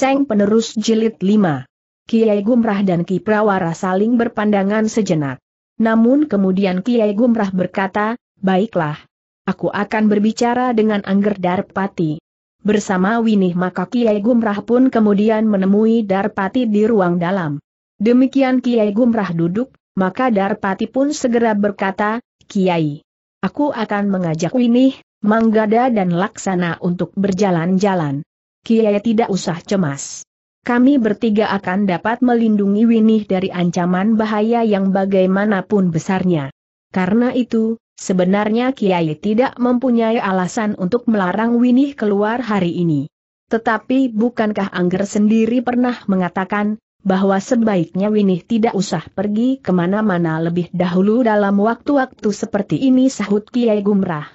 Seng Penerus Jilid 5. Kiai Gumrah dan Ki Prawara saling berpandangan sejenak. Namun kemudian Kiai Gumrah berkata, baiklah. Aku akan berbicara dengan Angger Darpati. Bersama Winih maka Kiai Gumrah pun kemudian menemui Darpati di ruang dalam. Demikian Kiai Gumrah duduk, maka Darpati pun segera berkata, Kiai. Aku akan mengajak Winih, Manggada dan Laksana untuk berjalan-jalan. Kiai tidak usah cemas. Kami bertiga akan dapat melindungi Winih dari ancaman bahaya yang bagaimanapun besarnya. Karena itu, sebenarnya Kiai tidak mempunyai alasan untuk melarang Winih keluar hari ini. Tetapi bukankah Angger sendiri pernah mengatakan, bahwa sebaiknya Winih tidak usah pergi kemana-mana lebih dahulu dalam waktu-waktu seperti ini sahut Kiai Gumrah.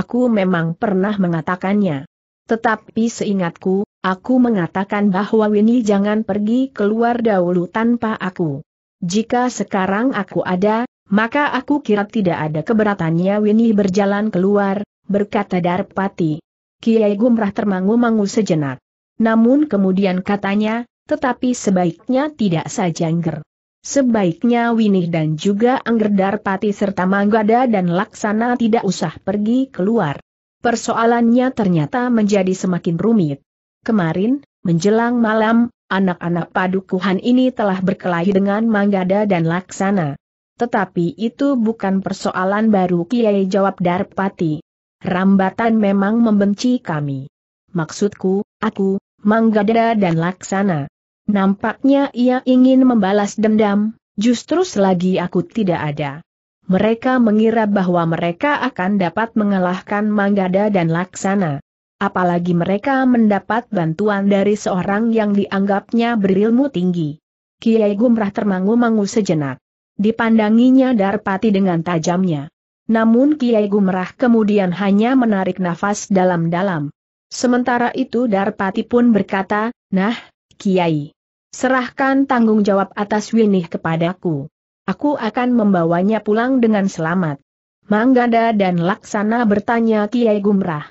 Aku memang pernah mengatakannya. Tetapi seingatku, aku mengatakan bahwa Winnie jangan pergi keluar dahulu tanpa aku. Jika sekarang aku ada, maka aku kira tidak ada keberatannya Winnie berjalan keluar, berkata Darpati. Kiai Gumrah termangu-mangu sejenak. Namun kemudian katanya, tetapi sebaiknya tidak saja Angger. Sebaiknya Winih dan juga Angger Darpati serta Manggada dan Laksana tidak usah pergi keluar persoalannya ternyata menjadi semakin rumit. Kemarin, menjelang malam, anak-anak padukuhan ini telah berkelahi dengan Manggada dan Laksana. Tetapi itu bukan persoalan baru Kiai jawab Darpati. Rambatan memang membenci kami. Maksudku, aku, Manggada dan Laksana. Nampaknya ia ingin membalas dendam, justru selagi aku tidak ada. Mereka mengira bahwa mereka akan dapat mengalahkan Manggada dan Laksana. Apalagi mereka mendapat bantuan dari seorang yang dianggapnya berilmu tinggi. Kiai Gumrah termangu-mangu sejenak. Dipandanginya Darpati dengan tajamnya. Namun Kiai Gumrah kemudian hanya menarik nafas dalam-dalam. Sementara itu Darpati pun berkata, Nah, Kiai. Serahkan tanggung jawab atas Winih kepadaku. Aku akan membawanya pulang dengan selamat. Manggada dan Laksana bertanya Kiai Gumrah.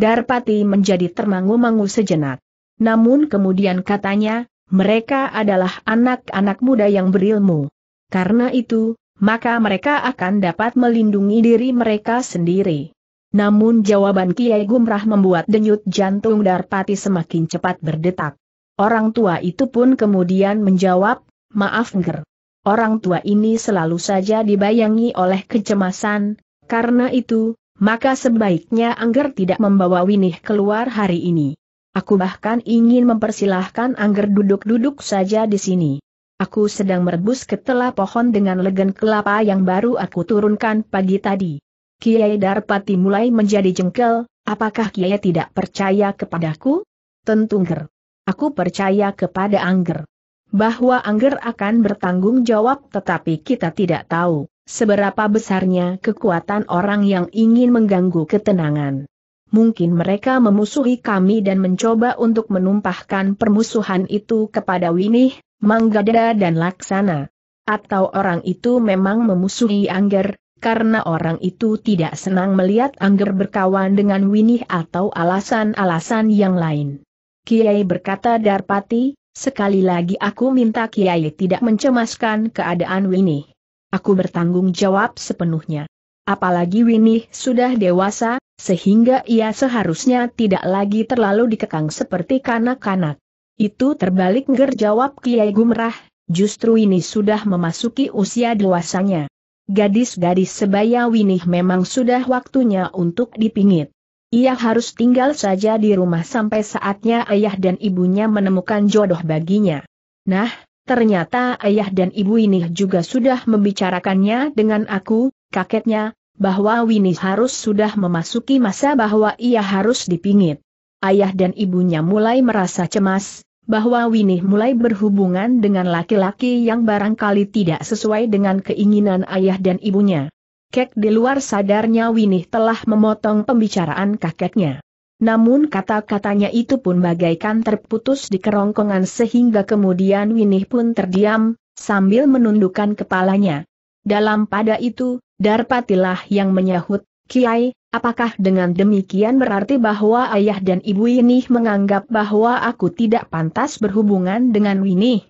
Darpati menjadi termangu-mangu sejenak. Namun kemudian katanya, mereka adalah anak-anak muda yang berilmu. Karena itu, maka mereka akan dapat melindungi diri mereka sendiri. Namun jawaban Kiai Gumrah membuat denyut jantung Darpati semakin cepat berdetak. Orang tua itu pun kemudian menjawab, maaf ger. Orang tua ini selalu saja dibayangi oleh kecemasan, karena itu, maka sebaiknya Angger tidak membawa Winih keluar hari ini. Aku bahkan ingin mempersilahkan Angger duduk-duduk saja di sini. Aku sedang merebus ketela pohon dengan legen kelapa yang baru aku turunkan pagi tadi. Kiai Darpati mulai menjadi jengkel, apakah Kiai tidak percaya kepadaku? Tentu Angger. Aku percaya kepada Angger bahwa Angger akan bertanggung jawab tetapi kita tidak tahu seberapa besarnya kekuatan orang yang ingin mengganggu ketenangan. Mungkin mereka memusuhi kami dan mencoba untuk menumpahkan permusuhan itu kepada Winih, Manggada dan Laksana. Atau orang itu memang memusuhi Angger, karena orang itu tidak senang melihat Angger berkawan dengan Winih atau alasan-alasan yang lain. Kiai berkata Darpati, Sekali lagi aku minta Kiai tidak mencemaskan keadaan Winnie. Aku bertanggung jawab sepenuhnya. Apalagi Winnie sudah dewasa, sehingga ia seharusnya tidak lagi terlalu dikekang seperti kanak-kanak. Itu terbalik nger jawab Kiai Gumrah, justru ini sudah memasuki usia dewasanya. Gadis-gadis sebaya Winnie memang sudah waktunya untuk dipingit. Ia harus tinggal saja di rumah sampai saatnya ayah dan ibunya menemukan jodoh baginya. Nah, ternyata ayah dan ibu ini juga sudah membicarakannya dengan aku, kakeknya, bahwa Winnie harus sudah memasuki masa bahwa ia harus dipingit. Ayah dan ibunya mulai merasa cemas, bahwa Winnie mulai berhubungan dengan laki-laki yang barangkali tidak sesuai dengan keinginan ayah dan ibunya. Kek di luar sadarnya Winih telah memotong pembicaraan kakeknya. Namun kata-katanya itu pun bagaikan terputus di kerongkongan sehingga kemudian Winih pun terdiam, sambil menundukkan kepalanya. Dalam pada itu, Darpatilah yang menyahut, Kiai, apakah dengan demikian berarti bahwa ayah dan ibu Winih menganggap bahwa aku tidak pantas berhubungan dengan Winih?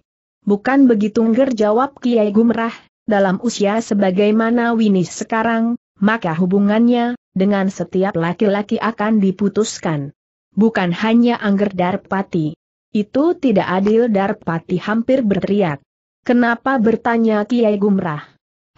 Bukan begitu ngger Kiai Gumrah, dalam usia sebagaimana Winis sekarang, maka hubungannya dengan setiap laki-laki akan diputuskan. Bukan hanya Angger Darpati. Itu tidak adil Darpati hampir berteriak. Kenapa bertanya Kiai Gumrah?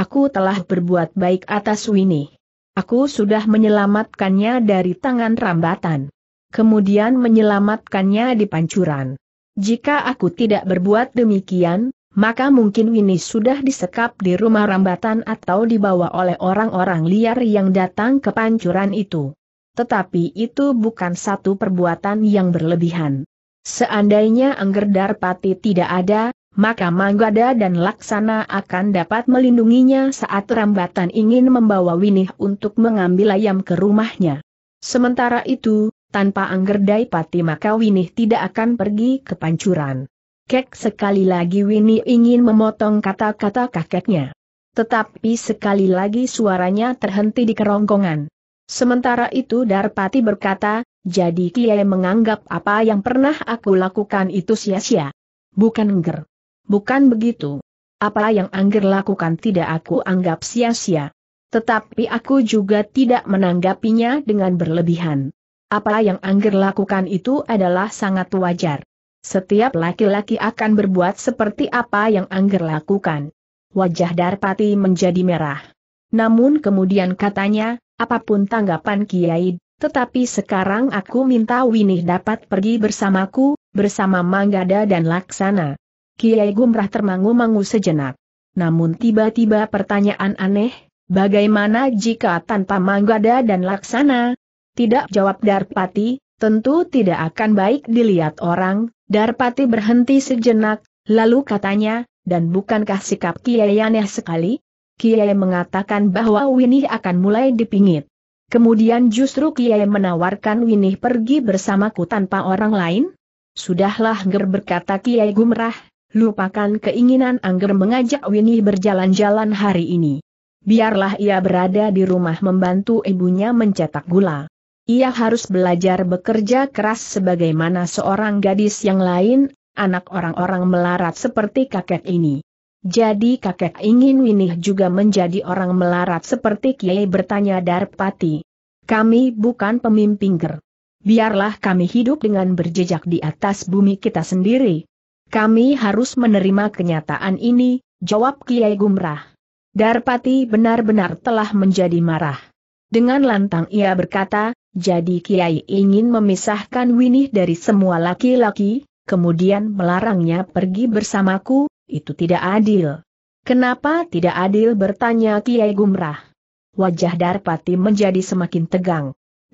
Aku telah berbuat baik atas Wini. Aku sudah menyelamatkannya dari tangan rambatan. Kemudian menyelamatkannya di pancuran. Jika aku tidak berbuat demikian, maka mungkin Winnie sudah disekap di rumah rambatan atau dibawa oleh orang-orang liar yang datang ke pancuran itu. Tetapi itu bukan satu perbuatan yang berlebihan. Seandainya Angger Darpati tidak ada, maka Manggada dan Laksana akan dapat melindunginya saat Rambatan ingin membawa Winih untuk mengambil ayam ke rumahnya. Sementara itu, tanpa Angger Daipati maka Winih tidak akan pergi ke pancuran. Kek sekali lagi Winnie ingin memotong kata-kata kakeknya. Tetapi sekali lagi suaranya terhenti di kerongkongan. Sementara itu Darpati berkata, jadi Kiai menganggap apa yang pernah aku lakukan itu sia-sia. Bukan engger. Bukan begitu. Apa yang Angger lakukan tidak aku anggap sia-sia. Tetapi aku juga tidak menanggapinya dengan berlebihan. Apa yang Angger lakukan itu adalah sangat wajar. Setiap laki-laki akan berbuat seperti apa yang Angger lakukan. Wajah Darpati menjadi merah. Namun kemudian katanya, apapun tanggapan Kiai, tetapi sekarang aku minta Winih dapat pergi bersamaku, bersama Manggada dan Laksana. Kiai Gumrah termangu-mangu sejenak. Namun tiba-tiba pertanyaan aneh, bagaimana jika tanpa Manggada dan Laksana? Tidak jawab Darpati, tentu tidak akan baik dilihat orang, Darpati berhenti sejenak, lalu katanya, dan bukankah sikap Kiai aneh sekali? Kiai mengatakan bahwa Winnie akan mulai dipingit. Kemudian justru Kiai menawarkan Winnie pergi bersamaku tanpa orang lain? Sudahlah Ger berkata Kiai Gumrah, lupakan keinginan Angger mengajak Winnie berjalan-jalan hari ini. Biarlah ia berada di rumah membantu ibunya mencetak gula. Ia harus belajar bekerja keras sebagaimana seorang gadis yang lain, anak orang-orang melarat seperti kakek ini. Jadi kakek ingin Winih juga menjadi orang melarat seperti Kiai bertanya Darpati. Kami bukan pemimpin ger. Biarlah kami hidup dengan berjejak di atas bumi kita sendiri. Kami harus menerima kenyataan ini, jawab Kiai Gumrah. Darpati benar-benar telah menjadi marah. Dengan lantang ia berkata, jadi Kiai ingin memisahkan Winih dari semua laki-laki, kemudian melarangnya pergi bersamaku, itu tidak adil. Kenapa tidak adil bertanya Kiai Gumrah. Wajah Darpati menjadi semakin tegang.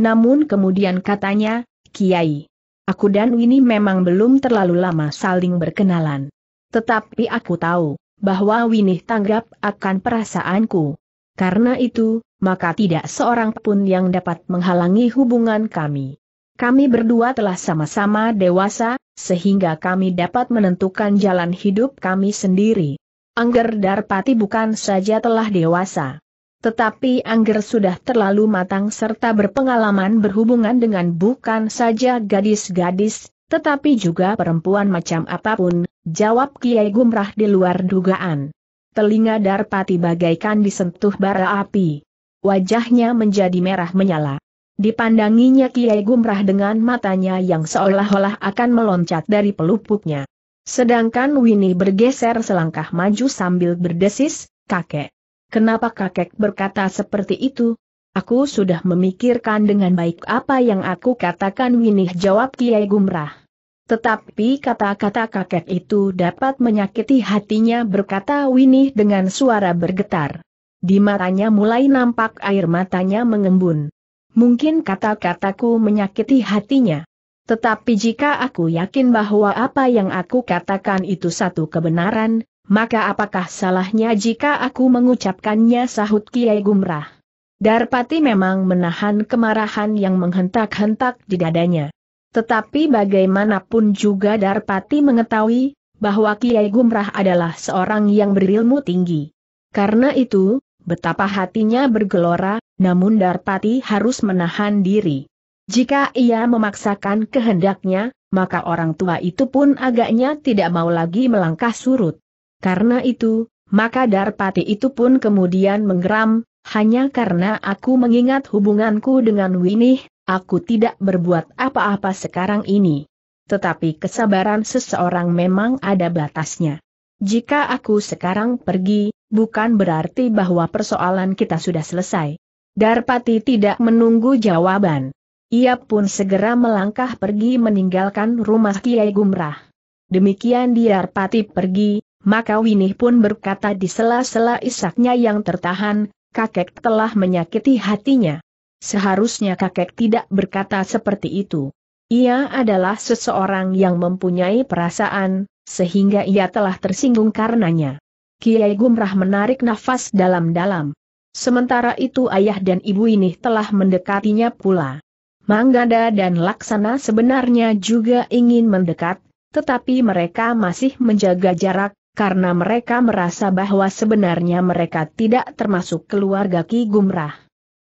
Namun kemudian katanya, Kiai, aku dan Wini memang belum terlalu lama saling berkenalan. Tetapi aku tahu, bahwa Winih tanggap akan perasaanku. Karena itu, maka tidak seorang pun yang dapat menghalangi hubungan kami. Kami berdua telah sama-sama dewasa, sehingga kami dapat menentukan jalan hidup kami sendiri. Angger Darpati bukan saja telah dewasa. Tetapi Angger sudah terlalu matang serta berpengalaman berhubungan dengan bukan saja gadis-gadis, tetapi juga perempuan macam apapun, jawab Kiai Gumrah di luar dugaan. Telinga Darpati bagaikan disentuh bara api. Wajahnya menjadi merah menyala. Dipandanginya Kiai Gumrah dengan matanya yang seolah-olah akan meloncat dari pelupuknya. Sedangkan Winnie bergeser selangkah maju sambil berdesis, kakek. Kenapa kakek berkata seperti itu? Aku sudah memikirkan dengan baik apa yang aku katakan Winnie jawab Kiai Gumrah. Tetapi kata-kata kakek itu dapat menyakiti hatinya berkata Winnie dengan suara bergetar. Di matanya mulai nampak air matanya mengembun. Mungkin kata-kataku menyakiti hatinya. Tetapi jika aku yakin bahwa apa yang aku katakan itu satu kebenaran, maka apakah salahnya jika aku mengucapkannya sahut Kiai Gumrah. Darpati memang menahan kemarahan yang menghentak-hentak di dadanya. Tetapi bagaimanapun juga Darpati mengetahui, bahwa Kiai Gumrah adalah seorang yang berilmu tinggi. Karena itu, betapa hatinya bergelora, namun Darpati harus menahan diri. Jika ia memaksakan kehendaknya, maka orang tua itu pun agaknya tidak mau lagi melangkah surut. Karena itu, maka Darpati itu pun kemudian menggeram, hanya karena aku mengingat hubunganku dengan Winih, Aku tidak berbuat apa-apa sekarang ini. Tetapi kesabaran seseorang memang ada batasnya. Jika aku sekarang pergi, bukan berarti bahwa persoalan kita sudah selesai. Darpati tidak menunggu jawaban. Ia pun segera melangkah pergi meninggalkan rumah Kiai Gumrah. Demikian Darpati pergi, maka Winih pun berkata di sela-sela isaknya yang tertahan, kakek telah menyakiti hatinya. Seharusnya kakek tidak berkata seperti itu. Ia adalah seseorang yang mempunyai perasaan, sehingga ia telah tersinggung karenanya. Kiai Gumrah menarik nafas dalam-dalam. Sementara itu ayah dan ibu ini telah mendekatinya pula. Manggada dan Laksana sebenarnya juga ingin mendekat, tetapi mereka masih menjaga jarak, karena mereka merasa bahwa sebenarnya mereka tidak termasuk keluarga Ki Gumrah.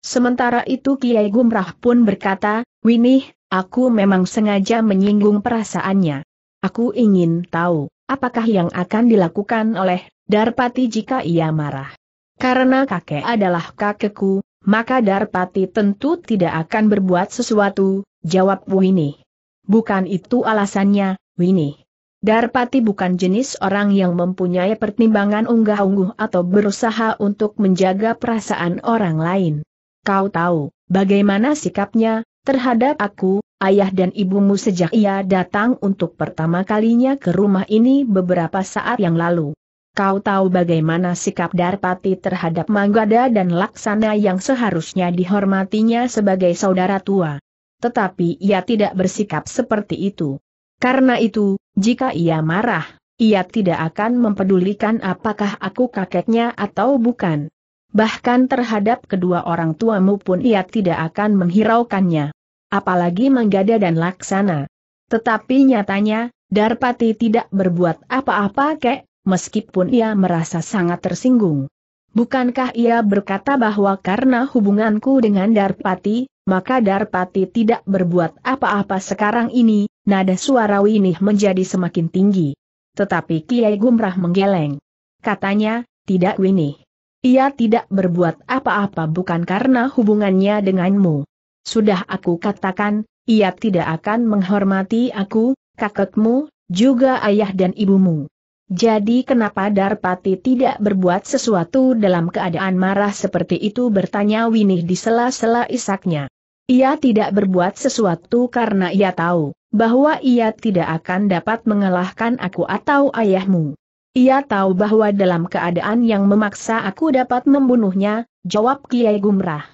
Sementara itu Kiai Gumrah pun berkata, Winih, aku memang sengaja menyinggung perasaannya. Aku ingin tahu, apakah yang akan dilakukan oleh Darpati jika ia marah. Karena kakek adalah kakekku, maka Darpati tentu tidak akan berbuat sesuatu, jawab Winih. Bukan itu alasannya, Winih. Darpati bukan jenis orang yang mempunyai pertimbangan unggah-ungguh atau berusaha untuk menjaga perasaan orang lain. Kau tahu, bagaimana sikapnya, terhadap aku, ayah dan ibumu sejak ia datang untuk pertama kalinya ke rumah ini beberapa saat yang lalu. Kau tahu bagaimana sikap Darpati terhadap Manggada dan Laksana yang seharusnya dihormatinya sebagai saudara tua. Tetapi ia tidak bersikap seperti itu. Karena itu, jika ia marah, ia tidak akan mempedulikan apakah aku kakeknya atau bukan bahkan terhadap kedua orang tuamu pun ia tidak akan menghiraukannya. Apalagi menggada dan Laksana. Tetapi nyatanya, Darpati tidak berbuat apa-apa kek, meskipun ia merasa sangat tersinggung. Bukankah ia berkata bahwa karena hubunganku dengan Darpati, maka Darpati tidak berbuat apa-apa sekarang ini, nada suara Winih menjadi semakin tinggi. Tetapi Kiai Gumrah menggeleng. Katanya, tidak Winih. Ia tidak berbuat apa-apa bukan karena hubungannya denganmu. Sudah aku katakan, ia tidak akan menghormati aku, kakekmu, juga ayah dan ibumu. Jadi kenapa Darpati tidak berbuat sesuatu dalam keadaan marah seperti itu bertanya Winih di sela-sela isaknya. Ia tidak berbuat sesuatu karena ia tahu, bahwa ia tidak akan dapat mengalahkan aku atau ayahmu. Ia tahu bahwa dalam keadaan yang memaksa aku dapat membunuhnya, jawab Kiai Gumrah.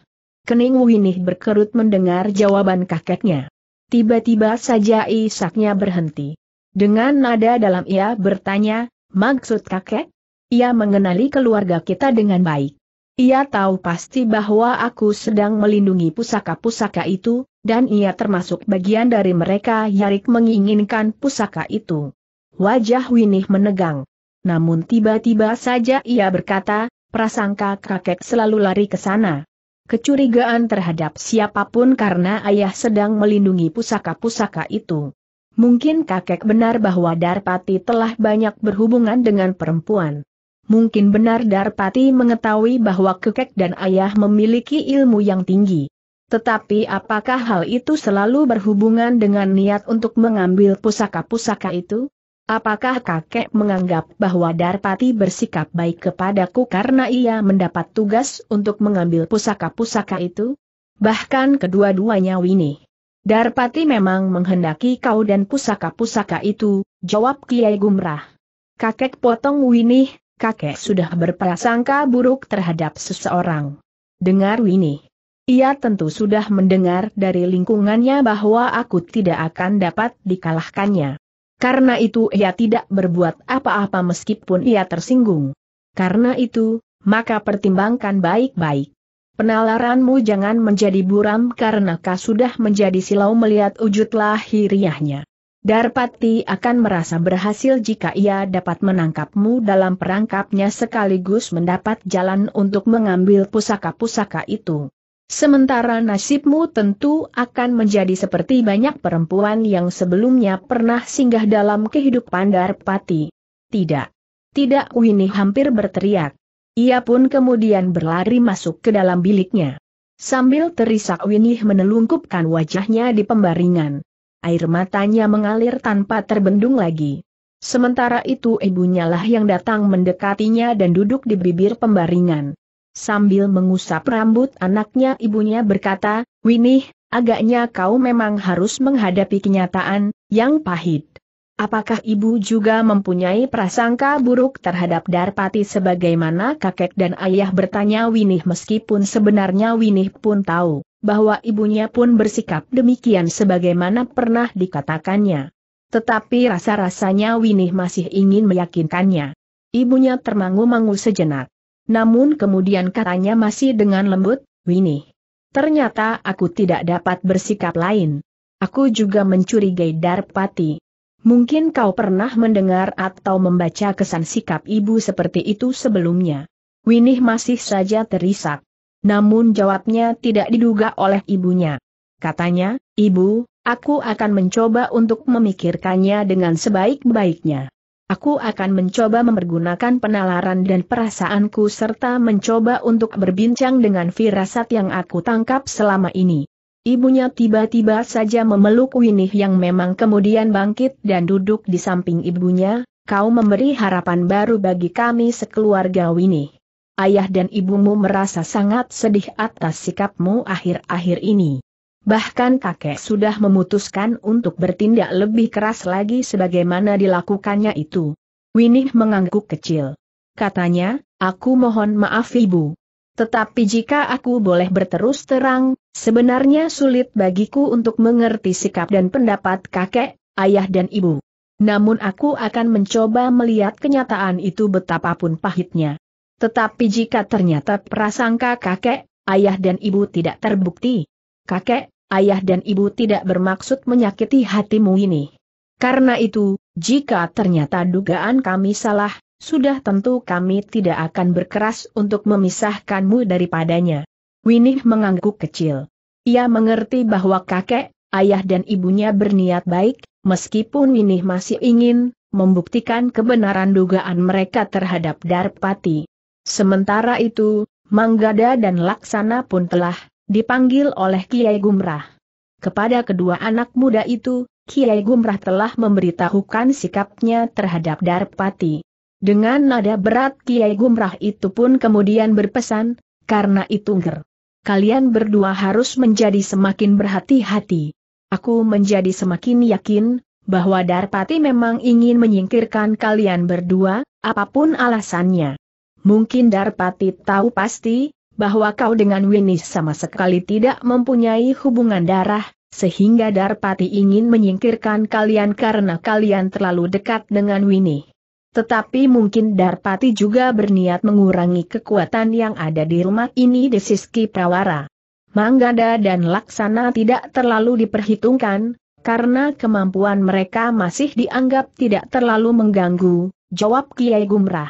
Kening Winih berkerut mendengar jawaban kakeknya. Tiba-tiba saja isaknya berhenti. Dengan nada dalam ia bertanya, maksud kakek? Ia mengenali keluarga kita dengan baik. Ia tahu pasti bahwa aku sedang melindungi pusaka-pusaka itu, dan ia termasuk bagian dari mereka yang menginginkan pusaka itu. Wajah Winih menegang. Namun tiba-tiba saja ia berkata, prasangka kakek selalu lari ke sana. Kecurigaan terhadap siapapun karena ayah sedang melindungi pusaka-pusaka itu. Mungkin kakek benar bahwa Darpati telah banyak berhubungan dengan perempuan. Mungkin benar Darpati mengetahui bahwa kakek dan ayah memiliki ilmu yang tinggi. Tetapi apakah hal itu selalu berhubungan dengan niat untuk mengambil pusaka-pusaka itu? Apakah kakek menganggap bahwa Darpati bersikap baik kepadaku karena ia mendapat tugas untuk mengambil pusaka-pusaka itu? Bahkan kedua-duanya Wini. Darpati memang menghendaki kau dan pusaka-pusaka itu, jawab Kiai Gumrah. Kakek potong Wini, kakek sudah berprasangka buruk terhadap seseorang. Dengar Wini. Ia tentu sudah mendengar dari lingkungannya bahwa aku tidak akan dapat dikalahkannya. Karena itu ia tidak berbuat apa-apa meskipun ia tersinggung. Karena itu, maka pertimbangkan baik-baik. Penalaranmu jangan menjadi buram karena kau sudah menjadi silau melihat wujud lahiriahnya. Darpati akan merasa berhasil jika ia dapat menangkapmu dalam perangkapnya sekaligus mendapat jalan untuk mengambil pusaka-pusaka itu. Sementara nasibmu tentu akan menjadi seperti banyak perempuan yang sebelumnya pernah singgah dalam kehidupan Darpati. Tidak. Tidak Winnie hampir berteriak. Ia pun kemudian berlari masuk ke dalam biliknya. Sambil terisak Winih menelungkupkan wajahnya di pembaringan. Air matanya mengalir tanpa terbendung lagi. Sementara itu ibunya lah yang datang mendekatinya dan duduk di bibir pembaringan. Sambil mengusap rambut anaknya ibunya berkata, Winih, agaknya kau memang harus menghadapi kenyataan yang pahit. Apakah ibu juga mempunyai prasangka buruk terhadap Darpati sebagaimana kakek dan ayah bertanya Winih meskipun sebenarnya Winih pun tahu bahwa ibunya pun bersikap demikian sebagaimana pernah dikatakannya. Tetapi rasa-rasanya Winih masih ingin meyakinkannya. Ibunya termangu-mangu sejenak. Namun kemudian katanya masih dengan lembut, Winnie. Ternyata aku tidak dapat bersikap lain. Aku juga mencurigai Darpati. Mungkin kau pernah mendengar atau membaca kesan sikap ibu seperti itu sebelumnya. Winih masih saja terisak. Namun jawabnya tidak diduga oleh ibunya. Katanya, ibu, aku akan mencoba untuk memikirkannya dengan sebaik-baiknya. Aku akan mencoba mempergunakan penalaran dan perasaanku serta mencoba untuk berbincang dengan firasat yang aku tangkap selama ini. Ibunya tiba-tiba saja memeluk Winih yang memang kemudian bangkit dan duduk di samping ibunya, kau memberi harapan baru bagi kami sekeluarga Winih. Ayah dan ibumu merasa sangat sedih atas sikapmu akhir-akhir ini. Bahkan kakek sudah memutuskan untuk bertindak lebih keras lagi sebagaimana dilakukannya itu. Winih mengangguk kecil. Katanya, aku mohon maaf ibu. Tetapi jika aku boleh berterus terang, sebenarnya sulit bagiku untuk mengerti sikap dan pendapat kakek, ayah dan ibu. Namun aku akan mencoba melihat kenyataan itu betapapun pahitnya. Tetapi jika ternyata prasangka kakek, ayah dan ibu tidak terbukti, kakek, ayah dan ibu tidak bermaksud menyakiti hatimu ini. Karena itu, jika ternyata dugaan kami salah, sudah tentu kami tidak akan berkeras untuk memisahkanmu daripadanya. Winih mengangguk kecil. Ia mengerti bahwa kakek, ayah dan ibunya berniat baik, meskipun Winih masih ingin membuktikan kebenaran dugaan mereka terhadap Darpati. Sementara itu, Manggada dan Laksana pun telah dipanggil oleh Kiai Gumrah. Kepada kedua anak muda itu, Kiai Gumrah telah memberitahukan sikapnya terhadap Darpati. Dengan nada berat Kiai Gumrah itu pun kemudian berpesan, karena itu ger. Kalian berdua harus menjadi semakin berhati-hati. Aku menjadi semakin yakin, bahwa Darpati memang ingin menyingkirkan kalian berdua, apapun alasannya. Mungkin Darpati tahu pasti, bahwa kau dengan Winnie sama sekali tidak mempunyai hubungan darah, sehingga Darpati ingin menyingkirkan kalian karena kalian terlalu dekat dengan Winnie. Tetapi mungkin Darpati juga berniat mengurangi kekuatan yang ada di rumah ini di Siski Prawara. Manggada dan Laksana tidak terlalu diperhitungkan, karena kemampuan mereka masih dianggap tidak terlalu mengganggu, jawab Kiai Gumrah.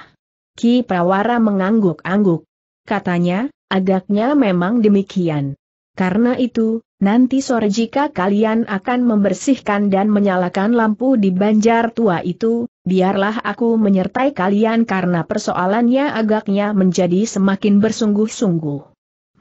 Ki Prawara mengangguk-angguk katanya, agaknya memang demikian. Karena itu, nanti sore jika kalian akan membersihkan dan menyalakan lampu di banjar tua itu, biarlah aku menyertai kalian karena persoalannya agaknya menjadi semakin bersungguh-sungguh.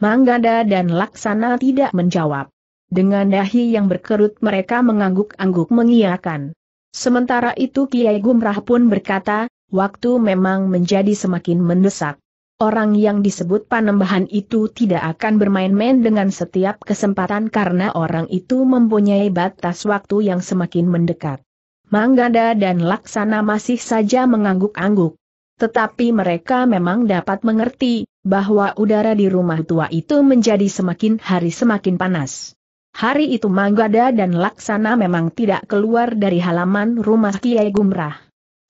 Manggada dan Laksana tidak menjawab. Dengan dahi yang berkerut mereka mengangguk-angguk mengiakan. Sementara itu Kiai Gumrah pun berkata, waktu memang menjadi semakin mendesak. Orang yang disebut panembahan itu tidak akan bermain-main dengan setiap kesempatan karena orang itu mempunyai batas waktu yang semakin mendekat. Manggada dan Laksana masih saja mengangguk-angguk. Tetapi mereka memang dapat mengerti bahwa udara di rumah tua itu menjadi semakin hari semakin panas. Hari itu Manggada dan Laksana memang tidak keluar dari halaman rumah Kiai Gumrah.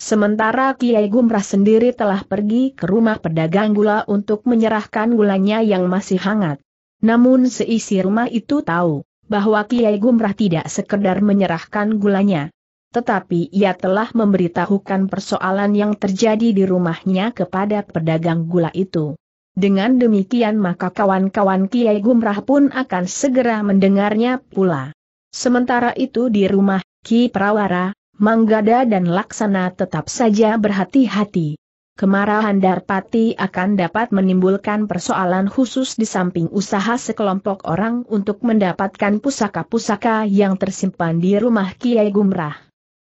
Sementara Kiai Gumrah sendiri telah pergi ke rumah pedagang gula untuk menyerahkan gulanya yang masih hangat. Namun seisi rumah itu tahu bahwa Kiai Gumrah tidak sekedar menyerahkan gulanya. Tetapi ia telah memberitahukan persoalan yang terjadi di rumahnya kepada pedagang gula itu. Dengan demikian maka kawan-kawan Kiai Gumrah pun akan segera mendengarnya pula. Sementara itu di rumah Ki Prawara, Manggada dan Laksana tetap saja berhati-hati. Kemarahan Darpati akan dapat menimbulkan persoalan khusus di samping usaha sekelompok orang untuk mendapatkan pusaka-pusaka yang tersimpan di rumah Kiai Gumrah.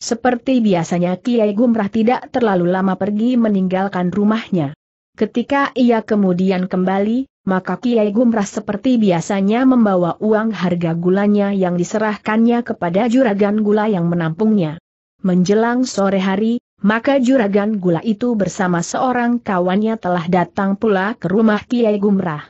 Seperti biasanya Kiai Gumrah tidak terlalu lama pergi meninggalkan rumahnya. Ketika ia kemudian kembali, maka Kiai Gumrah seperti biasanya membawa uang harga gulanya yang diserahkannya kepada juragan gula yang menampungnya menjelang sore hari, maka juragan gula itu bersama seorang kawannya telah datang pula ke rumah Kiai Gumrah.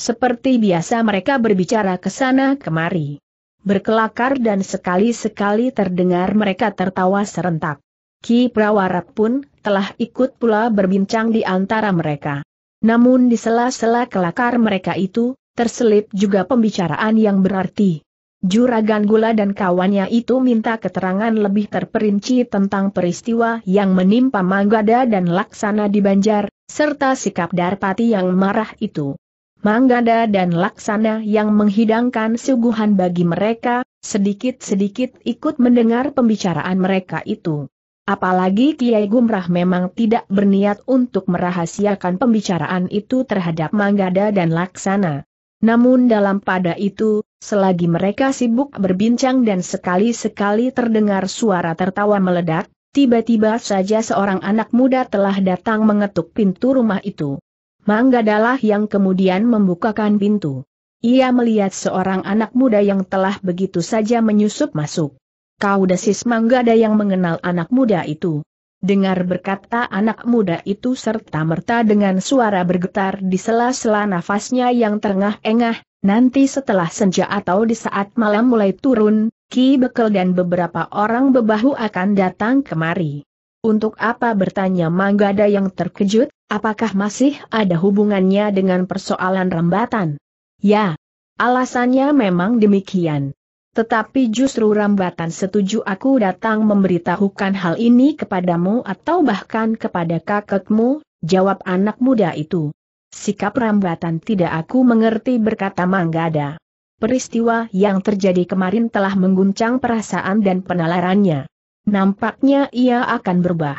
Seperti biasa mereka berbicara ke sana kemari. Berkelakar dan sekali-sekali terdengar mereka tertawa serentak. Ki Prawarat pun telah ikut pula berbincang di antara mereka. Namun di sela-sela kelakar mereka itu, terselip juga pembicaraan yang berarti. Juragan Gula dan kawannya itu minta keterangan lebih terperinci tentang peristiwa yang menimpa Manggada dan Laksana di Banjar, serta sikap Darpati yang marah itu. Manggada dan Laksana yang menghidangkan suguhan bagi mereka, sedikit-sedikit ikut mendengar pembicaraan mereka itu. Apalagi Kiai Gumrah memang tidak berniat untuk merahasiakan pembicaraan itu terhadap Manggada dan Laksana. Namun dalam pada itu, Selagi mereka sibuk berbincang dan sekali-sekali terdengar suara tertawa meledak, tiba-tiba saja seorang anak muda telah datang mengetuk pintu rumah itu. Manggadalah yang kemudian membukakan pintu. Ia melihat seorang anak muda yang telah begitu saja menyusup masuk. Kau desis Manggada yang mengenal anak muda itu. Dengar berkata anak muda itu serta merta dengan suara bergetar di sela-sela nafasnya yang terengah-engah, Nanti setelah senja atau di saat malam mulai turun, Ki Bekel dan beberapa orang bebahu akan datang kemari. Untuk apa bertanya Manggada yang terkejut, apakah masih ada hubungannya dengan persoalan rambatan? Ya, alasannya memang demikian. Tetapi justru rambatan setuju aku datang memberitahukan hal ini kepadamu atau bahkan kepada kakekmu, jawab anak muda itu. Sikap rambatan tidak aku mengerti berkata Manggada. Peristiwa yang terjadi kemarin telah mengguncang perasaan dan penalarannya. Nampaknya ia akan berubah.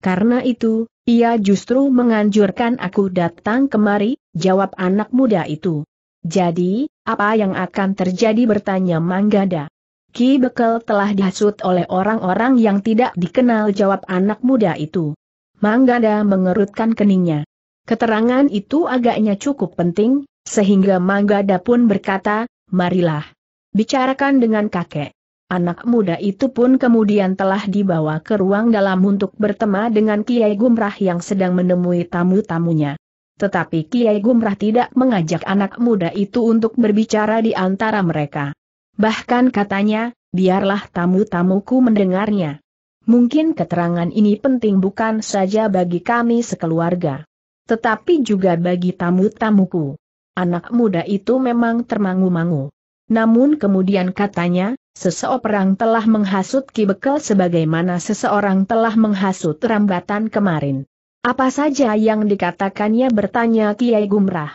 Karena itu, ia justru menganjurkan aku datang kemari, jawab anak muda itu. Jadi, apa yang akan terjadi bertanya Manggada. Ki Bekel telah dihasut oleh orang-orang yang tidak dikenal jawab anak muda itu. Manggada mengerutkan keningnya. Keterangan itu agaknya cukup penting, sehingga Manggada pun berkata, marilah. Bicarakan dengan kakek. Anak muda itu pun kemudian telah dibawa ke ruang dalam untuk bertema dengan Kiai Gumrah yang sedang menemui tamu-tamunya. Tetapi Kiai Gumrah tidak mengajak anak muda itu untuk berbicara di antara mereka. Bahkan katanya, biarlah tamu-tamuku mendengarnya. Mungkin keterangan ini penting bukan saja bagi kami sekeluarga tetapi juga bagi tamu-tamuku. Anak muda itu memang termangu-mangu. Namun kemudian katanya, seseorang telah menghasut Ki Bekel sebagaimana seseorang telah menghasut rambatan kemarin. Apa saja yang dikatakannya bertanya Kiai Gumrah.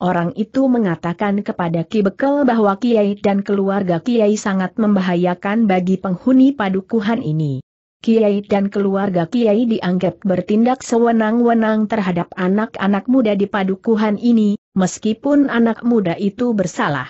Orang itu mengatakan kepada Ki Bekel bahwa Kiai dan keluarga Kiai sangat membahayakan bagi penghuni padukuhan ini. Kiai dan keluarga Kiai dianggap bertindak sewenang-wenang terhadap anak-anak muda di padukuhan ini, meskipun anak muda itu bersalah.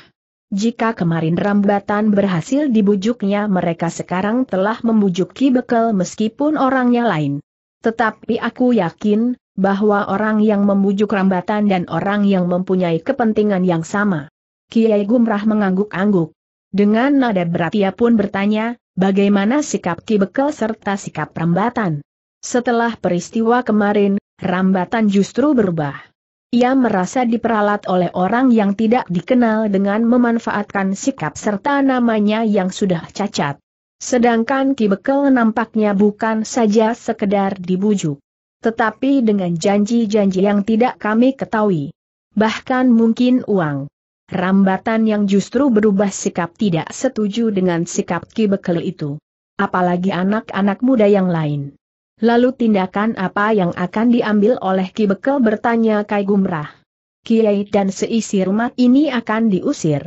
Jika kemarin rambatan berhasil dibujuknya mereka sekarang telah membujuk Ki Bekel meskipun orangnya lain. Tetapi aku yakin, bahwa orang yang membujuk rambatan dan orang yang mempunyai kepentingan yang sama. Kiai Gumrah mengangguk-angguk. Dengan nada berat ia pun bertanya, Bagaimana sikap Kibekel serta sikap Rambatan? Setelah peristiwa kemarin, Rambatan justru berubah. Ia merasa diperalat oleh orang yang tidak dikenal dengan memanfaatkan sikap serta namanya yang sudah cacat. Sedangkan Kibekel nampaknya bukan saja sekedar dibujuk. Tetapi dengan janji-janji yang tidak kami ketahui. Bahkan mungkin uang. Rambatan yang justru berubah sikap tidak setuju dengan sikap Ki Bekel itu. Apalagi anak-anak muda yang lain. Lalu tindakan apa yang akan diambil oleh Ki Bekel bertanya Kai Gumrah. Kiai dan seisi rumah ini akan diusir.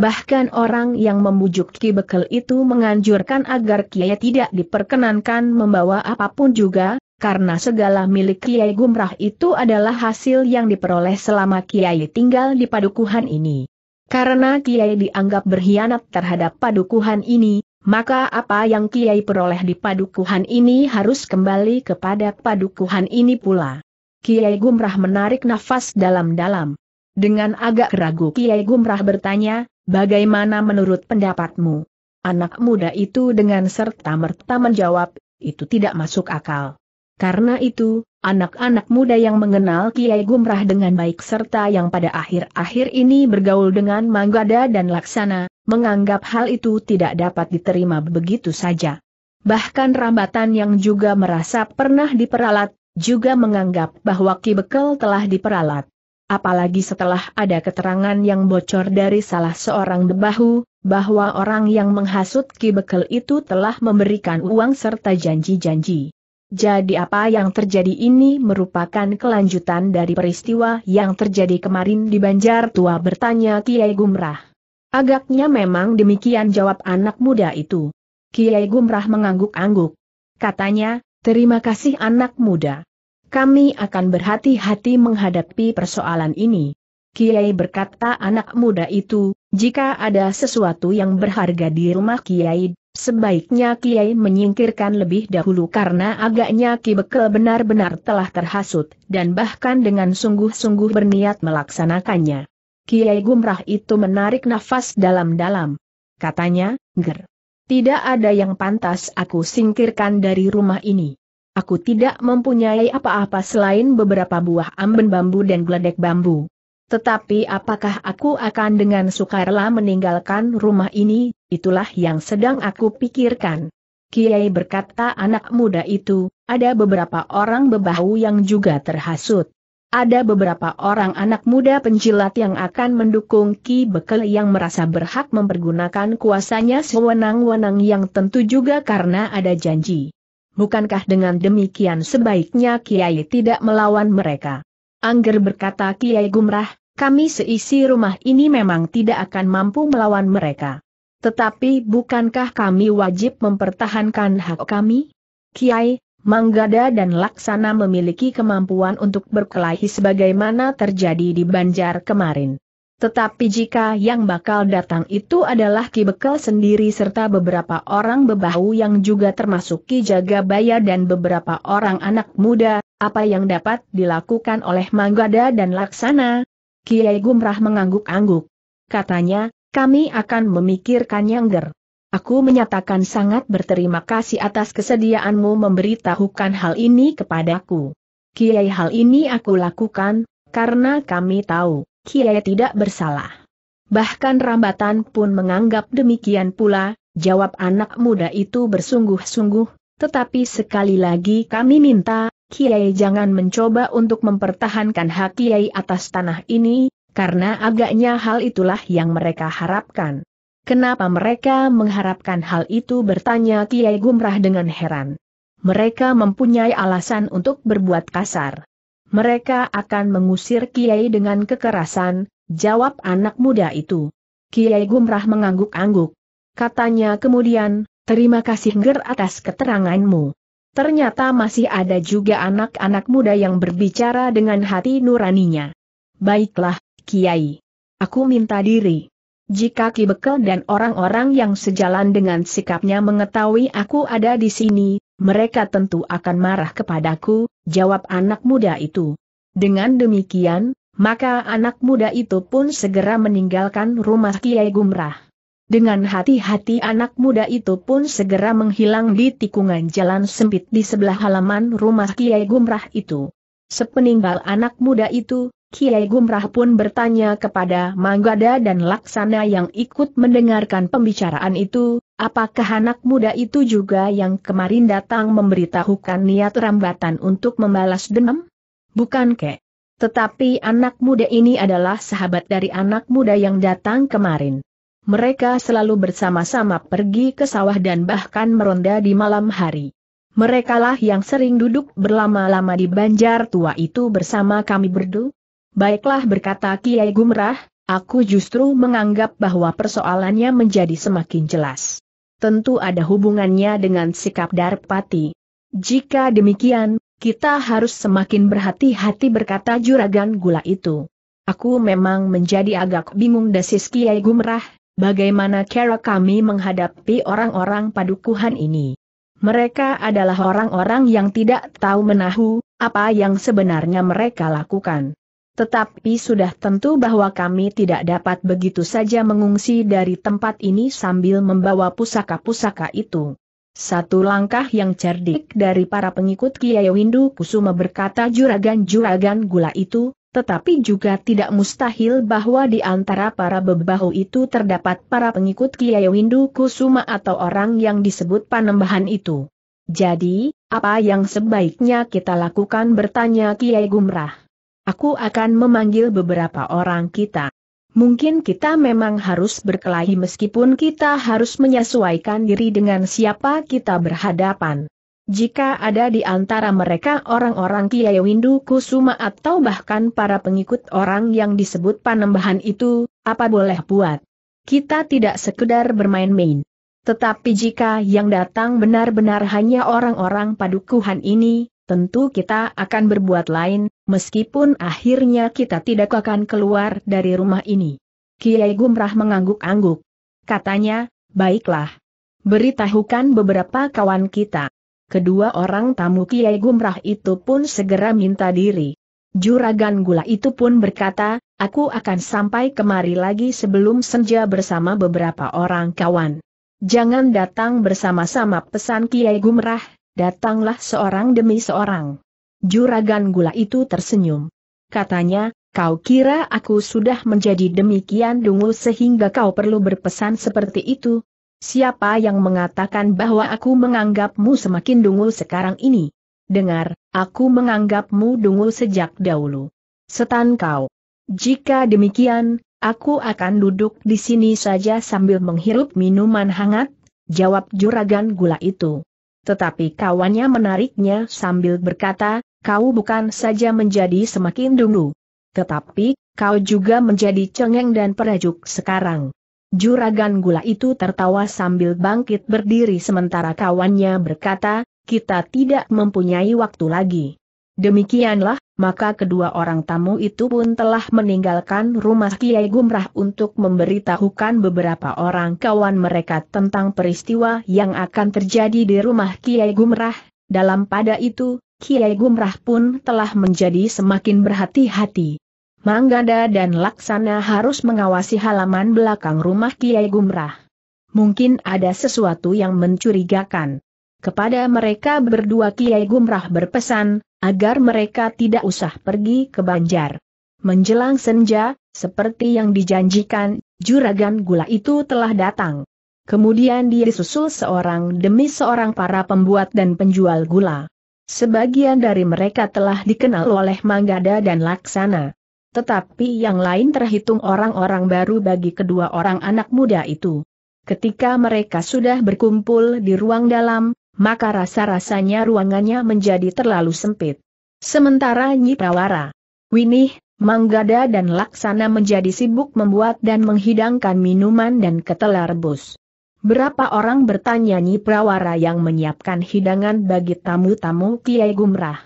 Bahkan orang yang membujuk Ki Bekel itu menganjurkan agar Kiai tidak diperkenankan membawa apapun juga, karena segala milik Kiai Gumrah itu adalah hasil yang diperoleh selama Kiai tinggal di padukuhan ini. Karena Kiai dianggap berkhianat terhadap padukuhan ini, maka apa yang Kiai peroleh di padukuhan ini harus kembali kepada padukuhan ini pula. Kiai Gumrah menarik nafas dalam-dalam. Dengan agak ragu Kiai Gumrah bertanya, bagaimana menurut pendapatmu? Anak muda itu dengan serta merta menjawab, itu tidak masuk akal. Karena itu, anak-anak muda yang mengenal Kiai Gumrah dengan baik serta yang pada akhir-akhir ini bergaul dengan Manggada dan Laksana, menganggap hal itu tidak dapat diterima begitu saja. Bahkan Rambatan yang juga merasa pernah diperalat, juga menganggap bahwa Ki Bekel telah diperalat. Apalagi setelah ada keterangan yang bocor dari salah seorang debahu, bahwa orang yang menghasut Ki Bekel itu telah memberikan uang serta janji-janji. Jadi apa yang terjadi ini merupakan kelanjutan dari peristiwa yang terjadi kemarin di Banjar Tua bertanya Kiai Gumrah. Agaknya memang demikian jawab anak muda itu. Kiai Gumrah mengangguk-angguk. Katanya, terima kasih anak muda. Kami akan berhati-hati menghadapi persoalan ini. Kiai berkata anak muda itu, jika ada sesuatu yang berharga di rumah Kiai, Sebaiknya Kiai menyingkirkan lebih dahulu karena agaknya Ki Bekel benar-benar telah terhasut, dan bahkan dengan sungguh-sungguh berniat melaksanakannya. Kiai Gumrah itu menarik nafas dalam-dalam. Katanya, Ger. Tidak ada yang pantas aku singkirkan dari rumah ini. Aku tidak mempunyai apa-apa selain beberapa buah amben bambu dan geledek bambu. Tetapi apakah aku akan dengan sukarela meninggalkan rumah ini, itulah yang sedang aku pikirkan. Kiai berkata anak muda itu, ada beberapa orang bebahu yang juga terhasut. Ada beberapa orang anak muda penjilat yang akan mendukung Ki Bekel yang merasa berhak mempergunakan kuasanya sewenang-wenang yang tentu juga karena ada janji. Bukankah dengan demikian sebaiknya Kiai tidak melawan mereka? Angger berkata Kiai Gumrah, kami seisi rumah ini memang tidak akan mampu melawan mereka. Tetapi bukankah kami wajib mempertahankan hak kami? Kiai, Manggada dan Laksana memiliki kemampuan untuk berkelahi sebagaimana terjadi di Banjar kemarin. Tetapi jika yang bakal datang itu adalah Ki Bekel sendiri serta beberapa orang bebahu yang juga termasuk Ki Jagabaya dan beberapa orang anak muda, apa yang dapat dilakukan oleh Manggada dan Laksana, Kiai Gumrah mengangguk-angguk. Katanya, kami akan memikirkan yang ger. Aku menyatakan sangat berterima kasih atas kesediaanmu memberitahukan hal ini kepadaku. Kiai hal ini aku lakukan, karena kami tahu, Kiai tidak bersalah. Bahkan rambatan pun menganggap demikian pula, jawab anak muda itu bersungguh-sungguh, tetapi sekali lagi kami minta, Kiai jangan mencoba untuk mempertahankan hak Kiai atas tanah ini, karena agaknya hal itulah yang mereka harapkan. Kenapa mereka mengharapkan hal itu bertanya Kiai Gumrah dengan heran. Mereka mempunyai alasan untuk berbuat kasar. Mereka akan mengusir Kiai dengan kekerasan, jawab anak muda itu. Kiai Gumrah mengangguk-angguk. Katanya kemudian, terima kasih ger atas keteranganmu. Ternyata masih ada juga anak-anak muda yang berbicara dengan hati nuraninya. Baiklah, Kiai. Aku minta diri. Jika Ki Bekel dan orang-orang yang sejalan dengan sikapnya mengetahui aku ada di sini, mereka tentu akan marah kepadaku, jawab anak muda itu. Dengan demikian, maka anak muda itu pun segera meninggalkan rumah Kiai Gumrah. Dengan hati-hati anak muda itu pun segera menghilang di tikungan jalan sempit di sebelah halaman rumah Kiai Gumrah itu. Sepeninggal anak muda itu, Kiai Gumrah pun bertanya kepada Manggada dan Laksana yang ikut mendengarkan pembicaraan itu, apakah anak muda itu juga yang kemarin datang memberitahukan niat rambatan untuk membalas dendam? Bukan kek. Tetapi anak muda ini adalah sahabat dari anak muda yang datang kemarin. Mereka selalu bersama-sama pergi ke sawah dan bahkan meronda di malam hari. Merekalah yang sering duduk berlama-lama di banjar tua itu bersama kami berdua. Baiklah berkata Kiai Gumrah, aku justru menganggap bahwa persoalannya menjadi semakin jelas. Tentu ada hubungannya dengan sikap Darpati. Jika demikian, kita harus semakin berhati-hati berkata juragan gula itu. Aku memang menjadi agak bingung desis Kiai Gumrah, Bagaimana cara kami menghadapi orang-orang padukuhan ini? Mereka adalah orang-orang yang tidak tahu menahu apa yang sebenarnya mereka lakukan. Tetapi sudah tentu bahwa kami tidak dapat begitu saja mengungsi dari tempat ini sambil membawa pusaka-pusaka itu. Satu langkah yang cerdik dari para pengikut Kiai Windu Kusuma berkata juragan-juragan gula itu, tetapi juga tidak mustahil bahwa di antara para bebahu itu terdapat para pengikut Kiai Windu Kusuma atau orang yang disebut panembahan itu. Jadi, apa yang sebaiknya kita lakukan bertanya Kiai Gumrah. Aku akan memanggil beberapa orang kita. Mungkin kita memang harus berkelahi meskipun kita harus menyesuaikan diri dengan siapa kita berhadapan. Jika ada di antara mereka orang-orang Kiai Windu Kusuma atau bahkan para pengikut orang yang disebut panembahan itu, apa boleh buat? Kita tidak sekedar bermain-main. Tetapi jika yang datang benar-benar hanya orang-orang padukuhan ini, tentu kita akan berbuat lain, meskipun akhirnya kita tidak akan keluar dari rumah ini. Kiai Gumrah mengangguk-angguk. Katanya, baiklah. Beritahukan beberapa kawan kita kedua orang tamu Kiai Gumrah itu pun segera minta diri. Juragan gula itu pun berkata, aku akan sampai kemari lagi sebelum senja bersama beberapa orang kawan. Jangan datang bersama-sama pesan Kiai Gumrah, datanglah seorang demi seorang. Juragan gula itu tersenyum. Katanya, kau kira aku sudah menjadi demikian dungu sehingga kau perlu berpesan seperti itu, Siapa yang mengatakan bahwa aku menganggapmu semakin dungu sekarang ini? Dengar, aku menganggapmu dungu sejak dahulu. Setan kau. Jika demikian, aku akan duduk di sini saja sambil menghirup minuman hangat, jawab juragan gula itu. Tetapi kawannya menariknya sambil berkata, kau bukan saja menjadi semakin dungu. Tetapi, kau juga menjadi cengeng dan perajuk sekarang. Juragan gula itu tertawa sambil bangkit berdiri sementara kawannya berkata, kita tidak mempunyai waktu lagi. Demikianlah, maka kedua orang tamu itu pun telah meninggalkan rumah Kiai Gumrah untuk memberitahukan beberapa orang kawan mereka tentang peristiwa yang akan terjadi di rumah Kiai Gumrah. Dalam pada itu, Kiai Gumrah pun telah menjadi semakin berhati-hati. Manggada dan Laksana harus mengawasi halaman belakang rumah Kiai Gumrah. Mungkin ada sesuatu yang mencurigakan. Kepada mereka berdua Kiai Gumrah berpesan, agar mereka tidak usah pergi ke Banjar. Menjelang senja, seperti yang dijanjikan, juragan gula itu telah datang. Kemudian dia disusul seorang demi seorang para pembuat dan penjual gula. Sebagian dari mereka telah dikenal oleh Manggada dan Laksana. Tetapi yang lain terhitung orang-orang baru bagi kedua orang anak muda itu. Ketika mereka sudah berkumpul di ruang dalam, maka rasa-rasanya ruangannya menjadi terlalu sempit. Sementara Nyi Prawara, Winih, Manggada dan Laksana menjadi sibuk membuat dan menghidangkan minuman dan ketela rebus. Berapa orang bertanya Nyi Prawara yang menyiapkan hidangan bagi tamu-tamu Kiai Gumrah?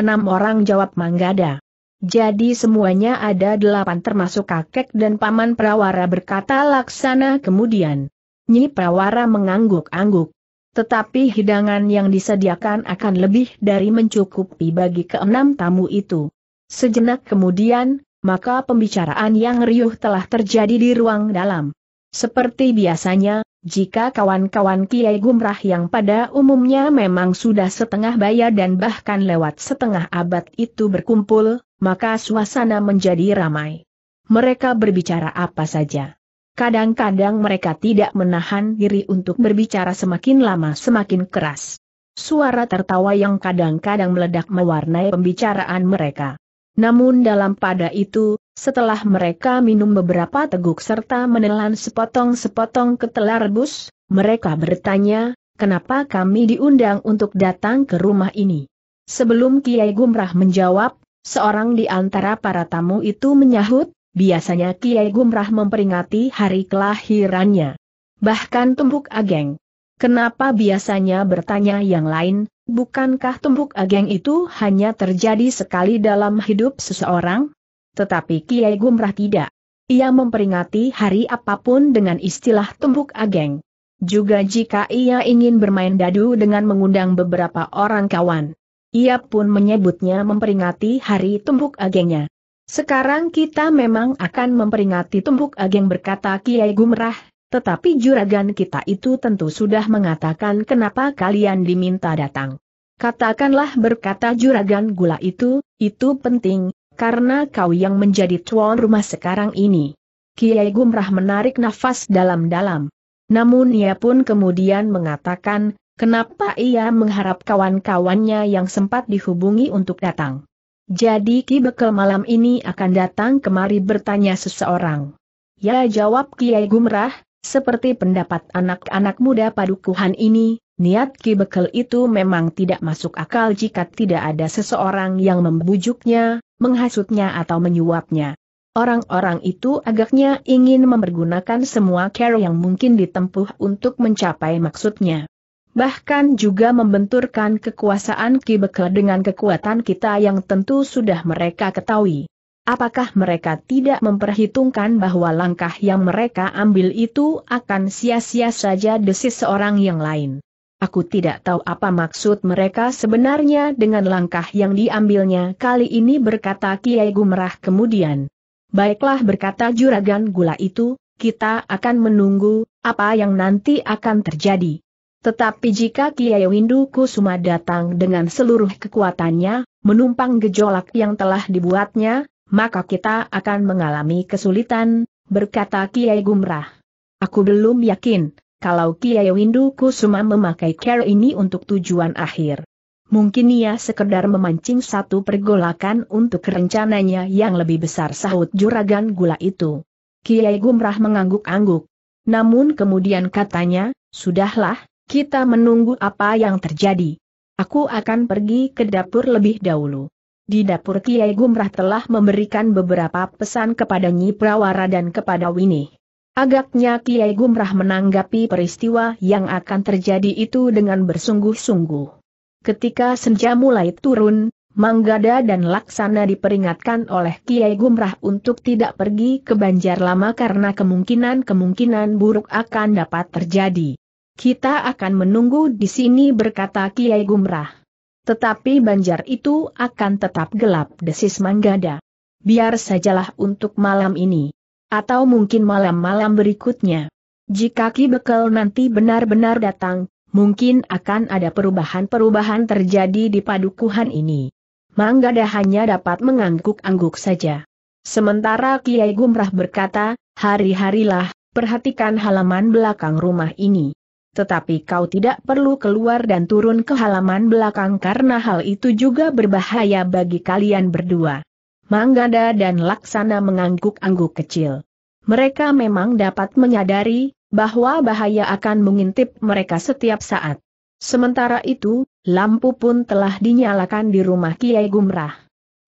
Enam orang jawab Manggada. Jadi semuanya ada delapan termasuk kakek dan paman Prawara berkata laksana kemudian. Nyi Prawara mengangguk-angguk. Tetapi hidangan yang disediakan akan lebih dari mencukupi bagi keenam tamu itu. Sejenak kemudian, maka pembicaraan yang riuh telah terjadi di ruang dalam. Seperti biasanya, jika kawan-kawan Kiai Gumrah yang pada umumnya memang sudah setengah bayar dan bahkan lewat setengah abad itu berkumpul, maka suasana menjadi ramai. Mereka berbicara apa saja. Kadang-kadang mereka tidak menahan diri untuk berbicara semakin lama semakin keras. Suara tertawa yang kadang-kadang meledak mewarnai pembicaraan mereka. Namun dalam pada itu, setelah mereka minum beberapa teguk serta menelan sepotong-sepotong ketela rebus, mereka bertanya, kenapa kami diundang untuk datang ke rumah ini? Sebelum Kiai Gumrah menjawab, seorang di antara para tamu itu menyahut, biasanya Kiai Gumrah memperingati hari kelahirannya. Bahkan Tumbuk Ageng. Kenapa biasanya bertanya yang lain, bukankah Tumbuk Ageng itu hanya terjadi sekali dalam hidup seseorang? Tetapi Kiai Gumrah tidak. Ia memperingati hari apapun dengan istilah tumbuk ageng. Juga jika ia ingin bermain dadu dengan mengundang beberapa orang kawan. Ia pun menyebutnya memperingati hari tumbuk agengnya. Sekarang kita memang akan memperingati tumbuk ageng berkata Kiai Gumrah, tetapi juragan kita itu tentu sudah mengatakan kenapa kalian diminta datang. Katakanlah berkata juragan gula itu, itu penting, karena kau yang menjadi tuan rumah sekarang ini. Kiai Gumrah menarik nafas dalam-dalam. Namun ia pun kemudian mengatakan, kenapa ia mengharap kawan-kawannya yang sempat dihubungi untuk datang. Jadi Ki Bekel malam ini akan datang kemari bertanya seseorang. Ya jawab Kiai Gumrah, seperti pendapat anak-anak muda padukuhan ini, niat Ki Bekel itu memang tidak masuk akal jika tidak ada seseorang yang membujuknya, menghasutnya atau menyuapnya. Orang-orang itu agaknya ingin mempergunakan semua cara yang mungkin ditempuh untuk mencapai maksudnya. Bahkan juga membenturkan kekuasaan Ki dengan kekuatan kita yang tentu sudah mereka ketahui. Apakah mereka tidak memperhitungkan bahwa langkah yang mereka ambil itu akan sia-sia saja desis seorang yang lain? Aku tidak tahu apa maksud mereka sebenarnya dengan langkah yang diambilnya kali ini berkata Kiai Gumrah. kemudian. Baiklah berkata juragan gula itu, kita akan menunggu apa yang nanti akan terjadi. Tetapi jika Kiai Windu Kusuma datang dengan seluruh kekuatannya, menumpang gejolak yang telah dibuatnya, maka kita akan mengalami kesulitan, berkata Kiai Gumrah. Aku belum yakin, kalau Kiai Windu Kusuma memakai care ini untuk tujuan akhir. Mungkin ia sekedar memancing satu pergolakan untuk rencananya yang lebih besar sahut juragan gula itu. Kiai Gumrah mengangguk-angguk. Namun kemudian katanya, sudahlah, kita menunggu apa yang terjadi. Aku akan pergi ke dapur lebih dahulu. Di dapur Kiai Gumrah telah memberikan beberapa pesan kepada Nyi Prawara dan kepada Winnie. Agaknya Kiai Gumrah menanggapi peristiwa yang akan terjadi itu dengan bersungguh-sungguh. Ketika senja mulai turun, Manggada dan Laksana diperingatkan oleh Kiai Gumrah untuk tidak pergi ke Banjar Lama karena kemungkinan-kemungkinan buruk akan dapat terjadi. Kita akan menunggu di sini berkata Kiai Gumrah. Tetapi banjar itu akan tetap gelap desis Manggada. Biar sajalah untuk malam ini. Atau mungkin malam-malam berikutnya. Jika Ki Bekel nanti benar-benar datang, mungkin akan ada perubahan-perubahan terjadi di padukuhan ini. Manggada hanya dapat mengangguk-angguk saja. Sementara Kiai Gumrah berkata, hari-harilah, perhatikan halaman belakang rumah ini. Tetapi kau tidak perlu keluar dan turun ke halaman belakang karena hal itu juga berbahaya bagi kalian berdua. Manggada dan Laksana mengangguk-angguk kecil. Mereka memang dapat menyadari bahwa bahaya akan mengintip mereka setiap saat. Sementara itu, lampu pun telah dinyalakan di rumah Kiai Gumrah.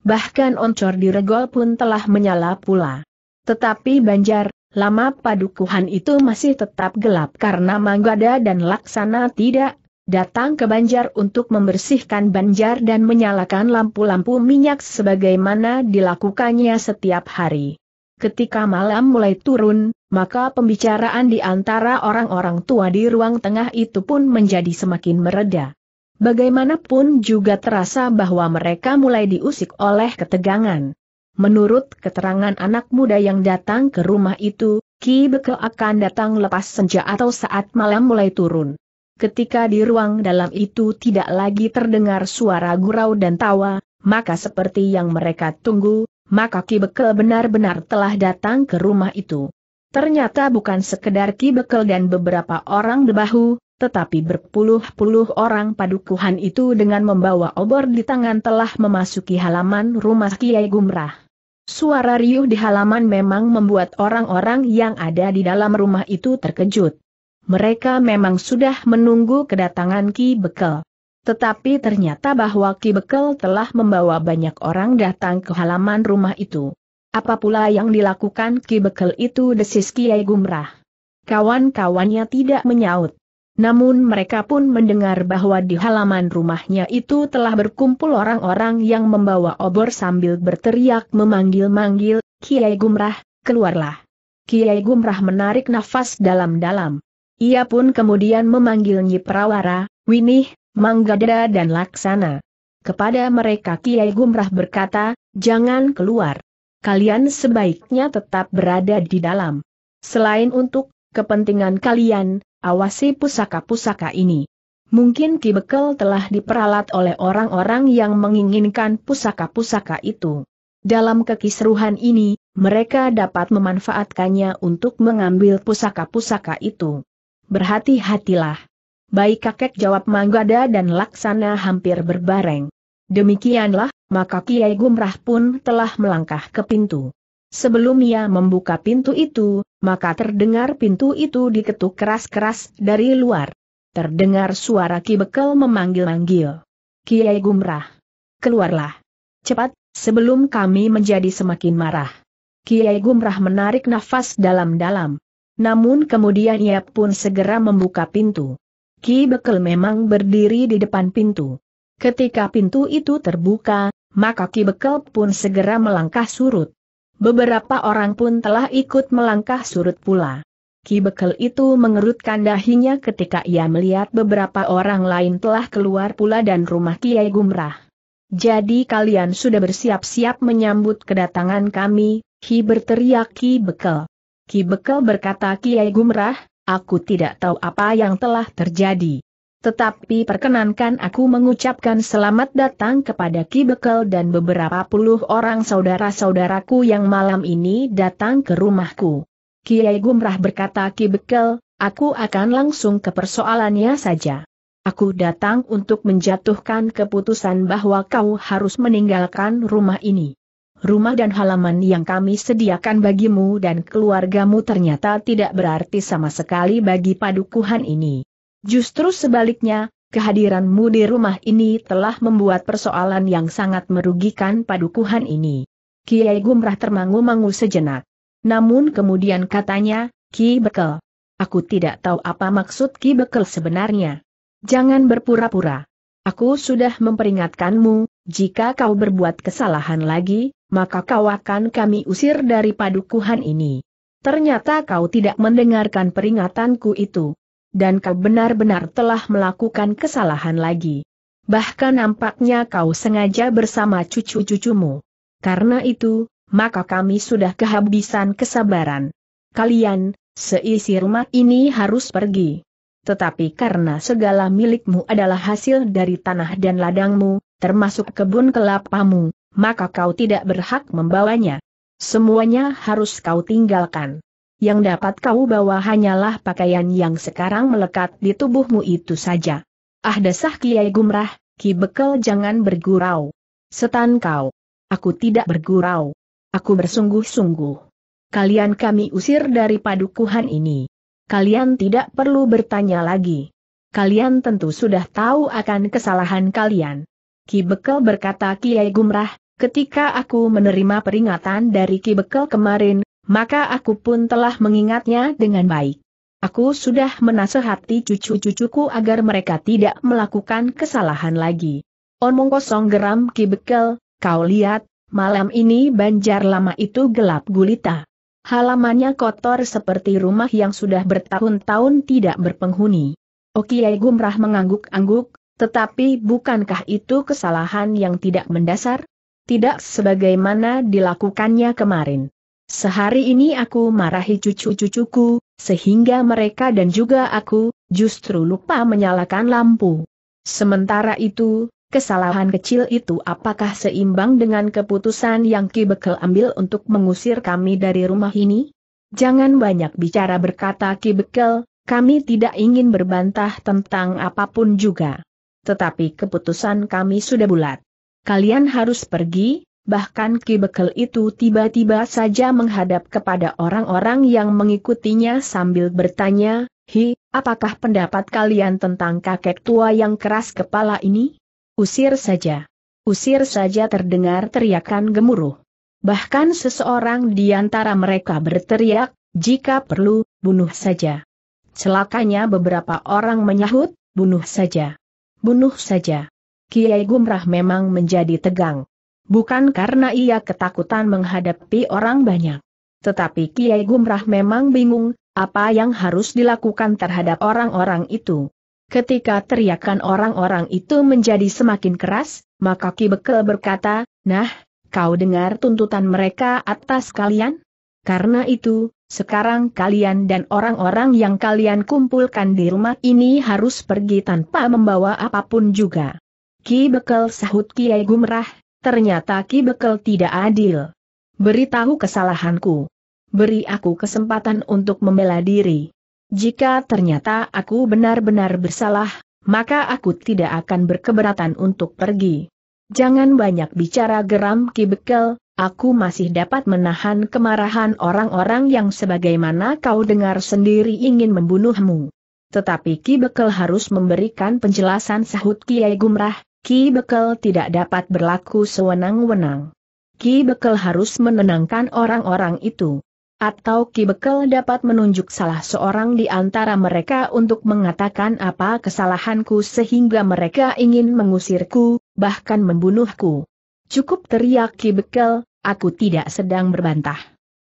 Bahkan oncor di regol pun telah menyala pula. Tetapi Banjar, lama padukuhan itu masih tetap gelap karena Manggada dan Laksana tidak datang ke Banjar untuk membersihkan Banjar dan menyalakan lampu-lampu minyak sebagaimana dilakukannya setiap hari. Ketika malam mulai turun, maka pembicaraan di antara orang-orang tua di ruang tengah itu pun menjadi semakin mereda. Bagaimanapun juga terasa bahwa mereka mulai diusik oleh ketegangan. Menurut keterangan anak muda yang datang ke rumah itu, Ki Beke akan datang lepas senja atau saat malam mulai turun ketika di ruang dalam itu tidak lagi terdengar suara gurau dan tawa, maka seperti yang mereka tunggu, maka Ki Bekel benar-benar telah datang ke rumah itu. Ternyata bukan sekedar Ki Bekel dan beberapa orang debahu, tetapi berpuluh-puluh orang padukuhan itu dengan membawa obor di tangan telah memasuki halaman rumah Kiai Gumrah. Suara riuh di halaman memang membuat orang-orang yang ada di dalam rumah itu terkejut mereka memang sudah menunggu kedatangan Ki Bekel. Tetapi ternyata bahwa Ki Bekel telah membawa banyak orang datang ke halaman rumah itu. Apa pula yang dilakukan Ki Bekel itu desis Kiai Gumrah. Kawan-kawannya tidak menyaut. Namun mereka pun mendengar bahwa di halaman rumahnya itu telah berkumpul orang-orang yang membawa obor sambil berteriak memanggil-manggil, Kiai Gumrah, keluarlah. Kiai Gumrah menarik nafas dalam-dalam. Ia pun kemudian memanggil Nyi Prawara, Winih, Manggadra dan Laksana. Kepada mereka Kiai Gumrah berkata, jangan keluar. Kalian sebaiknya tetap berada di dalam. Selain untuk kepentingan kalian, awasi pusaka-pusaka ini. Mungkin Ki Bekel telah diperalat oleh orang-orang yang menginginkan pusaka-pusaka itu. Dalam kekisruhan ini, mereka dapat memanfaatkannya untuk mengambil pusaka-pusaka itu. Berhati-hatilah. Baik kakek jawab Manggada dan Laksana hampir berbareng. Demikianlah, maka Kiai Gumrah pun telah melangkah ke pintu. Sebelum ia membuka pintu itu, maka terdengar pintu itu diketuk keras-keras dari luar. Terdengar suara Ki Bekel memanggil-manggil. Kiai Gumrah. Keluarlah. Cepat, sebelum kami menjadi semakin marah. Kiai Gumrah menarik nafas dalam-dalam. Namun kemudian ia pun segera membuka pintu. Ki Bekel memang berdiri di depan pintu. Ketika pintu itu terbuka, maka Ki Bekel pun segera melangkah surut. Beberapa orang pun telah ikut melangkah surut pula. Ki Bekel itu mengerutkan dahinya ketika ia melihat beberapa orang lain telah keluar pula dan rumah Kiai Gumrah. Jadi kalian sudah bersiap-siap menyambut kedatangan kami, Ki berteriak Ki Bekel. Ki Bekel berkata Kiai Gumrah, aku tidak tahu apa yang telah terjadi. Tetapi perkenankan aku mengucapkan selamat datang kepada Ki Bekel dan beberapa puluh orang saudara-saudaraku yang malam ini datang ke rumahku. Kiai Gumrah berkata Ki Bekel, aku akan langsung ke persoalannya saja. Aku datang untuk menjatuhkan keputusan bahwa kau harus meninggalkan rumah ini rumah dan halaman yang kami sediakan bagimu dan keluargamu ternyata tidak berarti sama sekali bagi padukuhan ini. Justru sebaliknya, kehadiranmu di rumah ini telah membuat persoalan yang sangat merugikan padukuhan ini. Kiai Gumrah termangu-mangu sejenak. Namun kemudian katanya, Ki Bekel. Aku tidak tahu apa maksud Ki Bekel sebenarnya. Jangan berpura-pura. Aku sudah memperingatkanmu, jika kau berbuat kesalahan lagi, maka kau akan kami usir dari padukuhan ini. Ternyata kau tidak mendengarkan peringatanku itu. Dan kau benar-benar telah melakukan kesalahan lagi. Bahkan nampaknya kau sengaja bersama cucu-cucumu. Karena itu, maka kami sudah kehabisan kesabaran. Kalian, seisi rumah ini harus pergi. Tetapi karena segala milikmu adalah hasil dari tanah dan ladangmu, termasuk kebun kelapamu, maka kau tidak berhak membawanya. Semuanya harus kau tinggalkan. Yang dapat kau bawa hanyalah pakaian yang sekarang melekat di tubuhmu itu saja. Ah dasah Kiai Gumrah, Ki Bekel jangan bergurau. Setan kau. Aku tidak bergurau. Aku bersungguh-sungguh. Kalian kami usir dari padukuhan ini. Kalian tidak perlu bertanya lagi. Kalian tentu sudah tahu akan kesalahan kalian. Ki Bekel berkata Kiai Gumrah, Ketika aku menerima peringatan dari Ki Bekel kemarin, maka aku pun telah mengingatnya dengan baik. Aku sudah menasehati cucu-cucuku agar mereka tidak melakukan kesalahan lagi. Omong kosong geram Ki Bekel, kau lihat, malam ini banjar lama itu gelap gulita. Halamannya kotor seperti rumah yang sudah bertahun-tahun tidak berpenghuni. Okiai Gumrah mengangguk-angguk, tetapi bukankah itu kesalahan yang tidak mendasar? tidak sebagaimana dilakukannya kemarin. Sehari ini aku marahi cucu-cucuku, sehingga mereka dan juga aku, justru lupa menyalakan lampu. Sementara itu, kesalahan kecil itu apakah seimbang dengan keputusan yang Ki Bekel ambil untuk mengusir kami dari rumah ini? Jangan banyak bicara berkata Ki Bekel, kami tidak ingin berbantah tentang apapun juga. Tetapi keputusan kami sudah bulat kalian harus pergi, bahkan Ki Bekel itu tiba-tiba saja menghadap kepada orang-orang yang mengikutinya sambil bertanya, Hi, apakah pendapat kalian tentang kakek tua yang keras kepala ini? Usir saja. Usir saja terdengar teriakan gemuruh. Bahkan seseorang di antara mereka berteriak, jika perlu, bunuh saja. Celakanya beberapa orang menyahut, bunuh saja. Bunuh saja. Kiai Gumrah memang menjadi tegang. Bukan karena ia ketakutan menghadapi orang banyak. Tetapi Kiai Gumrah memang bingung, apa yang harus dilakukan terhadap orang-orang itu. Ketika teriakan orang-orang itu menjadi semakin keras, maka Ki Bekel berkata, Nah, kau dengar tuntutan mereka atas kalian? Karena itu, sekarang kalian dan orang-orang yang kalian kumpulkan di rumah ini harus pergi tanpa membawa apapun juga. Ki Bekel sahut Kiai Gumrah, ternyata Ki Bekel tidak adil. Beritahu kesalahanku. Beri aku kesempatan untuk membela diri. Jika ternyata aku benar-benar bersalah, maka aku tidak akan berkeberatan untuk pergi. Jangan banyak bicara geram Ki Bekel, aku masih dapat menahan kemarahan orang-orang yang sebagaimana kau dengar sendiri ingin membunuhmu. Tetapi Ki Bekel harus memberikan penjelasan sahut Kiai Gumrah, Ki Bekel tidak dapat berlaku sewenang-wenang. Ki Bekel harus menenangkan orang-orang itu. Atau Ki Bekel dapat menunjuk salah seorang di antara mereka untuk mengatakan apa kesalahanku sehingga mereka ingin mengusirku, bahkan membunuhku. Cukup teriak Ki Bekel, aku tidak sedang berbantah.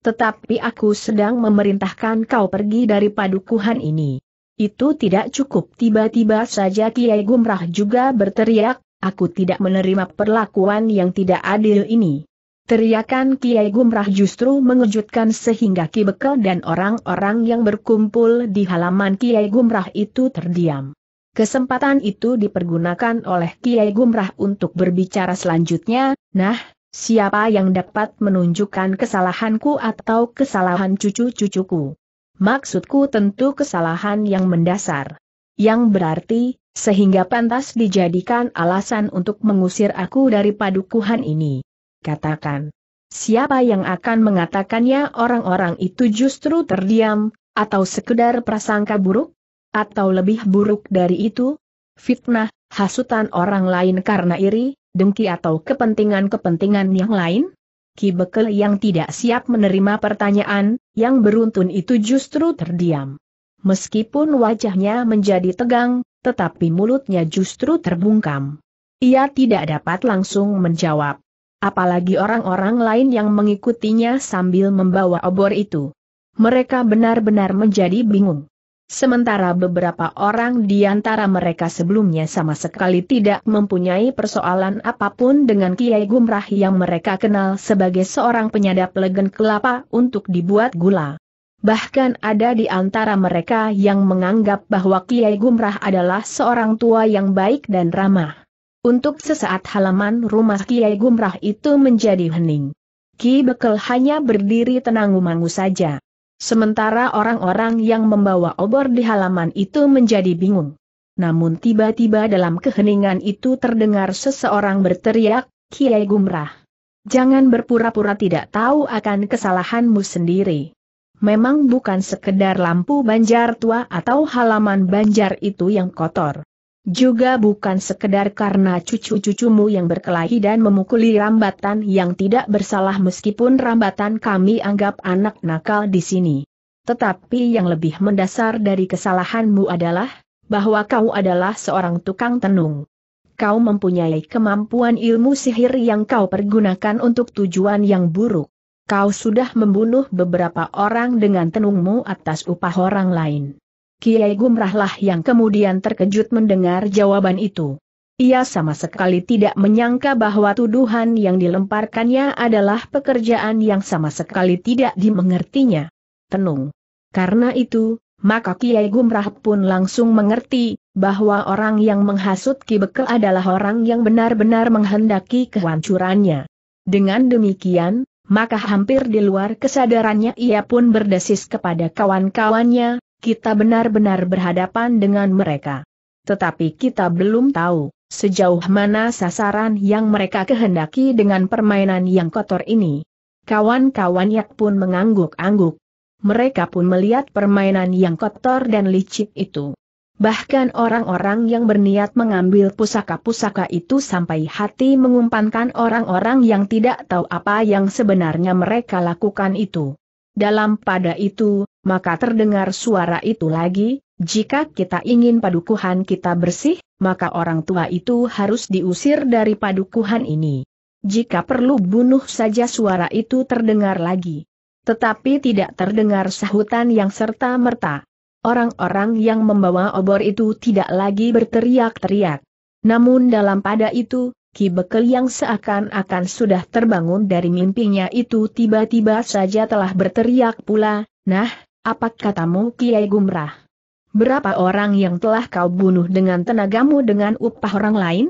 Tetapi aku sedang memerintahkan kau pergi dari padukuhan ini. Itu tidak cukup tiba-tiba saja Kiai Gumrah juga berteriak, aku tidak menerima perlakuan yang tidak adil ini. Teriakan Kiai Gumrah justru mengejutkan sehingga Ki Bekel dan orang-orang yang berkumpul di halaman Kiai Gumrah itu terdiam. Kesempatan itu dipergunakan oleh Kiai Gumrah untuk berbicara selanjutnya, nah, siapa yang dapat menunjukkan kesalahanku atau kesalahan cucu-cucuku? Maksudku tentu kesalahan yang mendasar. Yang berarti, sehingga pantas dijadikan alasan untuk mengusir aku dari padukuhan ini. Katakan. Siapa yang akan mengatakannya orang-orang itu justru terdiam, atau sekedar prasangka buruk? Atau lebih buruk dari itu? Fitnah, hasutan orang lain karena iri, dengki atau kepentingan-kepentingan yang lain? Ki Bekel yang tidak siap menerima pertanyaan, yang beruntun itu justru terdiam. Meskipun wajahnya menjadi tegang, tetapi mulutnya justru terbungkam. Ia tidak dapat langsung menjawab. Apalagi orang-orang lain yang mengikutinya sambil membawa obor itu. Mereka benar-benar menjadi bingung. Sementara beberapa orang di antara mereka sebelumnya sama sekali tidak mempunyai persoalan apapun dengan Kiai Gumrah yang mereka kenal sebagai seorang penyadap legen kelapa untuk dibuat gula. Bahkan ada di antara mereka yang menganggap bahwa Kiai Gumrah adalah seorang tua yang baik dan ramah. Untuk sesaat halaman rumah Kiai Gumrah itu menjadi hening. Ki Bekel hanya berdiri tenang-mangu saja. Sementara orang-orang yang membawa obor di halaman itu menjadi bingung. Namun tiba-tiba dalam keheningan itu terdengar seseorang berteriak, Kiai Gumrah. Jangan berpura-pura tidak tahu akan kesalahanmu sendiri. Memang bukan sekedar lampu banjar tua atau halaman banjar itu yang kotor. Juga bukan sekedar karena cucu-cucumu yang berkelahi dan memukuli rambatan yang tidak bersalah meskipun rambatan kami anggap anak nakal di sini. Tetapi yang lebih mendasar dari kesalahanmu adalah, bahwa kau adalah seorang tukang tenung. Kau mempunyai kemampuan ilmu sihir yang kau pergunakan untuk tujuan yang buruk. Kau sudah membunuh beberapa orang dengan tenungmu atas upah orang lain. Kiai Gumrahlah yang kemudian terkejut mendengar jawaban itu. Ia sama sekali tidak menyangka bahwa tuduhan yang dilemparkannya adalah pekerjaan yang sama sekali tidak dimengertinya. Tenung. Karena itu, maka Kiai Gumrah pun langsung mengerti, bahwa orang yang menghasut Ki Bekel adalah orang yang benar-benar menghendaki kehancurannya. Dengan demikian, maka hampir di luar kesadarannya ia pun berdesis kepada kawan-kawannya, kita benar-benar berhadapan dengan mereka. Tetapi kita belum tahu sejauh mana sasaran yang mereka kehendaki dengan permainan yang kotor ini. Kawan-kawan Yak pun mengangguk-angguk. Mereka pun melihat permainan yang kotor dan licik itu. Bahkan orang-orang yang berniat mengambil pusaka-pusaka itu sampai hati mengumpankan orang-orang yang tidak tahu apa yang sebenarnya mereka lakukan itu. Dalam pada itu, maka terdengar suara itu lagi, jika kita ingin padukuhan kita bersih, maka orang tua itu harus diusir dari padukuhan ini. Jika perlu bunuh saja suara itu terdengar lagi. Tetapi tidak terdengar sahutan yang serta-merta. Orang-orang yang membawa obor itu tidak lagi berteriak-teriak. Namun dalam pada itu, Ki Bekel yang seakan-akan sudah terbangun dari mimpinya itu tiba-tiba saja telah berteriak pula, Nah, apa katamu Kiai Gumrah? Berapa orang yang telah kau bunuh dengan tenagamu dengan upah orang lain?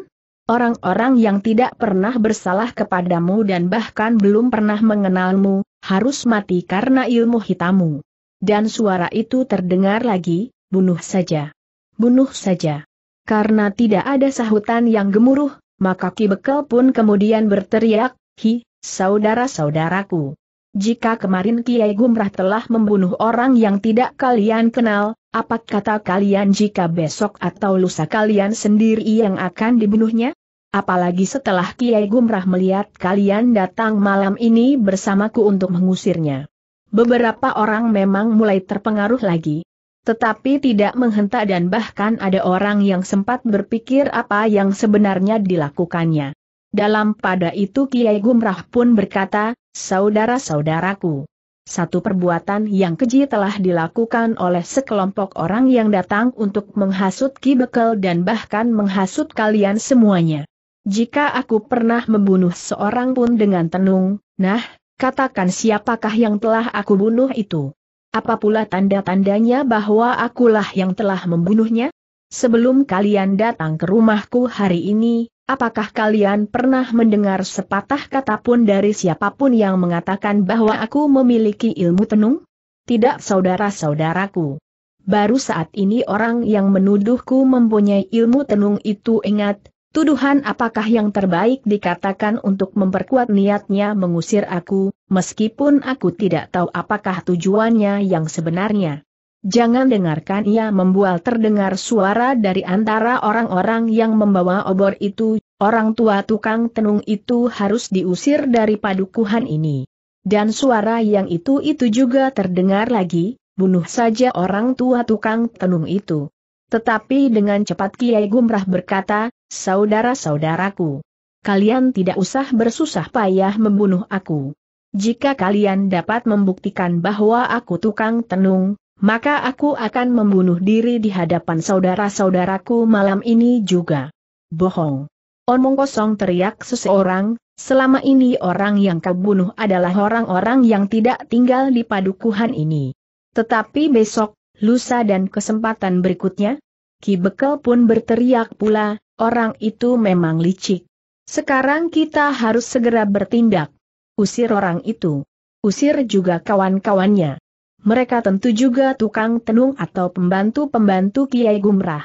Orang-orang yang tidak pernah bersalah kepadamu dan bahkan belum pernah mengenalmu, harus mati karena ilmu hitammu. Dan suara itu terdengar lagi, bunuh saja. Bunuh saja. Karena tidak ada sahutan yang gemuruh, maka Ki Bekel pun kemudian berteriak, Hi, saudara-saudaraku. Jika kemarin Kiai Gumrah telah membunuh orang yang tidak kalian kenal, apa kata kalian jika besok atau lusa kalian sendiri yang akan dibunuhnya? Apalagi setelah Kiai Gumrah melihat kalian datang malam ini bersamaku untuk mengusirnya. Beberapa orang memang mulai terpengaruh lagi. Tetapi tidak menghentak dan bahkan ada orang yang sempat berpikir apa yang sebenarnya dilakukannya. Dalam pada itu Kiai Gumrah pun berkata, saudara-saudaraku. Satu perbuatan yang keji telah dilakukan oleh sekelompok orang yang datang untuk menghasut Ki Bekel dan bahkan menghasut kalian semuanya. Jika aku pernah membunuh seorang pun dengan tenung, nah, katakan siapakah yang telah aku bunuh itu. Apa pula tanda-tandanya bahwa akulah yang telah membunuhnya? Sebelum kalian datang ke rumahku hari ini, Apakah kalian pernah mendengar sepatah kata pun dari siapapun yang mengatakan bahwa aku memiliki ilmu tenung? Tidak saudara-saudaraku. Baru saat ini orang yang menuduhku mempunyai ilmu tenung itu ingat, tuduhan apakah yang terbaik dikatakan untuk memperkuat niatnya mengusir aku, meskipun aku tidak tahu apakah tujuannya yang sebenarnya. Jangan dengarkan ia membual terdengar suara dari antara orang-orang yang membawa obor itu, orang tua tukang tenung itu harus diusir dari padukuhan ini. Dan suara yang itu-itu juga terdengar lagi, bunuh saja orang tua tukang tenung itu. Tetapi dengan cepat Kiai Gumrah berkata, saudara-saudaraku, kalian tidak usah bersusah payah membunuh aku. Jika kalian dapat membuktikan bahwa aku tukang tenung, maka aku akan membunuh diri di hadapan saudara-saudaraku malam ini juga. Bohong. Omong kosong teriak seseorang, selama ini orang yang kau bunuh adalah orang-orang yang tidak tinggal di padukuhan ini. Tetapi besok, lusa dan kesempatan berikutnya, Ki Bekel pun berteriak pula, orang itu memang licik. Sekarang kita harus segera bertindak. Usir orang itu. Usir juga kawan-kawannya mereka tentu juga tukang tenung atau pembantu-pembantu Kiai Gumrah.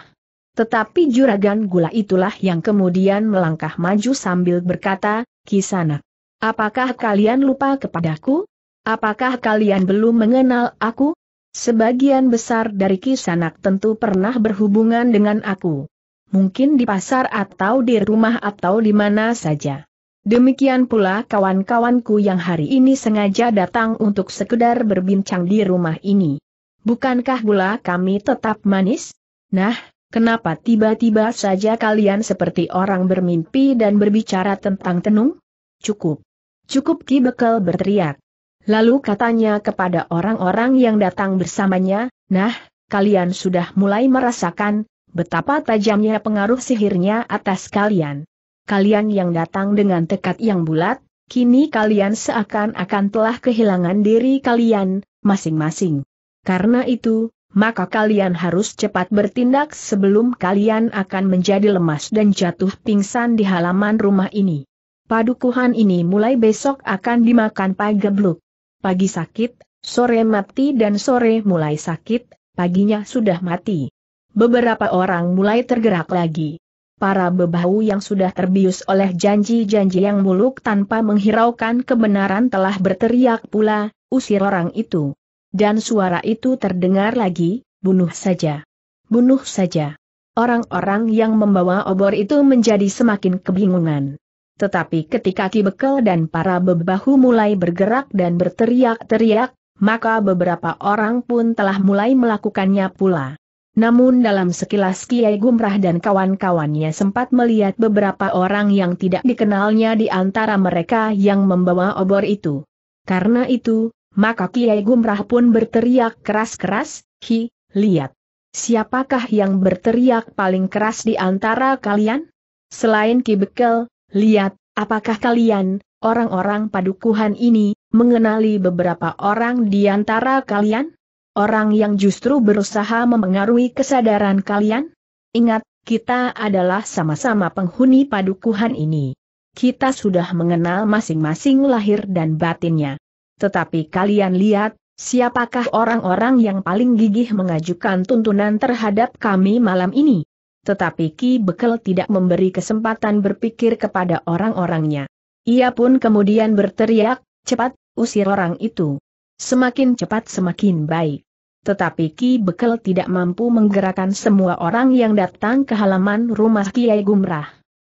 Tetapi juragan gula itulah yang kemudian melangkah maju sambil berkata, Kisanak, apakah kalian lupa kepadaku? Apakah kalian belum mengenal aku? Sebagian besar dari Kisanak tentu pernah berhubungan dengan aku. Mungkin di pasar atau di rumah atau di mana saja. Demikian pula kawan-kawanku yang hari ini sengaja datang untuk sekedar berbincang di rumah ini. Bukankah gula kami tetap manis? Nah, kenapa tiba-tiba saja kalian seperti orang bermimpi dan berbicara tentang tenung? Cukup. Cukup Ki Bekel berteriak. Lalu katanya kepada orang-orang yang datang bersamanya, nah, kalian sudah mulai merasakan betapa tajamnya pengaruh sihirnya atas kalian kalian yang datang dengan tekad yang bulat, kini kalian seakan-akan telah kehilangan diri kalian, masing-masing. Karena itu, maka kalian harus cepat bertindak sebelum kalian akan menjadi lemas dan jatuh pingsan di halaman rumah ini. Padukuhan ini mulai besok akan dimakan pagebluk. Pagi sakit, sore mati dan sore mulai sakit, paginya sudah mati. Beberapa orang mulai tergerak lagi para bebahu yang sudah terbius oleh janji-janji yang muluk tanpa menghiraukan kebenaran telah berteriak pula, usir orang itu. Dan suara itu terdengar lagi, bunuh saja. Bunuh saja. Orang-orang yang membawa obor itu menjadi semakin kebingungan. Tetapi ketika Ki Bekel dan para bebahu mulai bergerak dan berteriak-teriak, maka beberapa orang pun telah mulai melakukannya pula. Namun dalam sekilas Kiai Gumrah dan kawan-kawannya sempat melihat beberapa orang yang tidak dikenalnya di antara mereka yang membawa obor itu. Karena itu, maka Kiai Gumrah pun berteriak keras-keras, Hi, lihat. Siapakah yang berteriak paling keras di antara kalian? Selain Ki Bekel, lihat, apakah kalian, orang-orang padukuhan ini, mengenali beberapa orang di antara kalian? Orang yang justru berusaha memengaruhi kesadaran kalian? Ingat, kita adalah sama-sama penghuni padukuhan ini. Kita sudah mengenal masing-masing lahir dan batinnya. Tetapi kalian lihat, siapakah orang-orang yang paling gigih mengajukan tuntunan terhadap kami malam ini? Tetapi Ki Bekel tidak memberi kesempatan berpikir kepada orang-orangnya. Ia pun kemudian berteriak, cepat, usir orang itu. Semakin cepat semakin baik. Tetapi Ki Bekel tidak mampu menggerakkan semua orang yang datang ke halaman rumah Kiai Gumrah.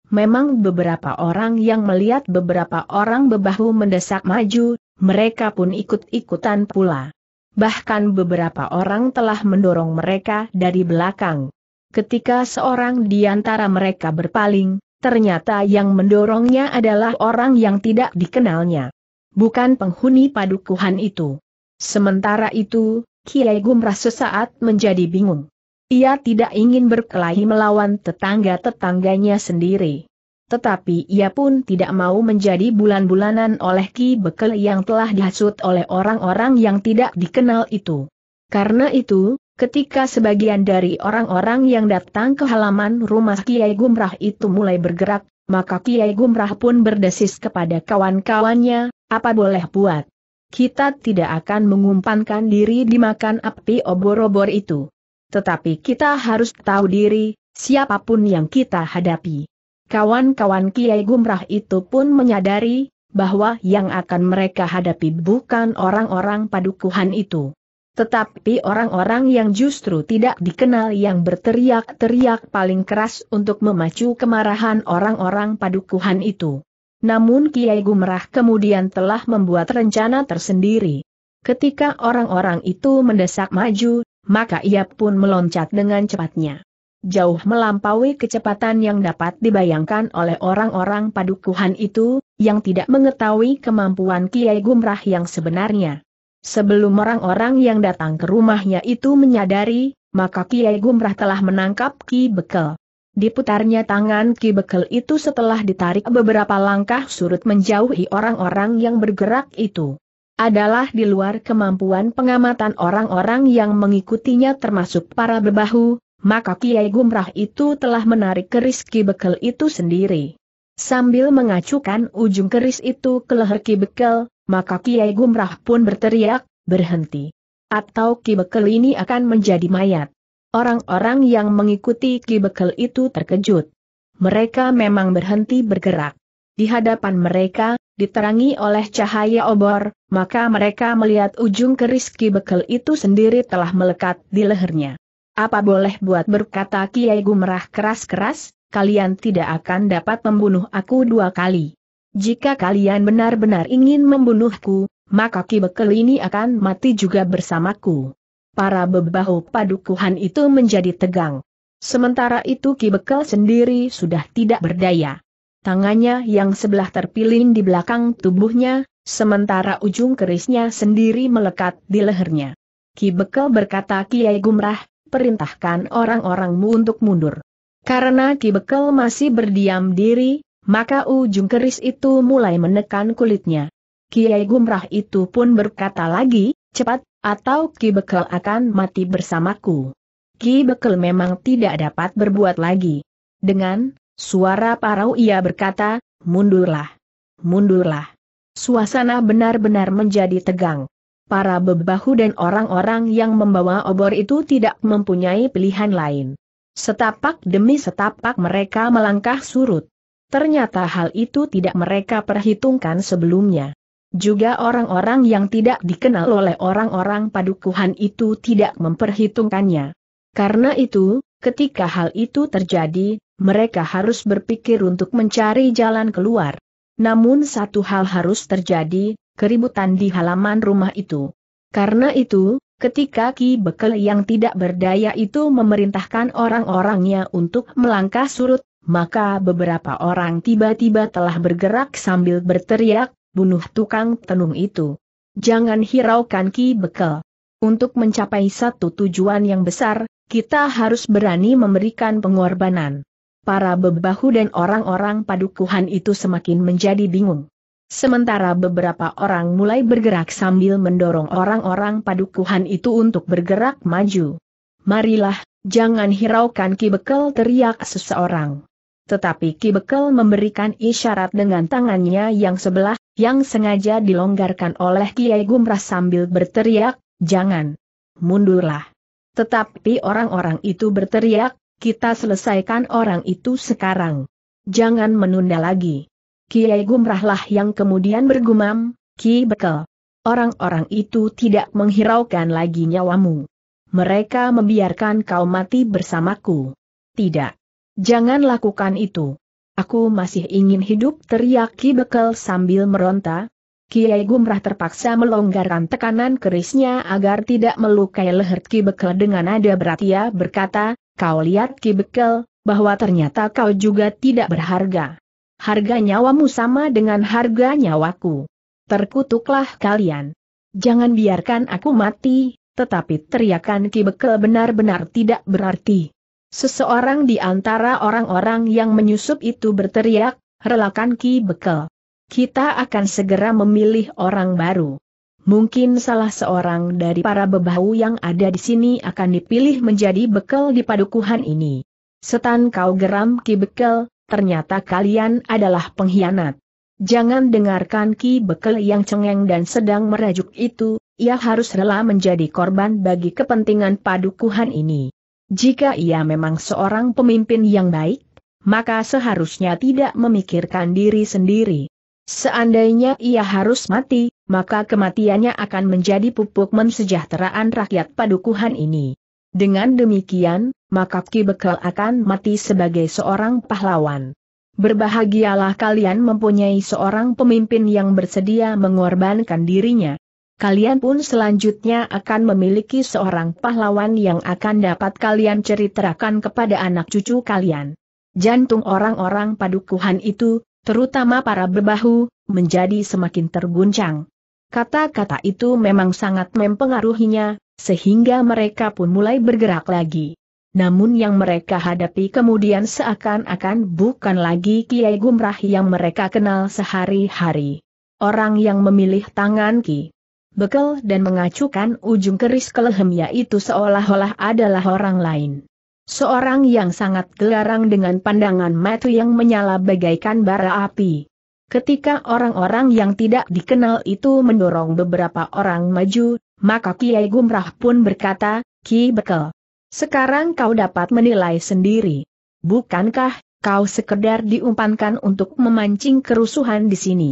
Memang beberapa orang yang melihat beberapa orang bebahu mendesak maju, mereka pun ikut-ikutan pula. Bahkan beberapa orang telah mendorong mereka dari belakang. Ketika seorang di antara mereka berpaling, ternyata yang mendorongnya adalah orang yang tidak dikenalnya bukan penghuni padukuhan itu. Sementara itu, Kiai Gumrah sesaat menjadi bingung. Ia tidak ingin berkelahi melawan tetangga-tetangganya sendiri. Tetapi ia pun tidak mau menjadi bulan-bulanan oleh Ki Bekel yang telah dihasut oleh orang-orang yang tidak dikenal itu. Karena itu, Ketika sebagian dari orang-orang yang datang ke halaman rumah Kiai Gumrah itu mulai bergerak, maka Kiai Gumrah pun berdesis kepada kawan-kawannya, apa boleh buat? Kita tidak akan mengumpankan diri dimakan api obor-obor itu. Tetapi kita harus tahu diri, siapapun yang kita hadapi. Kawan-kawan Kiai Gumrah itu pun menyadari, bahwa yang akan mereka hadapi bukan orang-orang padukuhan itu. Tetapi orang-orang yang justru tidak dikenal yang berteriak-teriak paling keras untuk memacu kemarahan orang-orang padukuhan itu. Namun Kiai Gumrah kemudian telah membuat rencana tersendiri. Ketika orang-orang itu mendesak maju, maka ia pun meloncat dengan cepatnya. Jauh melampaui kecepatan yang dapat dibayangkan oleh orang-orang padukuhan itu, yang tidak mengetahui kemampuan Kiai Gumrah yang sebenarnya. Sebelum orang-orang yang datang ke rumahnya itu menyadari, maka Kiai Gumrah telah menangkap Ki Bekel. Diputarnya tangan Ki Bekel itu setelah ditarik beberapa langkah surut menjauhi orang-orang yang bergerak itu. Adalah di luar kemampuan pengamatan orang-orang yang mengikutinya termasuk para bebahu, maka Kiai Gumrah itu telah menarik keris Ki Bekel itu sendiri. Sambil mengacukan ujung keris itu ke leher Ki Bekel, maka Kiai Gumrah pun berteriak, berhenti. Atau Ki Bekel ini akan menjadi mayat. Orang-orang yang mengikuti kibekel itu terkejut. Mereka memang berhenti bergerak. Di hadapan mereka, diterangi oleh cahaya obor, maka mereka melihat ujung keris kibekel itu sendiri telah melekat di lehernya. Apa boleh buat berkata Kiai Gumerah keras-keras, kalian tidak akan dapat membunuh aku dua kali. Jika kalian benar-benar ingin membunuhku, maka kibekel ini akan mati juga bersamaku para bebahu padukuhan itu menjadi tegang. Sementara itu Ki Bekel sendiri sudah tidak berdaya. Tangannya yang sebelah terpilin di belakang tubuhnya, sementara ujung kerisnya sendiri melekat di lehernya. Ki Bekel berkata Kiai Gumrah, perintahkan orang-orangmu untuk mundur. Karena Ki Bekel masih berdiam diri, maka ujung keris itu mulai menekan kulitnya. Kiai Gumrah itu pun berkata lagi, Cepat, atau Ki Bekel akan mati bersamaku. Ki Bekel memang tidak dapat berbuat lagi. Dengan suara parau ia berkata, mundurlah. Mundurlah. Suasana benar-benar menjadi tegang. Para bebahu dan orang-orang yang membawa obor itu tidak mempunyai pilihan lain. Setapak demi setapak mereka melangkah surut. Ternyata hal itu tidak mereka perhitungkan sebelumnya. Juga orang-orang yang tidak dikenal oleh orang-orang padukuhan itu tidak memperhitungkannya. Karena itu, ketika hal itu terjadi, mereka harus berpikir untuk mencari jalan keluar. Namun satu hal harus terjadi, keributan di halaman rumah itu. Karena itu, ketika Ki Bekel yang tidak berdaya itu memerintahkan orang-orangnya untuk melangkah surut, maka beberapa orang tiba-tiba telah bergerak sambil berteriak, bunuh tukang tenung itu. Jangan hiraukan Ki Bekel. Untuk mencapai satu tujuan yang besar, kita harus berani memberikan pengorbanan. Para bebahu dan orang-orang padukuhan itu semakin menjadi bingung. Sementara beberapa orang mulai bergerak sambil mendorong orang-orang padukuhan itu untuk bergerak maju. Marilah, jangan hiraukan Ki Bekel teriak seseorang. Tetapi Ki Bekel memberikan isyarat dengan tangannya yang sebelah, yang sengaja dilonggarkan oleh Kiai Gumrah sambil berteriak, jangan mundurlah. Tetapi orang-orang itu berteriak, kita selesaikan orang itu sekarang. Jangan menunda lagi. Kiai Gumrahlah yang kemudian bergumam, Ki Bekel. Orang-orang itu tidak menghiraukan lagi nyawamu. Mereka membiarkan kau mati bersamaku. Tidak. Jangan lakukan itu. Aku masih ingin hidup teriak Ki Bekel sambil meronta. Kiai Gumrah terpaksa melonggarkan tekanan kerisnya agar tidak melukai leher Ki Bekel dengan nada berat ia berkata, kau lihat Ki Bekel, bahwa ternyata kau juga tidak berharga. Harga nyawamu sama dengan harga nyawaku. Terkutuklah kalian. Jangan biarkan aku mati, tetapi teriakan Ki Bekel benar-benar tidak berarti. Seseorang di antara orang-orang yang menyusup itu berteriak, relakan Ki Bekel. Kita akan segera memilih orang baru. Mungkin salah seorang dari para bebahu yang ada di sini akan dipilih menjadi Bekel di padukuhan ini. Setan kau geram Ki Bekel, ternyata kalian adalah pengkhianat. Jangan dengarkan Ki Bekel yang cengeng dan sedang merajuk itu, ia harus rela menjadi korban bagi kepentingan padukuhan ini. Jika ia memang seorang pemimpin yang baik, maka seharusnya tidak memikirkan diri sendiri. Seandainya ia harus mati, maka kematiannya akan menjadi pupuk mensejahteraan rakyat padukuhan ini. Dengan demikian, maka Ki Bekel akan mati sebagai seorang pahlawan. Berbahagialah kalian mempunyai seorang pemimpin yang bersedia mengorbankan dirinya kalian pun selanjutnya akan memiliki seorang pahlawan yang akan dapat kalian ceritakan kepada anak cucu kalian. Jantung orang-orang padukuhan itu, terutama para berbahu, menjadi semakin terguncang. Kata-kata itu memang sangat mempengaruhinya, sehingga mereka pun mulai bergerak lagi. Namun yang mereka hadapi kemudian seakan-akan bukan lagi Kiai Gumrah yang mereka kenal sehari-hari. Orang yang memilih tangan Ki bekel dan mengacukan ujung keris kelehemnya itu seolah-olah adalah orang lain. Seorang yang sangat gelarang dengan pandangan mata yang menyala bagaikan bara api. Ketika orang-orang yang tidak dikenal itu mendorong beberapa orang maju, maka Kiai Gumrah pun berkata, Ki Bekel, sekarang kau dapat menilai sendiri. Bukankah kau sekedar diumpankan untuk memancing kerusuhan di sini?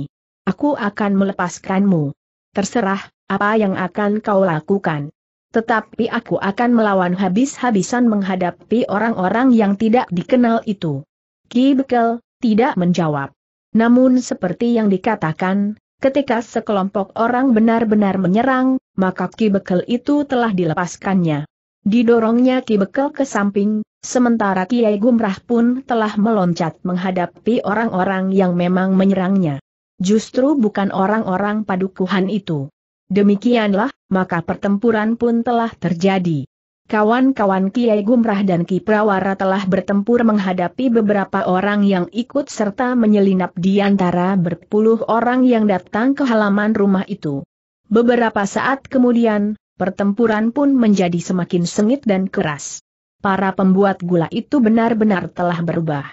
Aku akan melepaskanmu. Terserah, apa yang akan kau lakukan. Tetapi aku akan melawan habis-habisan menghadapi orang-orang yang tidak dikenal itu. Ki Bekel, tidak menjawab. Namun seperti yang dikatakan, ketika sekelompok orang benar-benar menyerang, maka Ki Bekel itu telah dilepaskannya. Didorongnya Ki Bekel ke samping, sementara Kiai Gumrah pun telah meloncat menghadapi orang-orang yang memang menyerangnya. Justru bukan orang-orang padukuhan itu. Demikianlah, maka pertempuran pun telah terjadi. Kawan-kawan Kiai Gumrah dan Ki Prawara telah bertempur menghadapi beberapa orang yang ikut serta menyelinap di antara berpuluh orang yang datang ke halaman rumah itu. Beberapa saat kemudian, pertempuran pun menjadi semakin sengit dan keras. Para pembuat gula itu benar-benar telah berubah.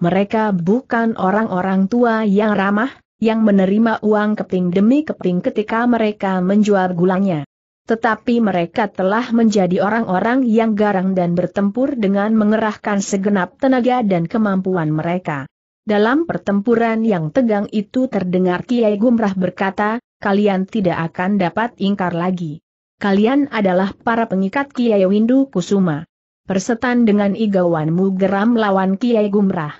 Mereka bukan orang-orang tua yang ramah, yang menerima uang keping demi keping ketika mereka menjual gulanya. Tetapi mereka telah menjadi orang-orang yang garang dan bertempur dengan mengerahkan segenap tenaga dan kemampuan mereka. Dalam pertempuran yang tegang itu terdengar Kiai Gumrah berkata, kalian tidak akan dapat ingkar lagi. Kalian adalah para pengikat Kiai Windu Kusuma. Persetan dengan igawanmu geram lawan Kiai Gumrah.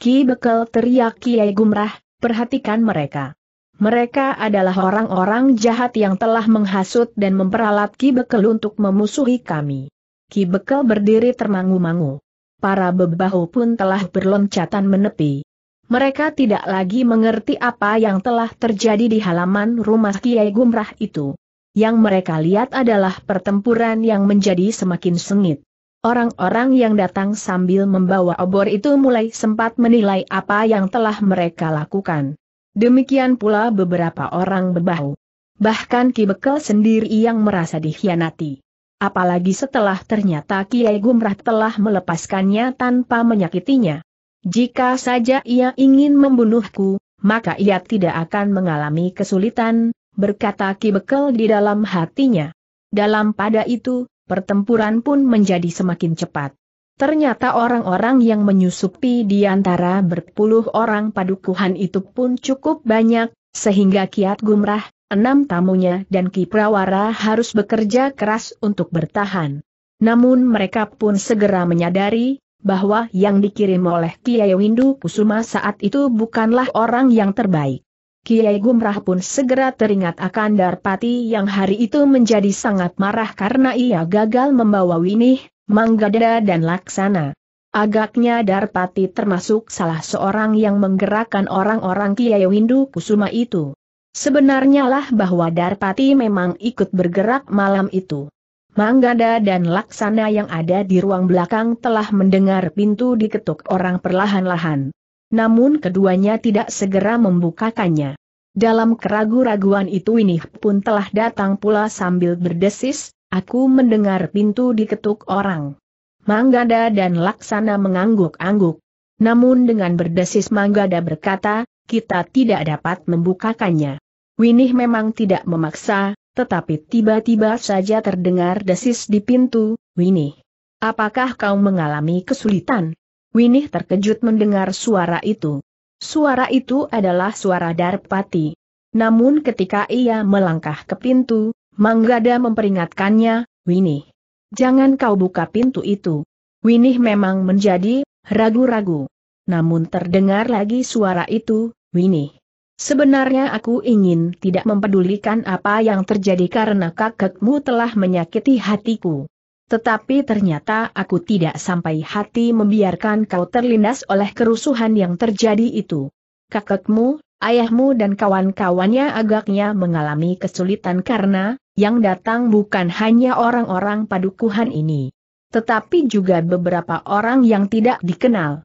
Ki Bekel teriak Kiai Gumrah, perhatikan mereka. Mereka adalah orang-orang jahat yang telah menghasut dan memperalat Ki Bekel untuk memusuhi kami. Ki Bekel berdiri termangu-mangu. Para bebahu pun telah berloncatan menepi. Mereka tidak lagi mengerti apa yang telah terjadi di halaman rumah Kiai Gumrah itu. Yang mereka lihat adalah pertempuran yang menjadi semakin sengit. Orang-orang yang datang sambil membawa obor itu mulai sempat menilai apa yang telah mereka lakukan. Demikian pula beberapa orang berbau. Bahkan Ki Bekel sendiri yang merasa dikhianati. Apalagi setelah ternyata Kiai Gumrah telah melepaskannya tanpa menyakitinya. Jika saja ia ingin membunuhku, maka ia tidak akan mengalami kesulitan, berkata Ki Bekel di dalam hatinya. Dalam pada itu, pertempuran pun menjadi semakin cepat. Ternyata orang-orang yang menyusupi di antara berpuluh orang padukuhan itu pun cukup banyak, sehingga kiat gumrah, enam tamunya dan Kiprawara harus bekerja keras untuk bertahan. Namun mereka pun segera menyadari, bahwa yang dikirim oleh Kiai Windu Kusuma saat itu bukanlah orang yang terbaik. Kiai Gumrah pun segera teringat akan Darpati yang hari itu menjadi sangat marah karena ia gagal membawa Winih, Manggada dan Laksana. Agaknya Darpati termasuk salah seorang yang menggerakkan orang-orang Kiai Windu Kusuma itu. Sebenarnya lah bahwa Darpati memang ikut bergerak malam itu. Manggada dan Laksana yang ada di ruang belakang telah mendengar pintu diketuk orang perlahan-lahan namun keduanya tidak segera membukakannya. Dalam keragu-raguan itu Winih pun telah datang pula sambil berdesis, aku mendengar pintu diketuk orang. Manggada dan Laksana mengangguk-angguk. Namun dengan berdesis Manggada berkata, kita tidak dapat membukakannya. Winih memang tidak memaksa, tetapi tiba-tiba saja terdengar desis di pintu, Winih. Apakah kau mengalami kesulitan? Winih terkejut mendengar suara itu. Suara itu adalah suara Darpati. Namun ketika ia melangkah ke pintu, Manggada memperingatkannya, Winih. Jangan kau buka pintu itu. Winih memang menjadi ragu-ragu. Namun terdengar lagi suara itu, Winih. Sebenarnya aku ingin tidak mempedulikan apa yang terjadi karena kakekmu telah menyakiti hatiku. Tetapi ternyata aku tidak sampai hati membiarkan kau terlindas oleh kerusuhan yang terjadi itu. Kakekmu, ayahmu dan kawan-kawannya agaknya mengalami kesulitan karena, yang datang bukan hanya orang-orang padukuhan ini. Tetapi juga beberapa orang yang tidak dikenal.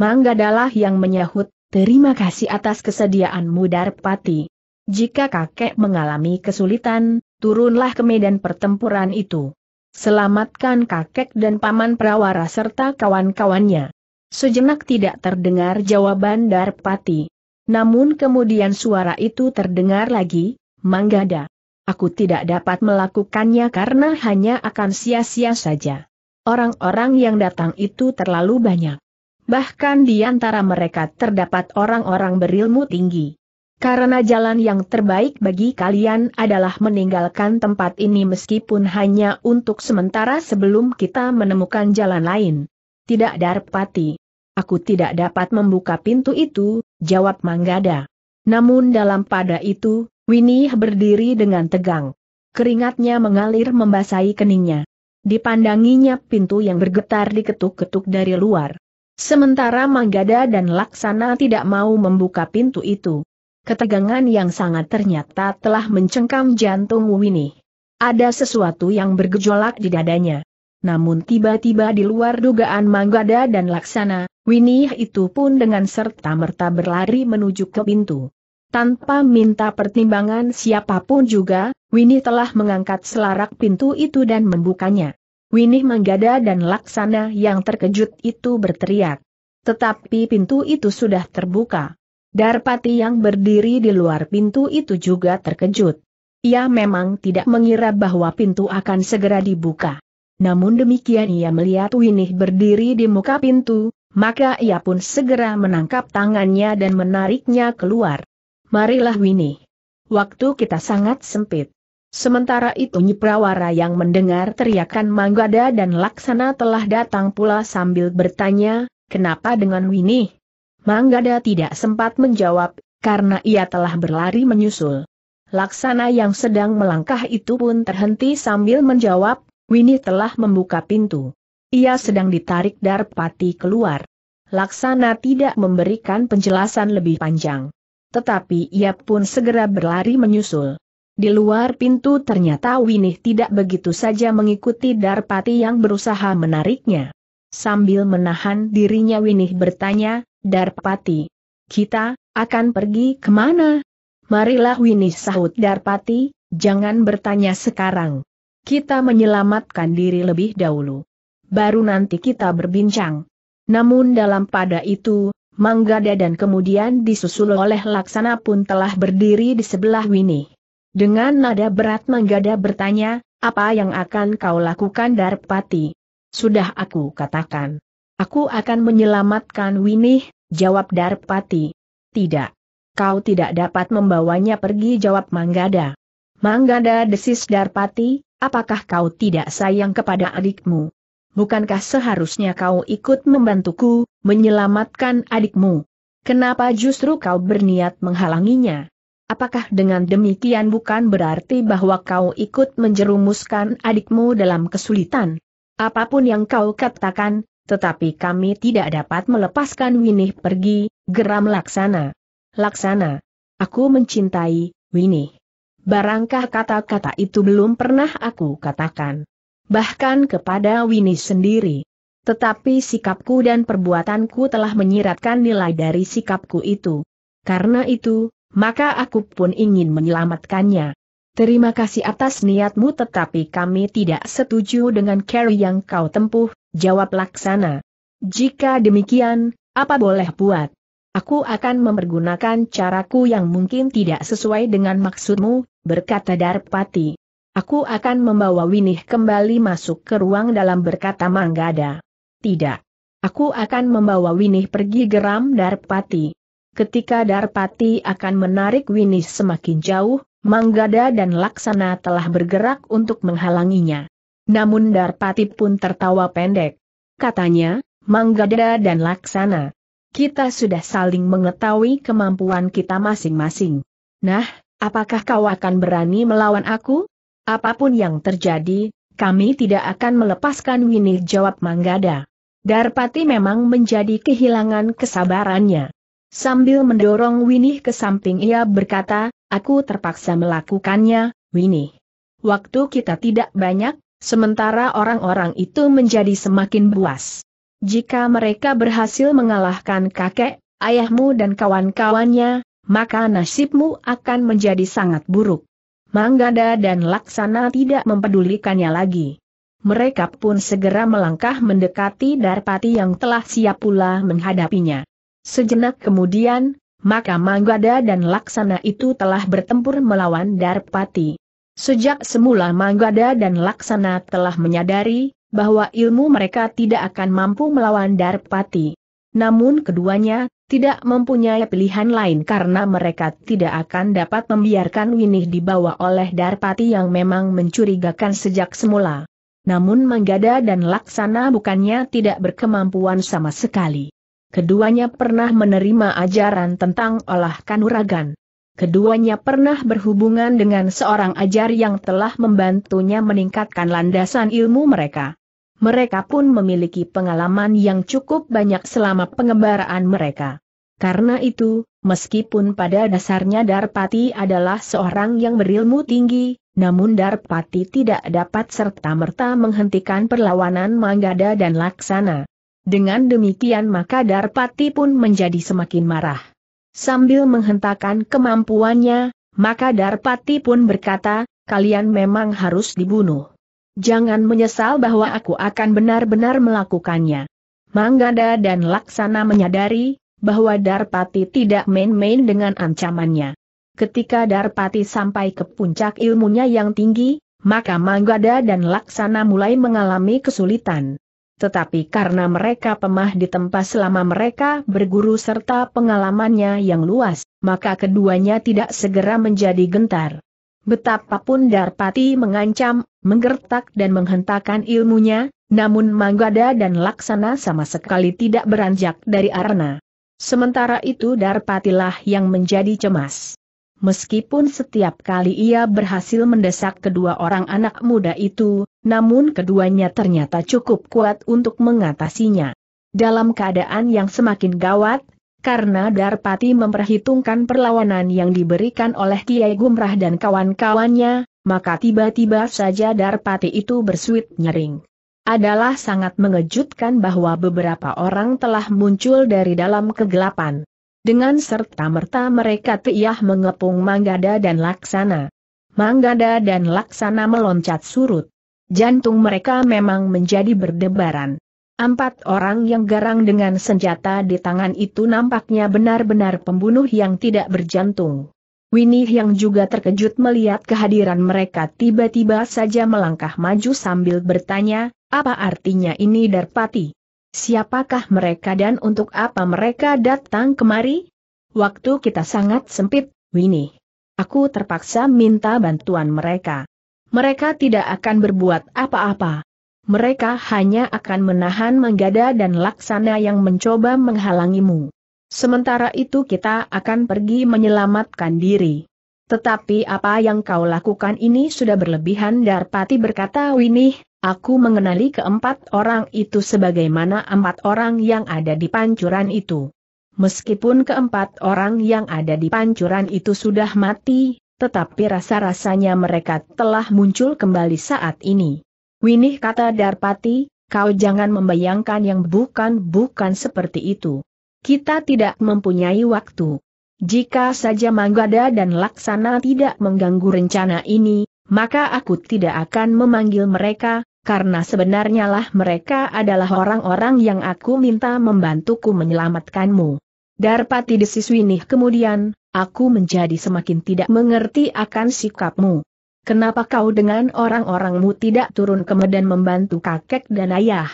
Manggadalah yang menyahut, terima kasih atas kesediaanmu Darpati. Jika kakek mengalami kesulitan, turunlah ke medan pertempuran itu. Selamatkan kakek dan paman perawara serta kawan-kawannya. Sejenak tidak terdengar jawaban Darpati. Namun kemudian suara itu terdengar lagi, Manggada. Aku tidak dapat melakukannya karena hanya akan sia-sia saja. Orang-orang yang datang itu terlalu banyak. Bahkan di antara mereka terdapat orang-orang berilmu tinggi. Karena jalan yang terbaik bagi kalian adalah meninggalkan tempat ini meskipun hanya untuk sementara sebelum kita menemukan jalan lain. Tidak Darpati. Aku tidak dapat membuka pintu itu, jawab Manggada. Namun dalam pada itu, Winnie berdiri dengan tegang. Keringatnya mengalir membasahi keningnya. Dipandanginya pintu yang bergetar diketuk-ketuk dari luar. Sementara Manggada dan Laksana tidak mau membuka pintu itu. Ketegangan yang sangat ternyata telah mencengkam jantung Winnie. Ada sesuatu yang bergejolak di dadanya. Namun tiba-tiba di luar dugaan Manggada dan Laksana, Winnie itu pun dengan serta-merta berlari menuju ke pintu. Tanpa minta pertimbangan siapapun juga, Winnie telah mengangkat selarak pintu itu dan membukanya. Winnie Manggada dan Laksana yang terkejut itu berteriak. Tetapi pintu itu sudah terbuka. Darpati yang berdiri di luar pintu itu juga terkejut. Ia memang tidak mengira bahwa pintu akan segera dibuka. Namun demikian ia melihat Winih berdiri di muka pintu, maka ia pun segera menangkap tangannya dan menariknya keluar. Marilah Winih. Waktu kita sangat sempit. Sementara itu Nyiprawara yang mendengar teriakan Manggada dan Laksana telah datang pula sambil bertanya, kenapa dengan Winih? Manggada tidak sempat menjawab, karena ia telah berlari menyusul. Laksana yang sedang melangkah itu pun terhenti sambil menjawab, Winnie telah membuka pintu. Ia sedang ditarik Darpati keluar. Laksana tidak memberikan penjelasan lebih panjang. Tetapi ia pun segera berlari menyusul. Di luar pintu ternyata Winih tidak begitu saja mengikuti Darpati yang berusaha menariknya. Sambil menahan dirinya Winih bertanya, Darpati. Kita, akan pergi kemana? Marilah Wini sahut Darpati, jangan bertanya sekarang. Kita menyelamatkan diri lebih dahulu. Baru nanti kita berbincang. Namun dalam pada itu, Manggada dan kemudian disusul oleh Laksana pun telah berdiri di sebelah Wini. Dengan nada berat Manggada bertanya, apa yang akan kau lakukan Darpati? Sudah aku katakan. Aku akan menyelamatkan Winih, jawab Darpati. Tidak. Kau tidak dapat membawanya pergi jawab Manggada. Manggada desis Darpati, apakah kau tidak sayang kepada adikmu? Bukankah seharusnya kau ikut membantuku, menyelamatkan adikmu? Kenapa justru kau berniat menghalanginya? Apakah dengan demikian bukan berarti bahwa kau ikut menjerumuskan adikmu dalam kesulitan? Apapun yang kau katakan, tetapi kami tidak dapat melepaskan Winih pergi, geram Laksana. Laksana, aku mencintai, Winih. Barangkah kata-kata itu belum pernah aku katakan. Bahkan kepada Winnie sendiri. Tetapi sikapku dan perbuatanku telah menyiratkan nilai dari sikapku itu. Karena itu, maka aku pun ingin menyelamatkannya. Terima kasih atas niatmu tetapi kami tidak setuju dengan carry yang kau tempuh, Jawab Laksana. Jika demikian, apa boleh buat? Aku akan mempergunakan caraku yang mungkin tidak sesuai dengan maksudmu, berkata Darpati. Aku akan membawa Winih kembali masuk ke ruang dalam berkata Manggada. Tidak. Aku akan membawa Winih pergi geram Darpati. Ketika Darpati akan menarik Winih semakin jauh, Manggada dan Laksana telah bergerak untuk menghalanginya. Namun Darpati pun tertawa pendek. Katanya, Manggada dan Laksana. Kita sudah saling mengetahui kemampuan kita masing-masing. Nah, apakah kau akan berani melawan aku? Apapun yang terjadi, kami tidak akan melepaskan Winnie jawab Manggada. Darpati memang menjadi kehilangan kesabarannya. Sambil mendorong Winnie ke samping ia berkata, aku terpaksa melakukannya, Winnie. Waktu kita tidak banyak, Sementara orang-orang itu menjadi semakin buas. Jika mereka berhasil mengalahkan kakek, ayahmu dan kawan-kawannya, maka nasibmu akan menjadi sangat buruk. Manggada dan Laksana tidak mempedulikannya lagi. Mereka pun segera melangkah mendekati Darpati yang telah siap pula menghadapinya. Sejenak kemudian, maka Manggada dan Laksana itu telah bertempur melawan Darpati. Sejak semula Manggada dan Laksana telah menyadari bahwa ilmu mereka tidak akan mampu melawan Darpati. Namun keduanya tidak mempunyai pilihan lain karena mereka tidak akan dapat membiarkan Winih dibawa oleh Darpati yang memang mencurigakan sejak semula. Namun Manggada dan Laksana bukannya tidak berkemampuan sama sekali. Keduanya pernah menerima ajaran tentang olah kanuragan. Keduanya pernah berhubungan dengan seorang ajar yang telah membantunya meningkatkan landasan ilmu mereka. Mereka pun memiliki pengalaman yang cukup banyak selama pengembaraan mereka. Karena itu, meskipun pada dasarnya Darpati adalah seorang yang berilmu tinggi, namun Darpati tidak dapat serta-merta menghentikan perlawanan Manggada dan Laksana. Dengan demikian maka Darpati pun menjadi semakin marah. Sambil menghentakkan kemampuannya, maka Darpati pun berkata, kalian memang harus dibunuh. Jangan menyesal bahwa aku akan benar-benar melakukannya. Manggada dan Laksana menyadari, bahwa Darpati tidak main-main dengan ancamannya. Ketika Darpati sampai ke puncak ilmunya yang tinggi, maka Manggada dan Laksana mulai mengalami kesulitan. Tetapi karena mereka pemah di tempat selama mereka berguru serta pengalamannya yang luas, maka keduanya tidak segera menjadi gentar. Betapapun Darpati mengancam, menggertak dan menghentakkan ilmunya, namun Manggada dan Laksana sama sekali tidak beranjak dari arena. Sementara itu Darpatilah yang menjadi cemas. Meskipun setiap kali ia berhasil mendesak kedua orang anak muda itu, namun keduanya ternyata cukup kuat untuk mengatasinya. Dalam keadaan yang semakin gawat, karena Darpati memperhitungkan perlawanan yang diberikan oleh Kiai Gumrah dan kawan-kawannya, maka tiba-tiba saja Darpati itu bersuit nyering. Adalah sangat mengejutkan bahwa beberapa orang telah muncul dari dalam kegelapan. Dengan serta-merta mereka tiah mengepung Manggada dan Laksana. Manggada dan Laksana meloncat surut. Jantung mereka memang menjadi berdebaran. Empat orang yang garang dengan senjata di tangan itu nampaknya benar-benar pembunuh yang tidak berjantung. Winnie yang juga terkejut melihat kehadiran mereka tiba-tiba saja melangkah maju sambil bertanya, apa artinya ini Darpati? Siapakah mereka dan untuk apa mereka datang kemari? Waktu kita sangat sempit, Winnie. Aku terpaksa minta bantuan mereka. Mereka tidak akan berbuat apa-apa. Mereka hanya akan menahan menggada dan Laksana yang mencoba menghalangimu. Sementara itu kita akan pergi menyelamatkan diri. Tetapi apa yang kau lakukan ini sudah berlebihan Darpati berkata Winnie. Aku mengenali keempat orang itu sebagaimana empat orang yang ada di pancuran itu. Meskipun keempat orang yang ada di pancuran itu sudah mati, tetapi rasa-rasanya mereka telah muncul kembali saat ini. Winih kata Darpati, kau jangan membayangkan yang bukan-bukan seperti itu. Kita tidak mempunyai waktu. Jika saja Manggada dan Laksana tidak mengganggu rencana ini, maka aku tidak akan memanggil mereka, karena sebenarnya lah mereka adalah orang-orang yang aku minta membantuku menyelamatkanmu. Darpati Desiswinih kemudian, aku menjadi semakin tidak mengerti akan sikapmu. Kenapa kau dengan orang-orangmu tidak turun ke medan membantu kakek dan ayah?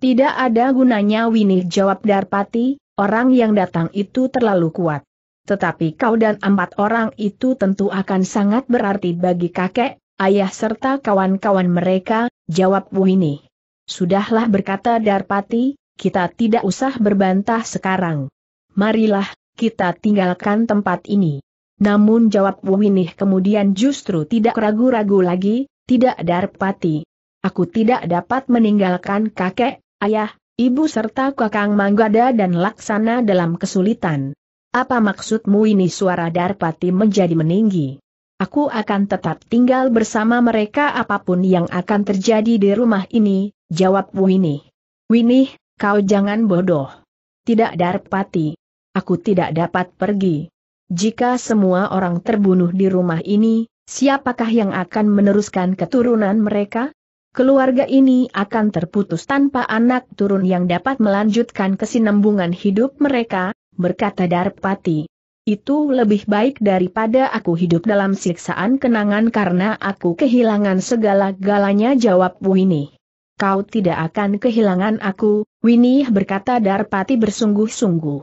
Tidak ada gunanya Winih jawab Darpati, orang yang datang itu terlalu kuat. Tetapi kau dan empat orang itu tentu akan sangat berarti bagi kakek, ayah serta kawan-kawan mereka, jawab ini. Sudahlah berkata Darpati, kita tidak usah berbantah sekarang. Marilah, kita tinggalkan tempat ini. Namun jawab ini kemudian justru tidak ragu-ragu lagi, tidak Darpati. Aku tidak dapat meninggalkan kakek, ayah, ibu serta kakang Manggada dan Laksana dalam kesulitan. Apa maksudmu ini suara Darpati menjadi meninggi? Aku akan tetap tinggal bersama mereka apapun yang akan terjadi di rumah ini, jawab Winnie. Winnie, kau jangan bodoh. Tidak Darpati. Aku tidak dapat pergi. Jika semua orang terbunuh di rumah ini, siapakah yang akan meneruskan keturunan mereka? Keluarga ini akan terputus tanpa anak turun yang dapat melanjutkan kesinambungan hidup mereka, berkata Darpati. Itu lebih baik daripada aku hidup dalam siksaan kenangan karena aku kehilangan segala-galanya jawab Winnie. Kau tidak akan kehilangan aku, Winnie berkata Darpati bersungguh-sungguh.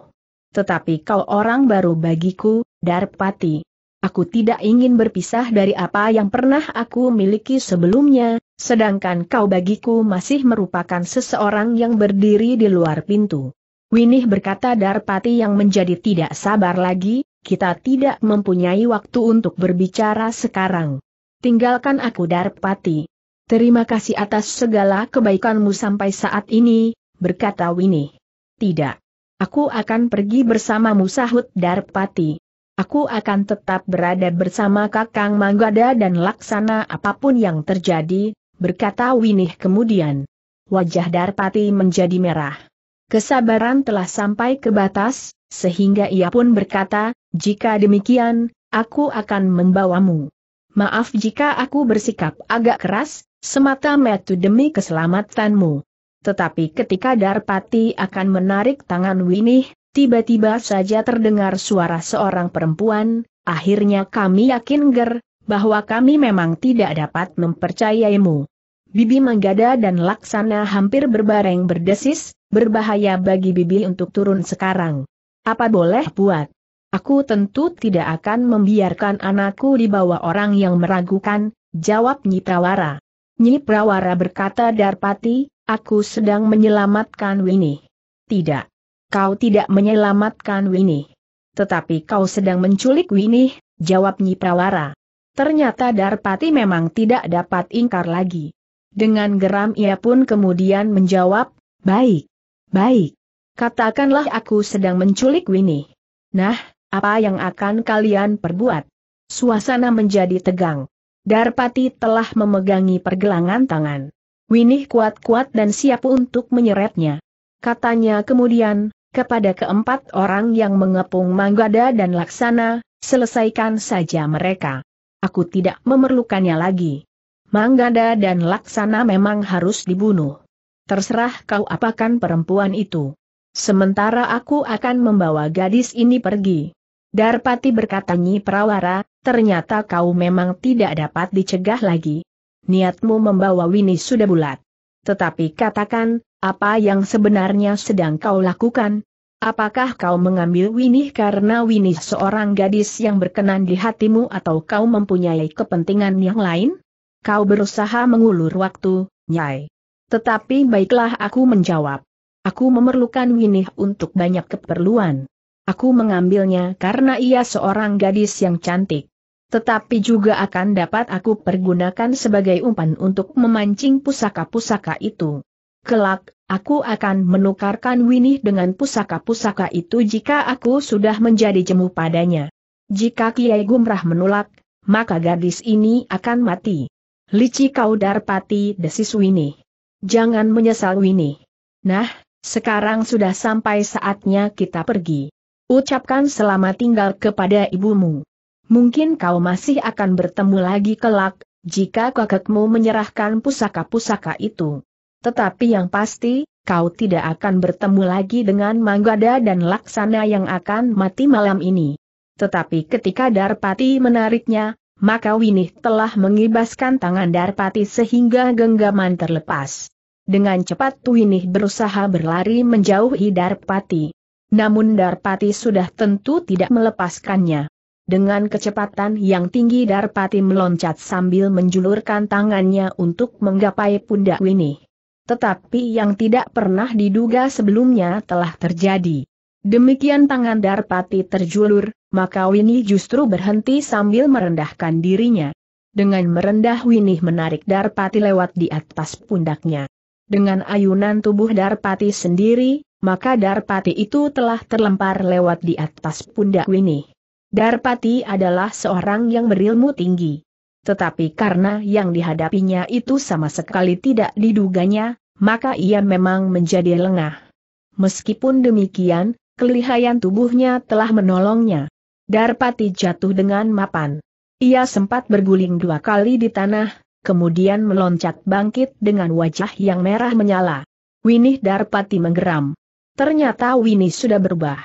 Tetapi kau orang baru bagiku, Darpati. Aku tidak ingin berpisah dari apa yang pernah aku miliki sebelumnya, sedangkan kau bagiku masih merupakan seseorang yang berdiri di luar pintu. Winih berkata Darpati yang menjadi tidak sabar lagi, kita tidak mempunyai waktu untuk berbicara sekarang. Tinggalkan aku Darpati. Terima kasih atas segala kebaikanmu sampai saat ini, berkata Winih. Tidak. Aku akan pergi bersamamu sahut Darpati. Aku akan tetap berada bersama Kakang Manggada dan laksana apapun yang terjadi, berkata Winih kemudian. Wajah Darpati menjadi merah. Kesabaran telah sampai ke batas, sehingga ia pun berkata, jika demikian, aku akan membawamu. Maaf jika aku bersikap agak keras, semata metu demi keselamatanmu. Tetapi ketika Darpati akan menarik tangan Winih, tiba-tiba saja terdengar suara seorang perempuan, akhirnya kami yakin ger, bahwa kami memang tidak dapat mempercayaimu. Bibi Manggada dan Laksana hampir berbareng berdesis, berbahaya bagi Bibi untuk turun sekarang. Apa boleh buat? Aku tentu tidak akan membiarkan anakku dibawa orang yang meragukan, jawab Nyi Prawara. Nyi Prawara berkata Darpati, aku sedang menyelamatkan Winnie. Tidak. Kau tidak menyelamatkan Winnie. Tetapi kau sedang menculik Winnie, jawab Nyi Prawara. Ternyata Darpati memang tidak dapat ingkar lagi. Dengan geram ia pun kemudian menjawab, baik, baik. Katakanlah aku sedang menculik Winnie. Nah, apa yang akan kalian perbuat? Suasana menjadi tegang. Darpati telah memegangi pergelangan tangan. Winnie kuat-kuat dan siap untuk menyeretnya. Katanya kemudian, kepada keempat orang yang mengepung Manggada dan Laksana, selesaikan saja mereka. Aku tidak memerlukannya lagi. Manggada dan Laksana memang harus dibunuh. Terserah kau apakan perempuan itu. Sementara aku akan membawa gadis ini pergi. Darpati berkata Nyi Prawara, ternyata kau memang tidak dapat dicegah lagi. Niatmu membawa Wini sudah bulat. Tetapi katakan, apa yang sebenarnya sedang kau lakukan? Apakah kau mengambil Wini karena Wini seorang gadis yang berkenan di hatimu atau kau mempunyai kepentingan yang lain? Kau berusaha mengulur waktu, Nyai. Tetapi baiklah aku menjawab. Aku memerlukan Winih untuk banyak keperluan. Aku mengambilnya karena ia seorang gadis yang cantik. Tetapi juga akan dapat aku pergunakan sebagai umpan untuk memancing pusaka-pusaka itu. Kelak, aku akan menukarkan Winih dengan pusaka-pusaka itu jika aku sudah menjadi jemu padanya. Jika Kiai Gumrah menolak, maka gadis ini akan mati. Lici kau darpati desis Wini. Jangan menyesal Wini. Nah, sekarang sudah sampai saatnya kita pergi. Ucapkan selamat tinggal kepada ibumu. Mungkin kau masih akan bertemu lagi kelak, jika kakekmu menyerahkan pusaka-pusaka itu. Tetapi yang pasti, kau tidak akan bertemu lagi dengan Manggada dan Laksana yang akan mati malam ini. Tetapi ketika Darpati menariknya, maka Winih telah mengibaskan tangan Darpati sehingga genggaman terlepas. Dengan cepat Winih berusaha berlari menjauhi Darpati. Namun Darpati sudah tentu tidak melepaskannya. Dengan kecepatan yang tinggi Darpati meloncat sambil menjulurkan tangannya untuk menggapai pundak Winih. Tetapi yang tidak pernah diduga sebelumnya telah terjadi. Demikian tangan Darpati terjulur, maka Winnie justru berhenti sambil merendahkan dirinya. Dengan merendah Winnie menarik Darpati lewat di atas pundaknya. Dengan ayunan tubuh Darpati sendiri, maka Darpati itu telah terlempar lewat di atas pundak Winnie. Darpati adalah seorang yang berilmu tinggi. Tetapi karena yang dihadapinya itu sama sekali tidak diduganya, maka ia memang menjadi lengah. Meskipun demikian, kelihaian tubuhnya telah menolongnya. Darpati jatuh dengan mapan. Ia sempat berguling dua kali di tanah, kemudian meloncat bangkit dengan wajah yang merah menyala. Winih Darpati menggeram. Ternyata Winih sudah berubah.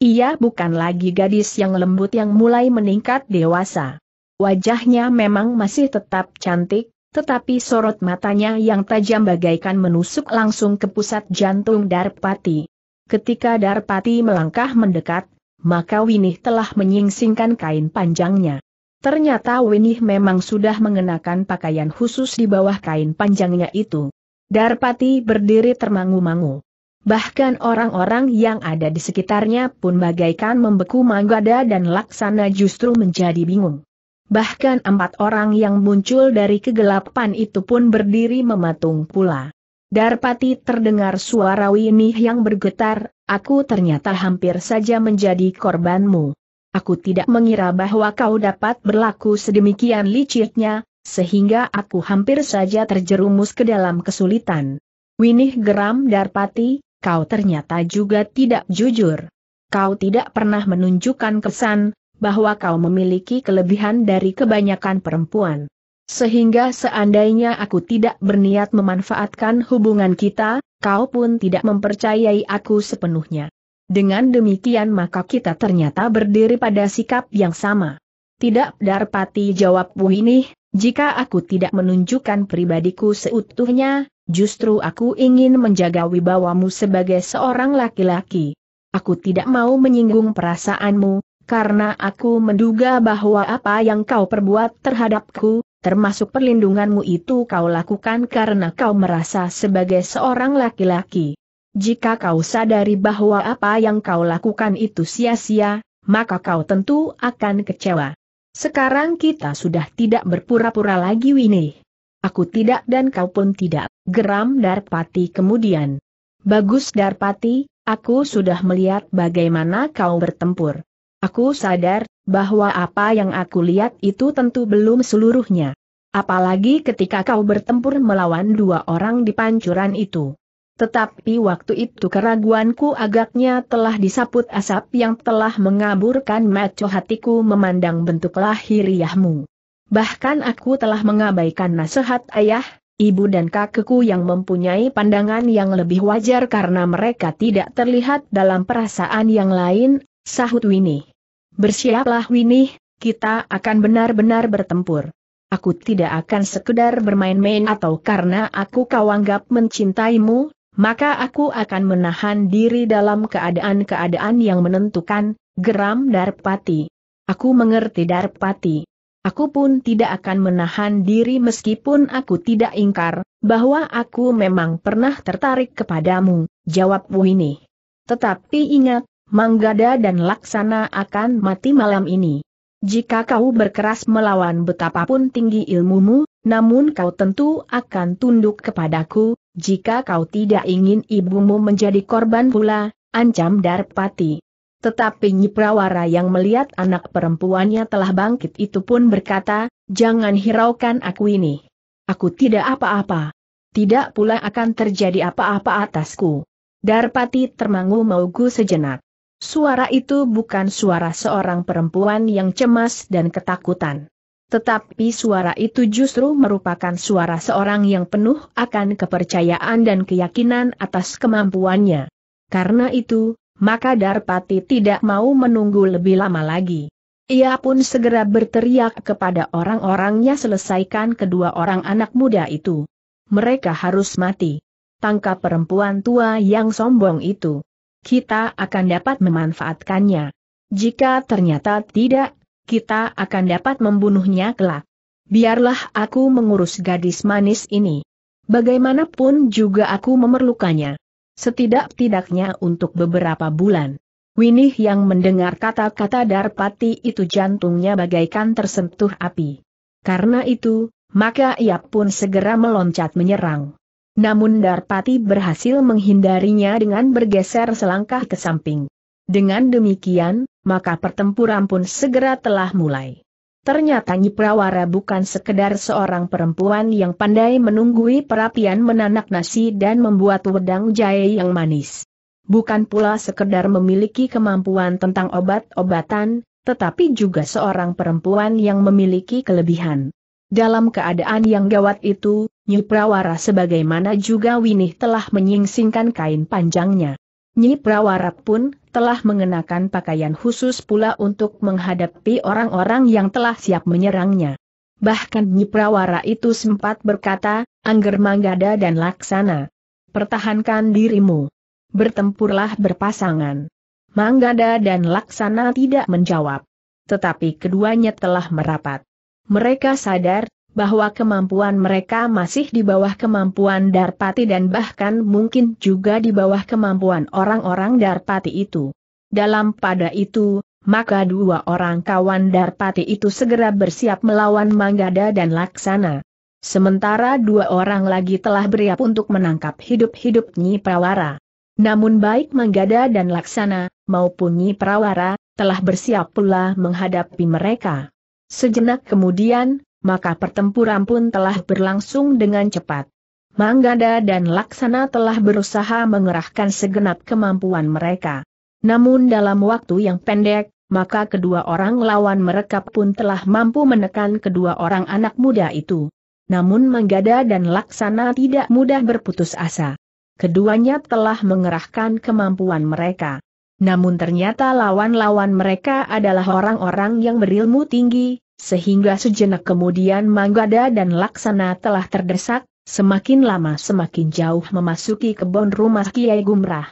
Ia bukan lagi gadis yang lembut yang mulai meningkat dewasa. Wajahnya memang masih tetap cantik, tetapi sorot matanya yang tajam bagaikan menusuk langsung ke pusat jantung Darpati. Ketika Darpati melangkah mendekat, maka Winih telah menyingsingkan kain panjangnya. Ternyata Winih memang sudah mengenakan pakaian khusus di bawah kain panjangnya itu. Darpati berdiri termangu-mangu. Bahkan orang-orang yang ada di sekitarnya pun bagaikan membeku Manggada dan Laksana justru menjadi bingung. Bahkan empat orang yang muncul dari kegelapan itu pun berdiri mematung pula. Darpati terdengar suara Winih yang bergetar, aku ternyata hampir saja menjadi korbanmu. Aku tidak mengira bahwa kau dapat berlaku sedemikian licitnya, sehingga aku hampir saja terjerumus ke dalam kesulitan. Winih geram Darpati, kau ternyata juga tidak jujur. Kau tidak pernah menunjukkan kesan, bahwa kau memiliki kelebihan dari kebanyakan perempuan. Sehingga seandainya aku tidak berniat memanfaatkan hubungan kita, kau pun tidak mempercayai aku sepenuhnya. Dengan demikian maka kita ternyata berdiri pada sikap yang sama. Tidak Darpati jawab ini, jika aku tidak menunjukkan pribadiku seutuhnya, justru aku ingin menjaga wibawamu sebagai seorang laki-laki. Aku tidak mau menyinggung perasaanmu, karena aku menduga bahwa apa yang kau perbuat terhadapku, termasuk perlindunganmu itu kau lakukan karena kau merasa sebagai seorang laki-laki. Jika kau sadari bahwa apa yang kau lakukan itu sia-sia, maka kau tentu akan kecewa. Sekarang kita sudah tidak berpura-pura lagi Winnie. Aku tidak dan kau pun tidak, geram Darpati kemudian. Bagus Darpati, aku sudah melihat bagaimana kau bertempur. Aku sadar, bahwa apa yang aku lihat itu tentu belum seluruhnya. Apalagi ketika kau bertempur melawan dua orang di pancuran itu. Tetapi waktu itu keraguanku agaknya telah disaput asap yang telah mengaburkan maco hatiku memandang bentuk lahiriahmu. Bahkan aku telah mengabaikan nasihat ayah, ibu dan kakekku yang mempunyai pandangan yang lebih wajar karena mereka tidak terlihat dalam perasaan yang lain, sahut Winnie. Bersiaplah Winih, kita akan benar-benar bertempur. Aku tidak akan sekedar bermain-main atau karena aku kau anggap mencintaimu, maka aku akan menahan diri dalam keadaan-keadaan yang menentukan, geram Darpati. Aku mengerti Darpati. Aku pun tidak akan menahan diri meskipun aku tidak ingkar, bahwa aku memang pernah tertarik kepadamu, jawab Winnie. Tetapi ingat, Manggada dan Laksana akan mati malam ini. Jika kau berkeras melawan betapapun tinggi ilmumu, namun kau tentu akan tunduk kepadaku, jika kau tidak ingin ibumu menjadi korban pula, ancam Darpati. Tetapi Nyi yang melihat anak perempuannya telah bangkit itu pun berkata, jangan hiraukan aku ini. Aku tidak apa-apa. Tidak pula akan terjadi apa-apa atasku. Darpati termangu maugu sejenak suara itu bukan suara seorang perempuan yang cemas dan ketakutan. Tetapi suara itu justru merupakan suara seorang yang penuh akan kepercayaan dan keyakinan atas kemampuannya. Karena itu, maka Darpati tidak mau menunggu lebih lama lagi. Ia pun segera berteriak kepada orang-orangnya selesaikan kedua orang anak muda itu. Mereka harus mati. Tangkap perempuan tua yang sombong itu kita akan dapat memanfaatkannya. Jika ternyata tidak, kita akan dapat membunuhnya kelak. Biarlah aku mengurus gadis manis ini. Bagaimanapun juga aku memerlukannya. Setidak-tidaknya untuk beberapa bulan. Winih yang mendengar kata-kata Darpati itu jantungnya bagaikan tersentuh api. Karena itu, maka ia pun segera meloncat menyerang. Namun Darpati berhasil menghindarinya dengan bergeser selangkah ke samping. Dengan demikian, maka pertempuran pun segera telah mulai. Ternyata Nyi Prawara bukan sekedar seorang perempuan yang pandai menunggui perapian menanak nasi dan membuat wedang jahe yang manis. Bukan pula sekedar memiliki kemampuan tentang obat-obatan, tetapi juga seorang perempuan yang memiliki kelebihan. Dalam keadaan yang gawat itu, Nyi Prawara sebagaimana juga Winih telah menyingsingkan kain panjangnya. Nyi Prawara pun telah mengenakan pakaian khusus pula untuk menghadapi orang-orang yang telah siap menyerangnya. Bahkan Nyi Prawara itu sempat berkata, Angger Manggada dan Laksana, pertahankan dirimu. Bertempurlah berpasangan. Manggada dan Laksana tidak menjawab. Tetapi keduanya telah merapat. Mereka sadar bahwa kemampuan mereka masih di bawah kemampuan Darpati dan bahkan mungkin juga di bawah kemampuan orang-orang Darpati itu. Dalam pada itu, maka dua orang kawan Darpati itu segera bersiap melawan Manggada dan Laksana. Sementara dua orang lagi telah beriap untuk menangkap hidup-hidup Nyi Prawara. Namun baik Manggada dan Laksana, maupun Nyi Prawara, telah bersiap pula menghadapi mereka. Sejenak kemudian, maka pertempuran pun telah berlangsung dengan cepat. Manggada dan Laksana telah berusaha mengerahkan segenap kemampuan mereka. Namun dalam waktu yang pendek, maka kedua orang lawan mereka pun telah mampu menekan kedua orang anak muda itu. Namun Manggada dan Laksana tidak mudah berputus asa. Keduanya telah mengerahkan kemampuan mereka namun ternyata lawan-lawan mereka adalah orang-orang yang berilmu tinggi, sehingga sejenak kemudian Manggada dan Laksana telah terdesak, semakin lama semakin jauh memasuki kebun rumah Kiai Gumrah.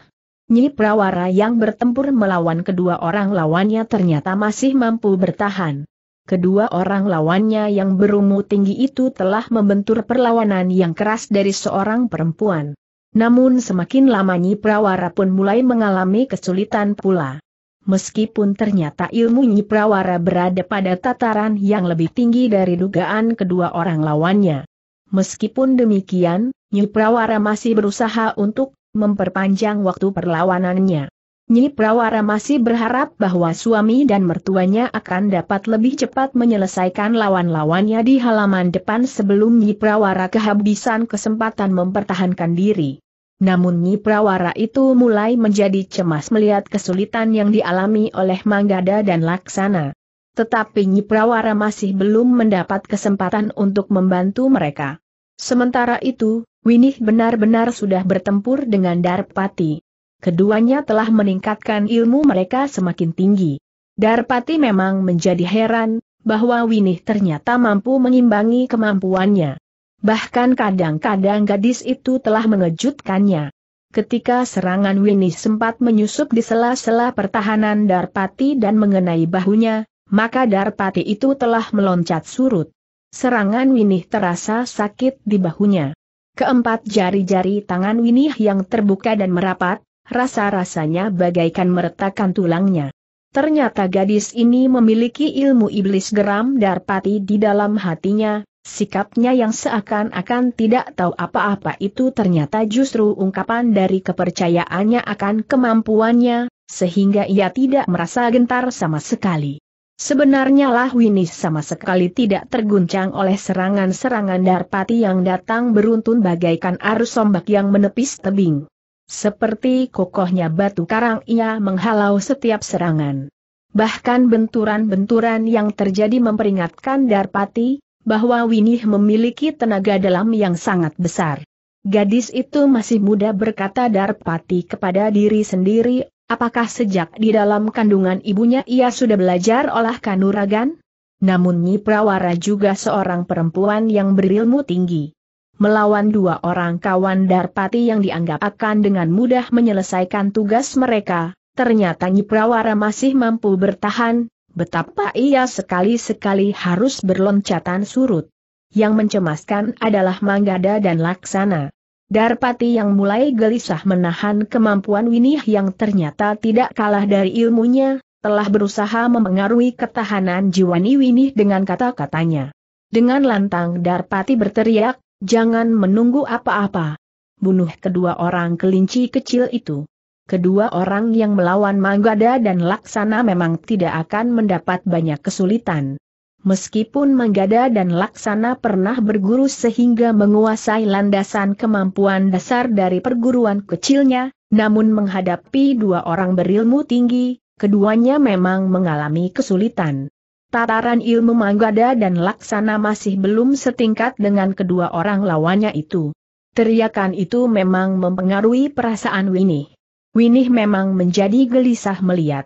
Nyi Prawara yang bertempur melawan kedua orang lawannya ternyata masih mampu bertahan. Kedua orang lawannya yang berumur tinggi itu telah membentur perlawanan yang keras dari seorang perempuan. Namun semakin lama Nyi Prawara pun mulai mengalami kesulitan pula. Meskipun ternyata ilmu Nyi Prawara berada pada tataran yang lebih tinggi dari dugaan kedua orang lawannya. Meskipun demikian, Nyi Prawara masih berusaha untuk memperpanjang waktu perlawanannya. Nyi Prawara masih berharap bahwa suami dan mertuanya akan dapat lebih cepat menyelesaikan lawan-lawannya di halaman depan sebelum Nyi Prawara kehabisan kesempatan mempertahankan diri. Namun Nyi Prawara itu mulai menjadi cemas melihat kesulitan yang dialami oleh Manggada dan Laksana. Tetapi Nyi Prawara masih belum mendapat kesempatan untuk membantu mereka. Sementara itu, Winih benar-benar sudah bertempur dengan Darpati. Keduanya telah meningkatkan ilmu mereka semakin tinggi. Darpati memang menjadi heran, bahwa Winih ternyata mampu mengimbangi kemampuannya. Bahkan kadang-kadang gadis itu telah mengejutkannya. Ketika serangan Winnie sempat menyusup di sela-sela pertahanan Darpati dan mengenai bahunya, maka Darpati itu telah meloncat surut. Serangan Winnie terasa sakit di bahunya. Keempat jari-jari tangan Winnie yang terbuka dan merapat, rasa-rasanya bagaikan meretakkan tulangnya. Ternyata gadis ini memiliki ilmu iblis geram Darpati di dalam hatinya, Sikapnya yang seakan-akan tidak tahu apa-apa itu ternyata justru ungkapan dari kepercayaannya akan kemampuannya, sehingga ia tidak merasa gentar sama sekali. Sebenarnya lah Winis sama sekali tidak terguncang oleh serangan-serangan Darpati yang datang beruntun bagaikan arus ombak yang menepis tebing. Seperti kokohnya batu karang ia menghalau setiap serangan. Bahkan benturan-benturan yang terjadi memperingatkan Darpati, bahwa Winih memiliki tenaga dalam yang sangat besar. Gadis itu masih muda berkata Darpati kepada diri sendiri, apakah sejak di dalam kandungan ibunya ia sudah belajar olah kanuragan? Namun Nyi Prawara juga seorang perempuan yang berilmu tinggi. Melawan dua orang kawan Darpati yang dianggap akan dengan mudah menyelesaikan tugas mereka, ternyata Nyi Prawara masih mampu bertahan, Betapa ia sekali-sekali harus berloncatan surut. Yang mencemaskan adalah Manggada dan Laksana. Darpati yang mulai gelisah menahan kemampuan Winih yang ternyata tidak kalah dari ilmunya, telah berusaha memengaruhi ketahanan jiwani Winih dengan kata-katanya. Dengan lantang Darpati berteriak, jangan menunggu apa-apa. Bunuh kedua orang kelinci kecil itu. Kedua orang yang melawan Manggada dan Laksana memang tidak akan mendapat banyak kesulitan. Meskipun Manggada dan Laksana pernah berguru sehingga menguasai landasan kemampuan dasar dari perguruan kecilnya, namun menghadapi dua orang berilmu tinggi, keduanya memang mengalami kesulitan. Tataran ilmu Manggada dan Laksana masih belum setingkat dengan kedua orang lawannya itu. Teriakan itu memang mempengaruhi perasaan Winnie. Winih memang menjadi gelisah melihat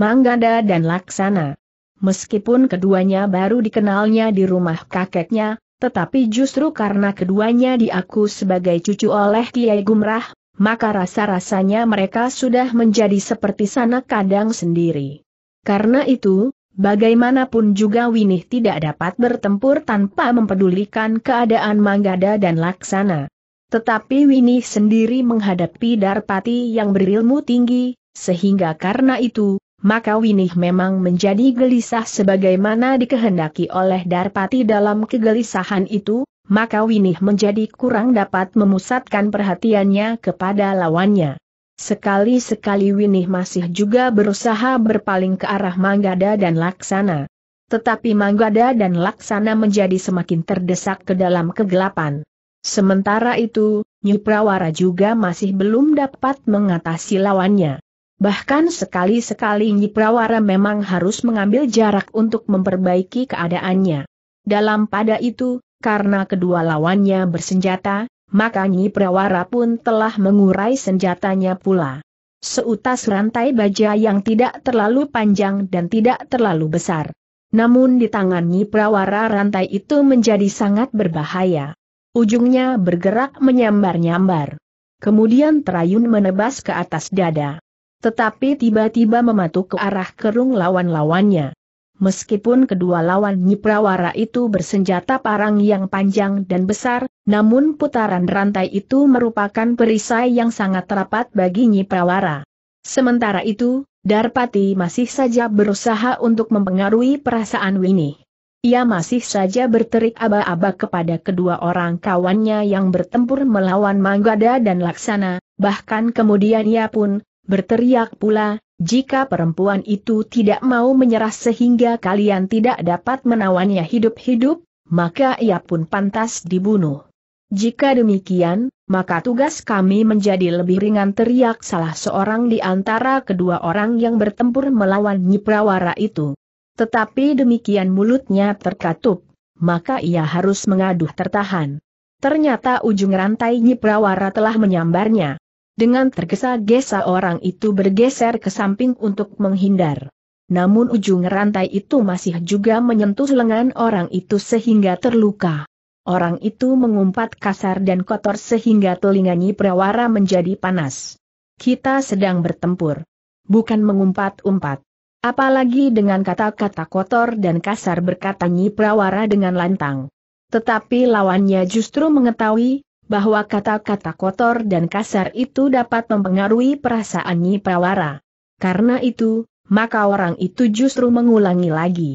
Manggada dan Laksana. Meskipun keduanya baru dikenalnya di rumah kakeknya, tetapi justru karena keduanya diaku sebagai cucu oleh Kiai Gumrah, maka rasa-rasanya mereka sudah menjadi seperti sana kadang sendiri. Karena itu, bagaimanapun juga Winih tidak dapat bertempur tanpa mempedulikan keadaan Manggada dan Laksana. Tetapi Winnie sendiri menghadapi Darpati yang berilmu tinggi, sehingga karena itu, maka Winih memang menjadi gelisah sebagaimana dikehendaki oleh Darpati dalam kegelisahan itu, maka Winih menjadi kurang dapat memusatkan perhatiannya kepada lawannya. Sekali-sekali Winih masih juga berusaha berpaling ke arah Manggada dan Laksana. Tetapi Manggada dan Laksana menjadi semakin terdesak ke dalam kegelapan. Sementara itu, Nyi Prawara juga masih belum dapat mengatasi lawannya. Bahkan sekali-sekali Nyi Nyiprawara memang harus mengambil jarak untuk memperbaiki keadaannya. Dalam pada itu, karena kedua lawannya bersenjata, maka Nyiprawara pun telah mengurai senjatanya pula. Seutas rantai baja yang tidak terlalu panjang dan tidak terlalu besar. Namun di tangan Nyiprawara rantai itu menjadi sangat berbahaya. Ujungnya bergerak menyambar-nyambar. Kemudian terayun menebas ke atas dada. Tetapi tiba-tiba mematuk ke arah kerung lawan-lawannya. Meskipun kedua lawan Nyiprawara itu bersenjata parang yang panjang dan besar, namun putaran rantai itu merupakan perisai yang sangat rapat bagi Nyiprawara. Sementara itu, Darpati masih saja berusaha untuk mempengaruhi perasaan Winnie. Ia masih saja berterik aba-aba kepada kedua orang kawannya yang bertempur melawan Manggada dan Laksana, bahkan kemudian ia pun, berteriak pula, jika perempuan itu tidak mau menyerah sehingga kalian tidak dapat menawannya hidup-hidup, maka ia pun pantas dibunuh. Jika demikian, maka tugas kami menjadi lebih ringan teriak salah seorang di antara kedua orang yang bertempur melawan Nyiprawara itu. Tetapi demikian mulutnya terkatup, maka ia harus mengaduh tertahan. Ternyata ujung rantai Nyiprawara telah menyambarnya. Dengan tergesa-gesa orang itu bergeser ke samping untuk menghindar. Namun ujung rantai itu masih juga menyentuh lengan orang itu sehingga terluka. Orang itu mengumpat kasar dan kotor sehingga telinga Nyiprawara menjadi panas. Kita sedang bertempur. Bukan mengumpat-umpat. Apalagi dengan kata-kata kotor dan kasar berkata Nyi Prawara dengan lantang. Tetapi lawannya justru mengetahui, bahwa kata-kata kotor dan kasar itu dapat mempengaruhi perasaan Nyi Prawara. Karena itu, maka orang itu justru mengulangi lagi.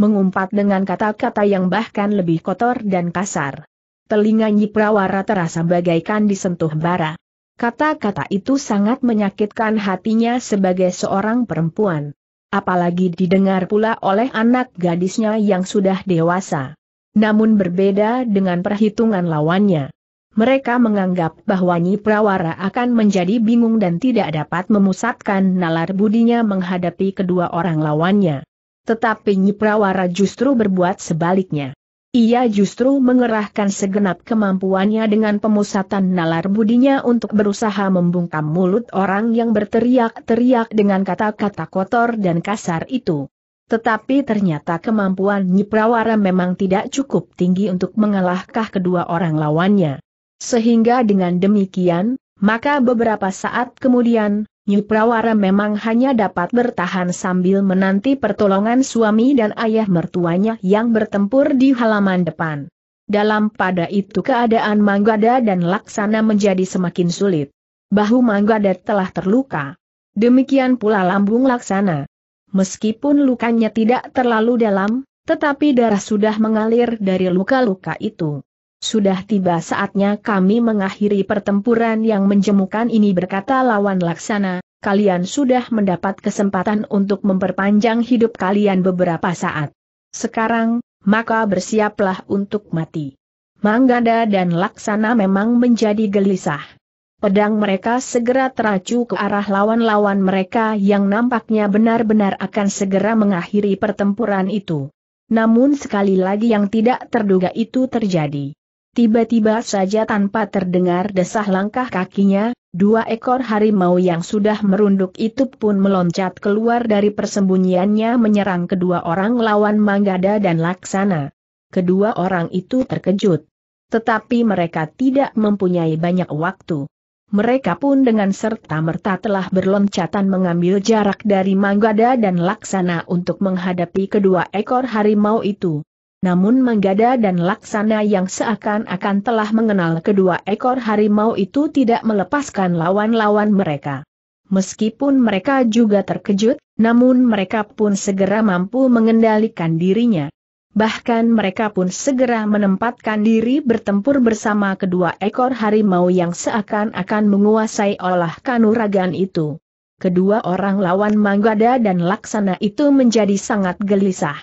Mengumpat dengan kata-kata yang bahkan lebih kotor dan kasar. Telinga Nyi Prawara terasa bagaikan disentuh bara. Kata-kata itu sangat menyakitkan hatinya sebagai seorang perempuan apalagi didengar pula oleh anak gadisnya yang sudah dewasa. Namun berbeda dengan perhitungan lawannya. Mereka menganggap bahwa Nyi Prawara akan menjadi bingung dan tidak dapat memusatkan nalar budinya menghadapi kedua orang lawannya. Tetapi Nyi Prawara justru berbuat sebaliknya. Ia justru mengerahkan segenap kemampuannya dengan pemusatan nalar budinya untuk berusaha membungkam mulut orang yang berteriak-teriak dengan kata-kata kotor dan kasar itu. Tetapi ternyata kemampuan Nyiprawara memang tidak cukup tinggi untuk mengalahkah kedua orang lawannya. Sehingga dengan demikian, maka beberapa saat kemudian, Nyuprawara memang hanya dapat bertahan sambil menanti pertolongan suami dan ayah mertuanya yang bertempur di halaman depan. Dalam pada itu keadaan Manggada dan Laksana menjadi semakin sulit. Bahu Manggada telah terluka. Demikian pula lambung Laksana. Meskipun lukanya tidak terlalu dalam, tetapi darah sudah mengalir dari luka-luka itu. Sudah tiba saatnya kami mengakhiri pertempuran yang menjemukan ini berkata lawan laksana, kalian sudah mendapat kesempatan untuk memperpanjang hidup kalian beberapa saat. Sekarang, maka bersiaplah untuk mati. Manggada dan Laksana memang menjadi gelisah. Pedang mereka segera teracu ke arah lawan-lawan mereka yang nampaknya benar-benar akan segera mengakhiri pertempuran itu. Namun sekali lagi yang tidak terduga itu terjadi. Tiba-tiba saja tanpa terdengar desah langkah kakinya, dua ekor harimau yang sudah merunduk itu pun meloncat keluar dari persembunyiannya menyerang kedua orang lawan Manggada dan Laksana. Kedua orang itu terkejut. Tetapi mereka tidak mempunyai banyak waktu. Mereka pun dengan serta-merta telah berloncatan mengambil jarak dari Manggada dan Laksana untuk menghadapi kedua ekor harimau itu. Namun Manggada dan Laksana yang seakan-akan telah mengenal kedua ekor harimau itu tidak melepaskan lawan-lawan mereka. Meskipun mereka juga terkejut, namun mereka pun segera mampu mengendalikan dirinya. Bahkan mereka pun segera menempatkan diri bertempur bersama kedua ekor harimau yang seakan-akan menguasai olah kanuragan itu. Kedua orang lawan Manggada dan Laksana itu menjadi sangat gelisah.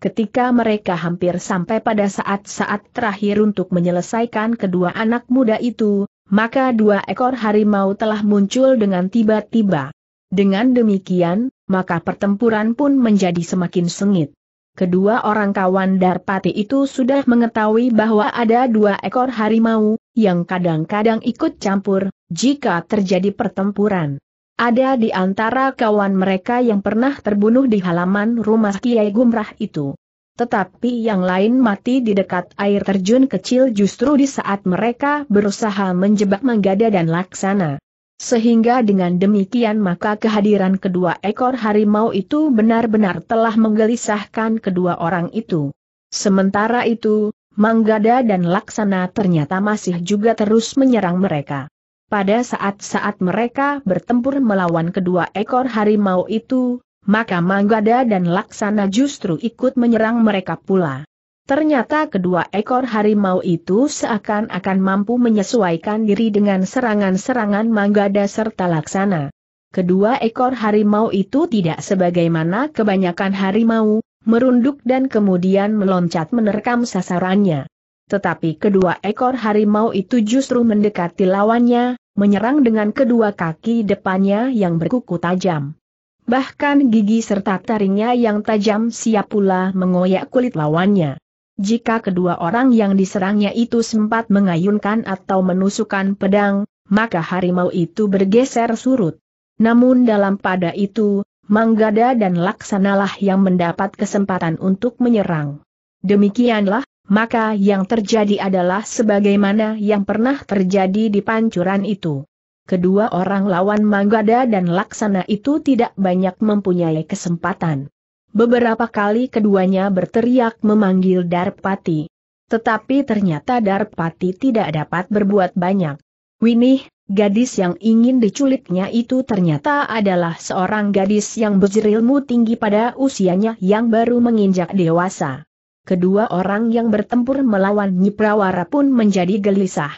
Ketika mereka hampir sampai pada saat-saat terakhir untuk menyelesaikan kedua anak muda itu, maka dua ekor harimau telah muncul dengan tiba-tiba. Dengan demikian, maka pertempuran pun menjadi semakin sengit. Kedua orang kawan Darpati itu sudah mengetahui bahwa ada dua ekor harimau, yang kadang-kadang ikut campur, jika terjadi pertempuran. Ada di antara kawan mereka yang pernah terbunuh di halaman rumah Kiai Gumrah itu. Tetapi yang lain mati di dekat air terjun kecil justru di saat mereka berusaha menjebak Manggada dan Laksana. Sehingga dengan demikian maka kehadiran kedua ekor harimau itu benar-benar telah menggelisahkan kedua orang itu. Sementara itu, Manggada dan Laksana ternyata masih juga terus menyerang mereka. Pada saat-saat mereka bertempur melawan kedua ekor harimau itu, maka Manggada dan Laksana justru ikut menyerang mereka pula. Ternyata kedua ekor harimau itu seakan-akan mampu menyesuaikan diri dengan serangan-serangan Manggada serta Laksana. Kedua ekor harimau itu tidak sebagaimana kebanyakan harimau, merunduk dan kemudian meloncat menerkam sasarannya. Tetapi kedua ekor harimau itu justru mendekati lawannya, menyerang dengan kedua kaki depannya yang berkuku tajam. Bahkan gigi serta taringnya yang tajam siap pula mengoyak kulit lawannya. Jika kedua orang yang diserangnya itu sempat mengayunkan atau menusukkan pedang, maka harimau itu bergeser surut. Namun dalam pada itu, Manggada dan Laksanalah yang mendapat kesempatan untuk menyerang. Demikianlah, maka yang terjadi adalah sebagaimana yang pernah terjadi di pancuran itu. Kedua orang lawan Manggada dan Laksana itu tidak banyak mempunyai kesempatan. Beberapa kali keduanya berteriak memanggil Darpati. Tetapi ternyata Darpati tidak dapat berbuat banyak. Winih, gadis yang ingin diculiknya itu ternyata adalah seorang gadis yang berilmu tinggi pada usianya yang baru menginjak dewasa kedua orang yang bertempur melawan Nyiprawara pun menjadi gelisah.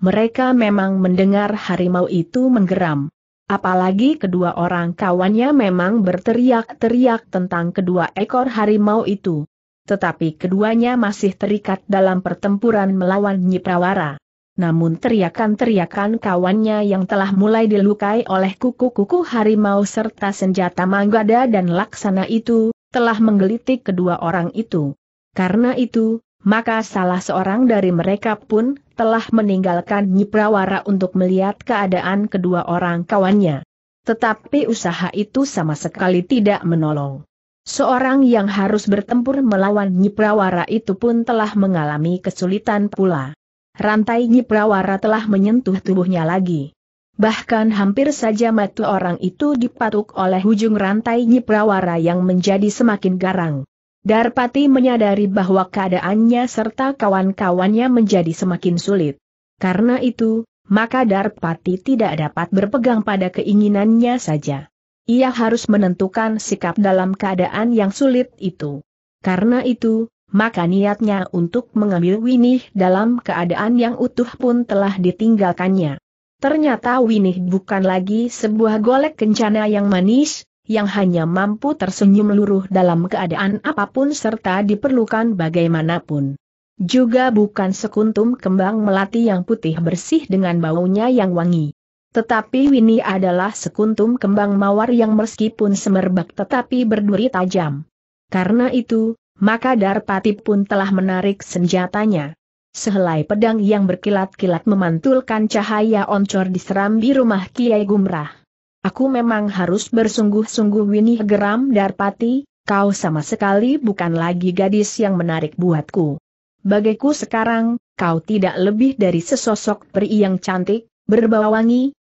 Mereka memang mendengar harimau itu menggeram. Apalagi kedua orang kawannya memang berteriak-teriak tentang kedua ekor harimau itu. Tetapi keduanya masih terikat dalam pertempuran melawan Nyiprawara. Namun teriakan-teriakan kawannya yang telah mulai dilukai oleh kuku-kuku harimau serta senjata manggada dan laksana itu, telah menggelitik kedua orang itu. Karena itu, maka salah seorang dari mereka pun telah meninggalkan Nyiprawara untuk melihat keadaan kedua orang kawannya. Tetapi usaha itu sama sekali tidak menolong. Seorang yang harus bertempur melawan Nyiprawara itu pun telah mengalami kesulitan pula. Rantai Nyiprawara telah menyentuh tubuhnya lagi. Bahkan hampir saja mati orang itu dipatuk oleh ujung rantai Nyiprawara yang menjadi semakin garang. Darpati menyadari bahwa keadaannya serta kawan-kawannya menjadi semakin sulit. Karena itu, maka Darpati tidak dapat berpegang pada keinginannya saja. Ia harus menentukan sikap dalam keadaan yang sulit itu. Karena itu, maka niatnya untuk mengambil Winih dalam keadaan yang utuh pun telah ditinggalkannya. Ternyata Winih bukan lagi sebuah golek kencana yang manis, yang hanya mampu tersenyum luruh dalam keadaan apapun serta diperlukan bagaimanapun. Juga bukan sekuntum kembang melati yang putih bersih dengan baunya yang wangi. Tetapi Winnie adalah sekuntum kembang mawar yang meskipun semerbak tetapi berduri tajam. Karena itu, maka Darpati pun telah menarik senjatanya. Sehelai pedang yang berkilat-kilat memantulkan cahaya oncor di serambi rumah Kiai Gumrah. Aku memang harus bersungguh-sungguh Winih geram Darpati, kau sama sekali bukan lagi gadis yang menarik buatku. Bagiku sekarang, kau tidak lebih dari sesosok peri yang cantik, berbau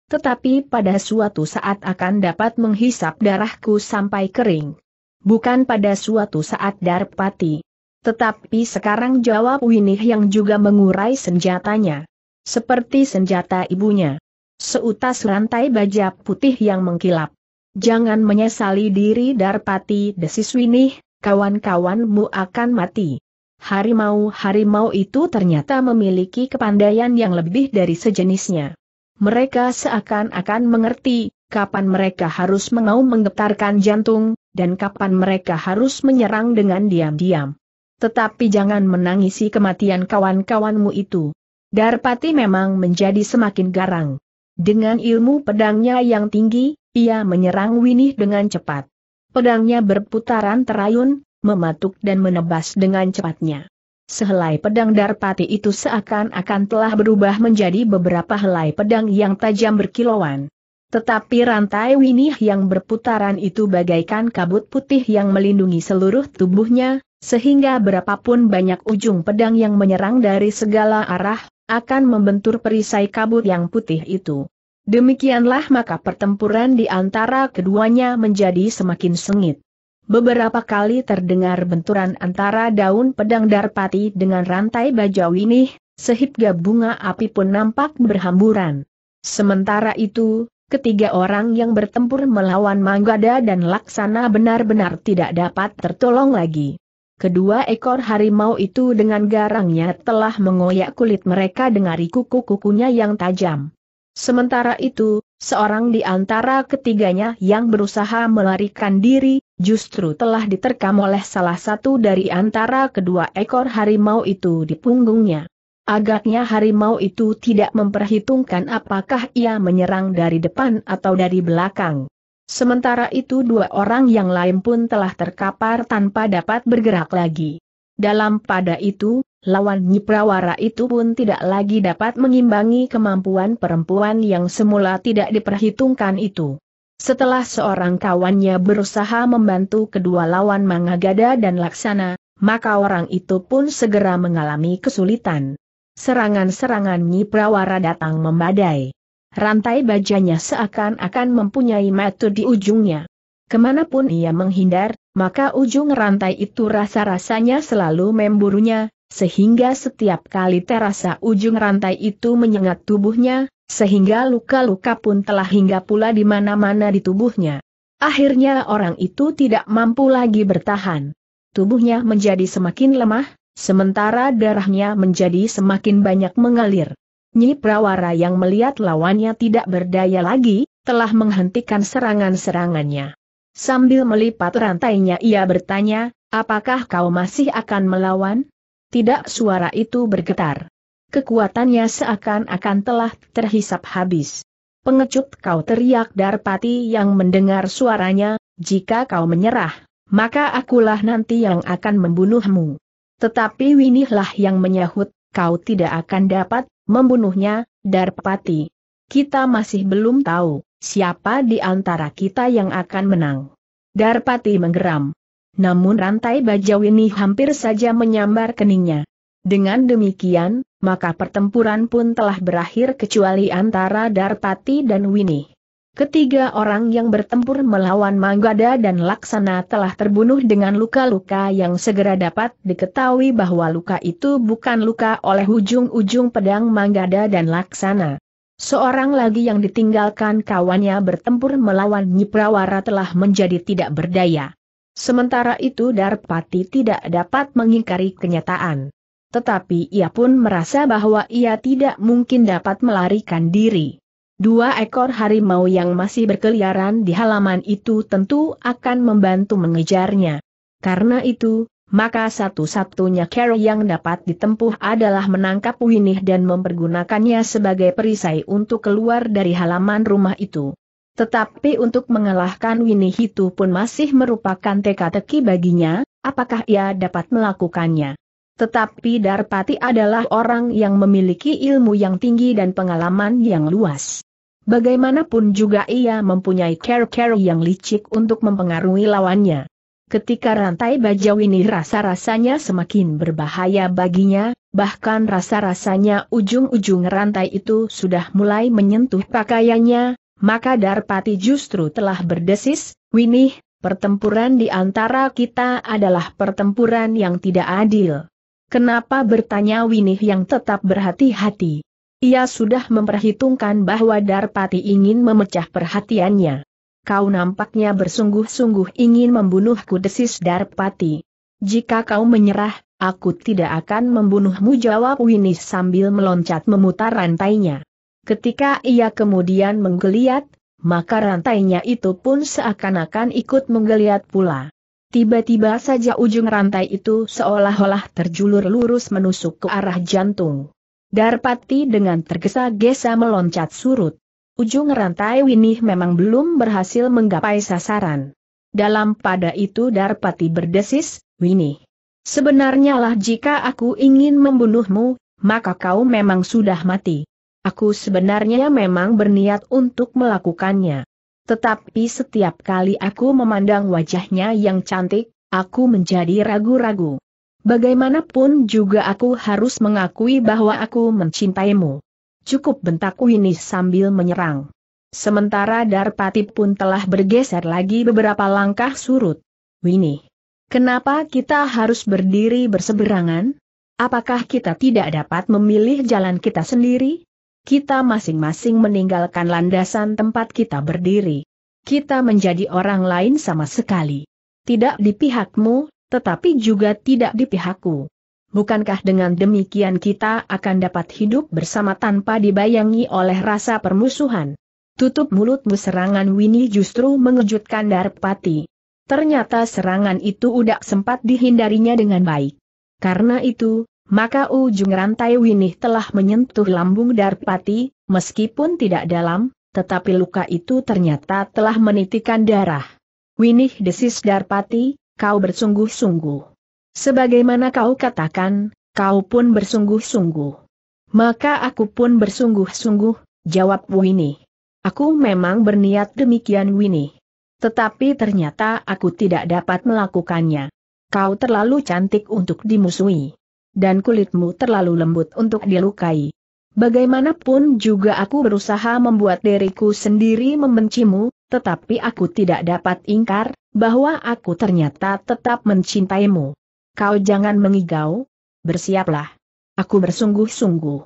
tetapi pada suatu saat akan dapat menghisap darahku sampai kering. Bukan pada suatu saat Darpati. Tetapi sekarang jawab Winih yang juga mengurai senjatanya. Seperti senjata ibunya. Seutas rantai baja putih yang mengkilap. Jangan menyesali diri Darpati Desiswini, kawan-kawanmu akan mati. Harimau-harimau itu ternyata memiliki kepandaian yang lebih dari sejenisnya. Mereka seakan-akan mengerti, kapan mereka harus mengau menggetarkan jantung, dan kapan mereka harus menyerang dengan diam-diam. Tetapi jangan menangisi kematian kawan-kawanmu itu. Darpati memang menjadi semakin garang. Dengan ilmu pedangnya yang tinggi, ia menyerang Winih dengan cepat. Pedangnya berputaran terayun, mematuk dan menebas dengan cepatnya. Sehelai pedang Darpati itu seakan-akan telah berubah menjadi beberapa helai pedang yang tajam berkilauan. Tetapi rantai winih yang berputaran itu bagaikan kabut putih yang melindungi seluruh tubuhnya, sehingga berapapun banyak ujung pedang yang menyerang dari segala arah, akan membentur perisai kabut yang putih itu. Demikianlah maka pertempuran di antara keduanya menjadi semakin sengit. Beberapa kali terdengar benturan antara daun pedang Darpati dengan rantai ini, sehingga bunga api pun nampak berhamburan. Sementara itu, ketiga orang yang bertempur melawan Manggada dan Laksana benar-benar tidak dapat tertolong lagi. Kedua ekor harimau itu dengan garangnya telah mengoyak kulit mereka dengan kuku-kukunya yang tajam. Sementara itu, seorang di antara ketiganya yang berusaha melarikan diri, justru telah diterkam oleh salah satu dari antara kedua ekor harimau itu di punggungnya. Agaknya harimau itu tidak memperhitungkan apakah ia menyerang dari depan atau dari belakang. Sementara itu dua orang yang lain pun telah terkapar tanpa dapat bergerak lagi. Dalam pada itu, lawan Nyiprawara itu pun tidak lagi dapat mengimbangi kemampuan perempuan yang semula tidak diperhitungkan itu. Setelah seorang kawannya berusaha membantu kedua lawan Mangagada dan Laksana, maka orang itu pun segera mengalami kesulitan. Serangan-serangan Nyiprawara datang membadai. Rantai bajanya seakan-akan mempunyai mata di ujungnya. Kemanapun ia menghindar, maka ujung rantai itu rasa-rasanya selalu memburunya, sehingga setiap kali terasa ujung rantai itu menyengat tubuhnya, sehingga luka-luka pun telah hingga pula di mana-mana di tubuhnya. Akhirnya orang itu tidak mampu lagi bertahan. Tubuhnya menjadi semakin lemah, sementara darahnya menjadi semakin banyak mengalir. Nyi Prawara yang melihat lawannya tidak berdaya lagi, telah menghentikan serangan-serangannya. Sambil melipat rantainya ia bertanya, apakah kau masih akan melawan? Tidak suara itu bergetar. Kekuatannya seakan-akan telah terhisap habis. Pengecut kau teriak Darpati yang mendengar suaranya, jika kau menyerah, maka akulah nanti yang akan membunuhmu. Tetapi Winihlah yang menyahut, kau tidak akan dapat, membunuhnya, Darpati. Kita masih belum tahu, siapa di antara kita yang akan menang. Darpati menggeram. Namun rantai bajau ini hampir saja menyambar keningnya. Dengan demikian, maka pertempuran pun telah berakhir kecuali antara Darpati dan Winnie. Ketiga orang yang bertempur melawan Manggada dan Laksana telah terbunuh dengan luka-luka yang segera dapat diketahui bahwa luka itu bukan luka oleh ujung-ujung pedang Manggada dan Laksana. Seorang lagi yang ditinggalkan kawannya bertempur melawan Nyiprawara telah menjadi tidak berdaya. Sementara itu Darpati tidak dapat mengingkari kenyataan. Tetapi ia pun merasa bahwa ia tidak mungkin dapat melarikan diri. Dua ekor harimau yang masih berkeliaran di halaman itu tentu akan membantu mengejarnya. Karena itu, maka satu-satunya cara yang dapat ditempuh adalah menangkap Winih dan mempergunakannya sebagai perisai untuk keluar dari halaman rumah itu. Tetapi untuk mengalahkan Winih itu pun masih merupakan teka-teki baginya, apakah ia dapat melakukannya. Tetapi Darpati adalah orang yang memiliki ilmu yang tinggi dan pengalaman yang luas. Bagaimanapun juga ia mempunyai care-care yang licik untuk mempengaruhi lawannya. Ketika rantai baja ini rasa-rasanya semakin berbahaya baginya, bahkan rasa-rasanya ujung-ujung rantai itu sudah mulai menyentuh pakaiannya, maka Darpati justru telah berdesis, Winih, pertempuran di antara kita adalah pertempuran yang tidak adil. Kenapa bertanya Winih yang tetap berhati-hati? Ia sudah memperhitungkan bahwa Darpati ingin memecah perhatiannya. Kau nampaknya bersungguh-sungguh ingin membunuhku desis Darpati. Jika kau menyerah, aku tidak akan membunuhmu jawab Winis sambil meloncat memutar rantainya. Ketika ia kemudian menggeliat, maka rantainya itu pun seakan-akan ikut menggeliat pula. Tiba-tiba saja ujung rantai itu seolah-olah terjulur lurus menusuk ke arah jantung. Darpati dengan tergesa-gesa meloncat surut. Ujung rantai Winih memang belum berhasil menggapai sasaran. Dalam pada itu Darpati berdesis, Winih. Sebenarnya lah jika aku ingin membunuhmu, maka kau memang sudah mati. Aku sebenarnya memang berniat untuk melakukannya. Tetapi setiap kali aku memandang wajahnya yang cantik, aku menjadi ragu-ragu. Bagaimanapun juga aku harus mengakui bahwa aku mencintaimu. Cukup bentakku ini sambil menyerang. Sementara Darpati pun telah bergeser lagi beberapa langkah surut. Winnie, kenapa kita harus berdiri berseberangan? Apakah kita tidak dapat memilih jalan kita sendiri? Kita masing-masing meninggalkan landasan tempat kita berdiri. Kita menjadi orang lain sama sekali. Tidak di pihakmu, tetapi juga tidak di pihakku. Bukankah dengan demikian kita akan dapat hidup bersama tanpa dibayangi oleh rasa permusuhan? Tutup mulutmu serangan Winnie justru mengejutkan Darpati. Ternyata serangan itu udah sempat dihindarinya dengan baik. Karena itu, maka ujung rantai Winnie telah menyentuh lambung Darpati, meskipun tidak dalam, tetapi luka itu ternyata telah menitikan darah. Winnie desis Darpati, kau bersungguh-sungguh. Sebagaimana kau katakan, kau pun bersungguh-sungguh. Maka aku pun bersungguh-sungguh, jawab Winnie. Aku memang berniat demikian Winnie. Tetapi ternyata aku tidak dapat melakukannya. Kau terlalu cantik untuk dimusuhi. Dan kulitmu terlalu lembut untuk dilukai. Bagaimanapun juga aku berusaha membuat diriku sendiri membencimu, tetapi aku tidak dapat ingkar, bahwa aku ternyata tetap mencintaimu. Kau jangan mengigau, bersiaplah. Aku bersungguh-sungguh.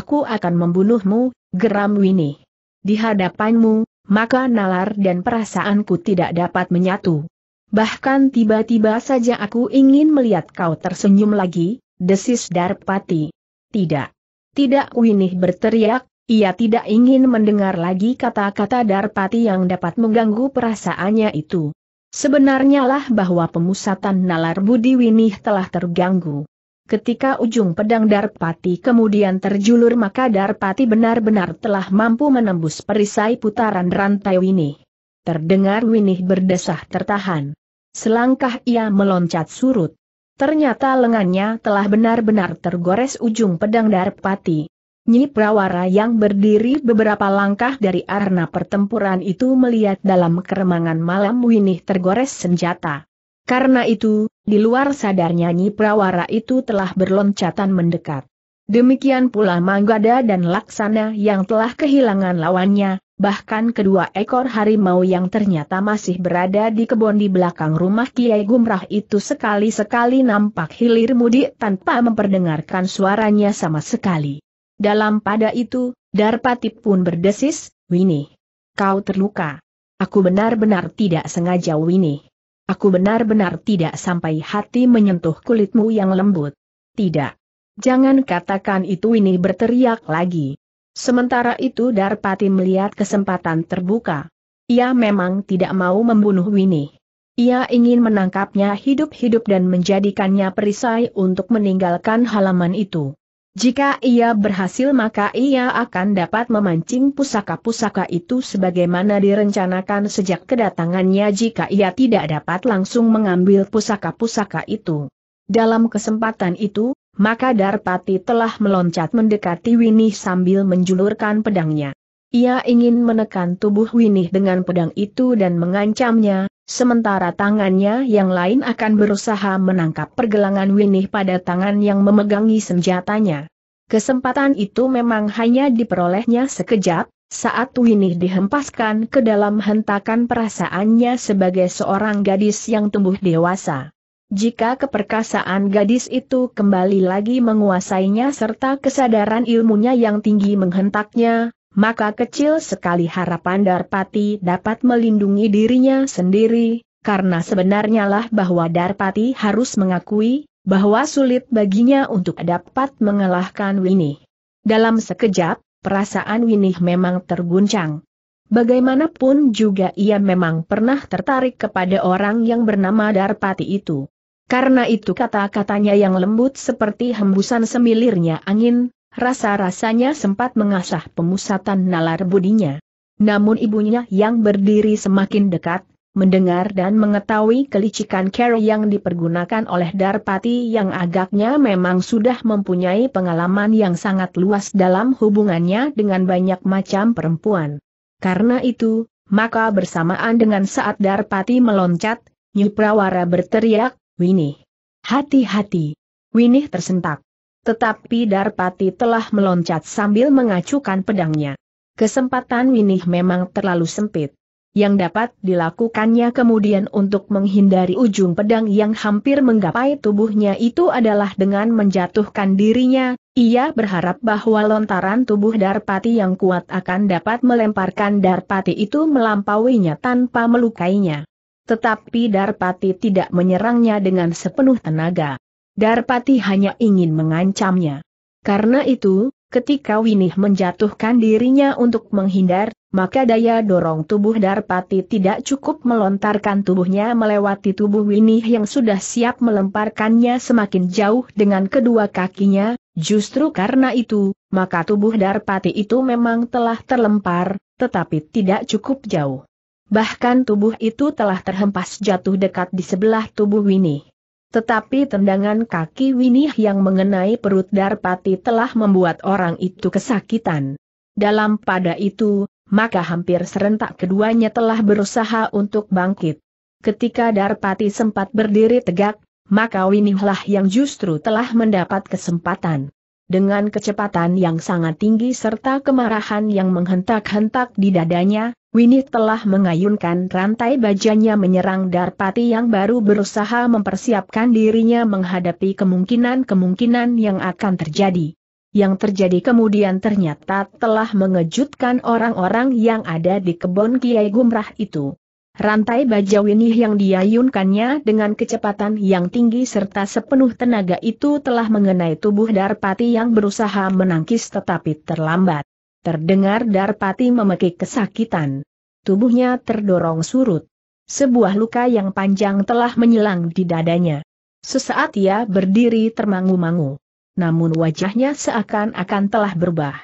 Aku akan membunuhmu, geram Winnie. Di hadapanmu, maka nalar dan perasaanku tidak dapat menyatu. Bahkan tiba-tiba saja aku ingin melihat kau tersenyum lagi, desis Darpati. Tidak. Tidak Winih berteriak, ia tidak ingin mendengar lagi kata-kata Darpati yang dapat mengganggu perasaannya itu. Sebenarnya lah bahwa pemusatan nalar budi Winih telah terganggu. Ketika ujung pedang Darpati kemudian terjulur maka Darpati benar-benar telah mampu menembus perisai putaran rantai Winih. Terdengar Winih berdesah tertahan. Selangkah ia meloncat surut. Ternyata lengannya telah benar-benar tergores ujung pedang Darpati. Nyi Prawara yang berdiri beberapa langkah dari arena pertempuran itu melihat dalam keremangan malam Winih tergores senjata. Karena itu, di luar sadarnya Nyi Prawara itu telah berloncatan mendekat. Demikian pula Manggada dan Laksana yang telah kehilangan lawannya, Bahkan kedua ekor harimau yang ternyata masih berada di kebun di belakang rumah Kiai Gumrah itu sekali-sekali nampak hilir mudik tanpa memperdengarkan suaranya sama sekali. Dalam pada itu, Darpati pun berdesis, Wini, Kau terluka. Aku benar-benar tidak sengaja Winnie. Aku benar-benar tidak sampai hati menyentuh kulitmu yang lembut. Tidak. Jangan katakan itu Winnie berteriak lagi. Sementara itu Darpati melihat kesempatan terbuka. Ia memang tidak mau membunuh Winnie. Ia ingin menangkapnya hidup-hidup dan menjadikannya perisai untuk meninggalkan halaman itu. Jika ia berhasil maka ia akan dapat memancing pusaka-pusaka itu sebagaimana direncanakan sejak kedatangannya jika ia tidak dapat langsung mengambil pusaka-pusaka itu. Dalam kesempatan itu, maka Darpati telah meloncat mendekati Winih sambil menjulurkan pedangnya. Ia ingin menekan tubuh Winih dengan pedang itu dan mengancamnya, sementara tangannya yang lain akan berusaha menangkap pergelangan Winih pada tangan yang memegangi senjatanya. Kesempatan itu memang hanya diperolehnya sekejap, saat Winih dihempaskan ke dalam hentakan perasaannya sebagai seorang gadis yang tumbuh dewasa. Jika keperkasaan gadis itu kembali lagi menguasainya serta kesadaran ilmunya yang tinggi menghentaknya, maka kecil sekali harapan Darpati dapat melindungi dirinya sendiri, karena sebenarnya lah bahwa Darpati harus mengakui, bahwa sulit baginya untuk dapat mengalahkan Winnie. Dalam sekejap, perasaan Winnie memang terguncang. Bagaimanapun juga ia memang pernah tertarik kepada orang yang bernama Darpati itu. Karena itu kata-katanya yang lembut seperti hembusan semilirnya angin, rasa-rasanya sempat mengasah pemusatan nalar budinya. Namun ibunya yang berdiri semakin dekat, mendengar dan mengetahui kelicikan care yang dipergunakan oleh Darpati yang agaknya memang sudah mempunyai pengalaman yang sangat luas dalam hubungannya dengan banyak macam perempuan. Karena itu, maka bersamaan dengan saat Darpati meloncat, Nyuprawara berteriak, Winih. Hati-hati. Winih tersentak. Tetapi Darpati telah meloncat sambil mengacukan pedangnya. Kesempatan Winih memang terlalu sempit. Yang dapat dilakukannya kemudian untuk menghindari ujung pedang yang hampir menggapai tubuhnya itu adalah dengan menjatuhkan dirinya, ia berharap bahwa lontaran tubuh Darpati yang kuat akan dapat melemparkan Darpati itu melampauinya tanpa melukainya. Tetapi Darpati tidak menyerangnya dengan sepenuh tenaga. Darpati hanya ingin mengancamnya. Karena itu, ketika Winih menjatuhkan dirinya untuk menghindar, maka daya dorong tubuh Darpati tidak cukup melontarkan tubuhnya melewati tubuh Winih yang sudah siap melemparkannya semakin jauh dengan kedua kakinya, justru karena itu, maka tubuh Darpati itu memang telah terlempar, tetapi tidak cukup jauh. Bahkan tubuh itu telah terhempas jatuh dekat di sebelah tubuh Winnie. Tetapi tendangan kaki Winnie yang mengenai perut Darpati telah membuat orang itu kesakitan. Dalam pada itu, maka hampir serentak keduanya telah berusaha untuk bangkit. Ketika Darpati sempat berdiri tegak, maka Winnie lah yang justru telah mendapat kesempatan. Dengan kecepatan yang sangat tinggi serta kemarahan yang menghentak-hentak di dadanya, Winnie telah mengayunkan rantai bajanya menyerang Darpati yang baru berusaha mempersiapkan dirinya menghadapi kemungkinan-kemungkinan yang akan terjadi. Yang terjadi kemudian ternyata telah mengejutkan orang-orang yang ada di kebun Kiai Gumrah itu. Rantai baja Winnie yang diayunkannya dengan kecepatan yang tinggi serta sepenuh tenaga itu telah mengenai tubuh Darpati yang berusaha menangkis tetapi terlambat. Terdengar Darpati memekik kesakitan. Tubuhnya terdorong surut. Sebuah luka yang panjang telah menyilang di dadanya. Sesaat ia berdiri termangu-mangu. Namun wajahnya seakan-akan telah berubah.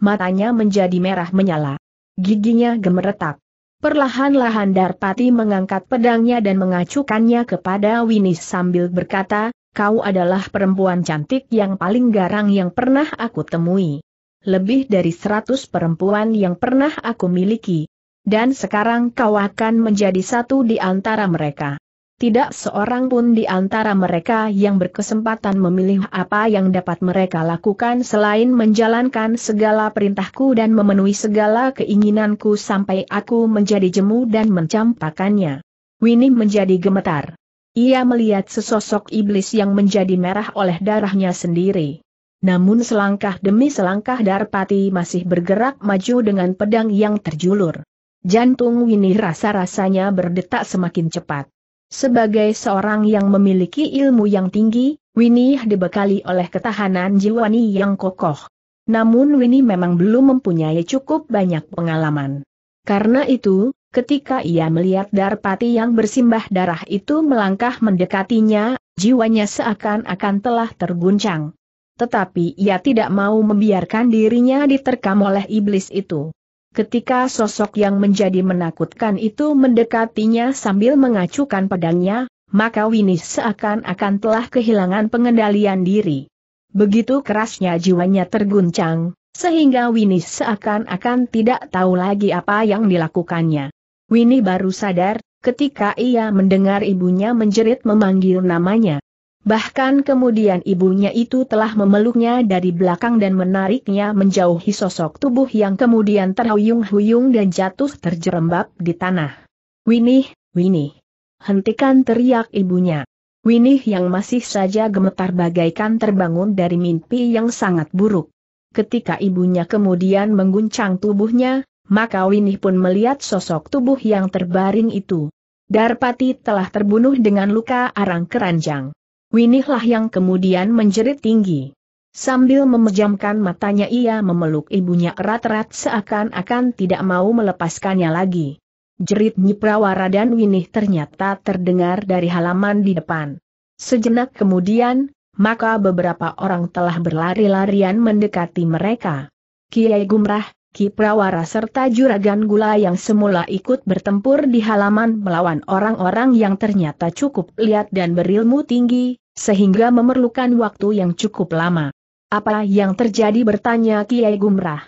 Matanya menjadi merah menyala. Giginya gemeretak. Perlahan-lahan Darpati mengangkat pedangnya dan mengacukannya kepada Winis sambil berkata, kau adalah perempuan cantik yang paling garang yang pernah aku temui lebih dari seratus perempuan yang pernah aku miliki. Dan sekarang kau akan menjadi satu di antara mereka. Tidak seorang pun di antara mereka yang berkesempatan memilih apa yang dapat mereka lakukan selain menjalankan segala perintahku dan memenuhi segala keinginanku sampai aku menjadi jemu dan mencampakannya. Winnie menjadi gemetar. Ia melihat sesosok iblis yang menjadi merah oleh darahnya sendiri. Namun selangkah demi selangkah Darpati masih bergerak maju dengan pedang yang terjulur. Jantung Winnie rasa-rasanya berdetak semakin cepat. Sebagai seorang yang memiliki ilmu yang tinggi, Winnie dibekali oleh ketahanan jiwani yang kokoh. Namun Winnie memang belum mempunyai cukup banyak pengalaman. Karena itu, ketika ia melihat Darpati yang bersimbah darah itu melangkah mendekatinya, jiwanya seakan-akan telah terguncang tetapi ia tidak mau membiarkan dirinya diterkam oleh iblis itu. Ketika sosok yang menjadi menakutkan itu mendekatinya sambil mengacukan pedangnya, maka Winis seakan-akan telah kehilangan pengendalian diri. Begitu kerasnya jiwanya terguncang, sehingga Winis seakan-akan tidak tahu lagi apa yang dilakukannya. Winnie baru sadar, ketika ia mendengar ibunya menjerit memanggil namanya. Bahkan kemudian ibunya itu telah memeluknya dari belakang dan menariknya menjauhi sosok tubuh yang kemudian terhuyung-huyung dan jatuh terjerembab di tanah. Winih, Winih. Hentikan teriak ibunya. Winih yang masih saja gemetar bagaikan terbangun dari mimpi yang sangat buruk. Ketika ibunya kemudian mengguncang tubuhnya, maka Winih pun melihat sosok tubuh yang terbaring itu. Darpati telah terbunuh dengan luka arang keranjang. Winihlah yang kemudian menjerit tinggi. Sambil memejamkan matanya ia memeluk ibunya erat-erat seakan-akan tidak mau melepaskannya lagi. Jerit Nyi dan Winih ternyata terdengar dari halaman di depan. Sejenak kemudian, maka beberapa orang telah berlari-larian mendekati mereka. Kiai Gumrah, Kiprawara serta Juragan Gula yang semula ikut bertempur di halaman melawan orang-orang yang ternyata cukup lihat dan berilmu tinggi, sehingga memerlukan waktu yang cukup lama. Apa yang terjadi bertanya Kiai Gumrah.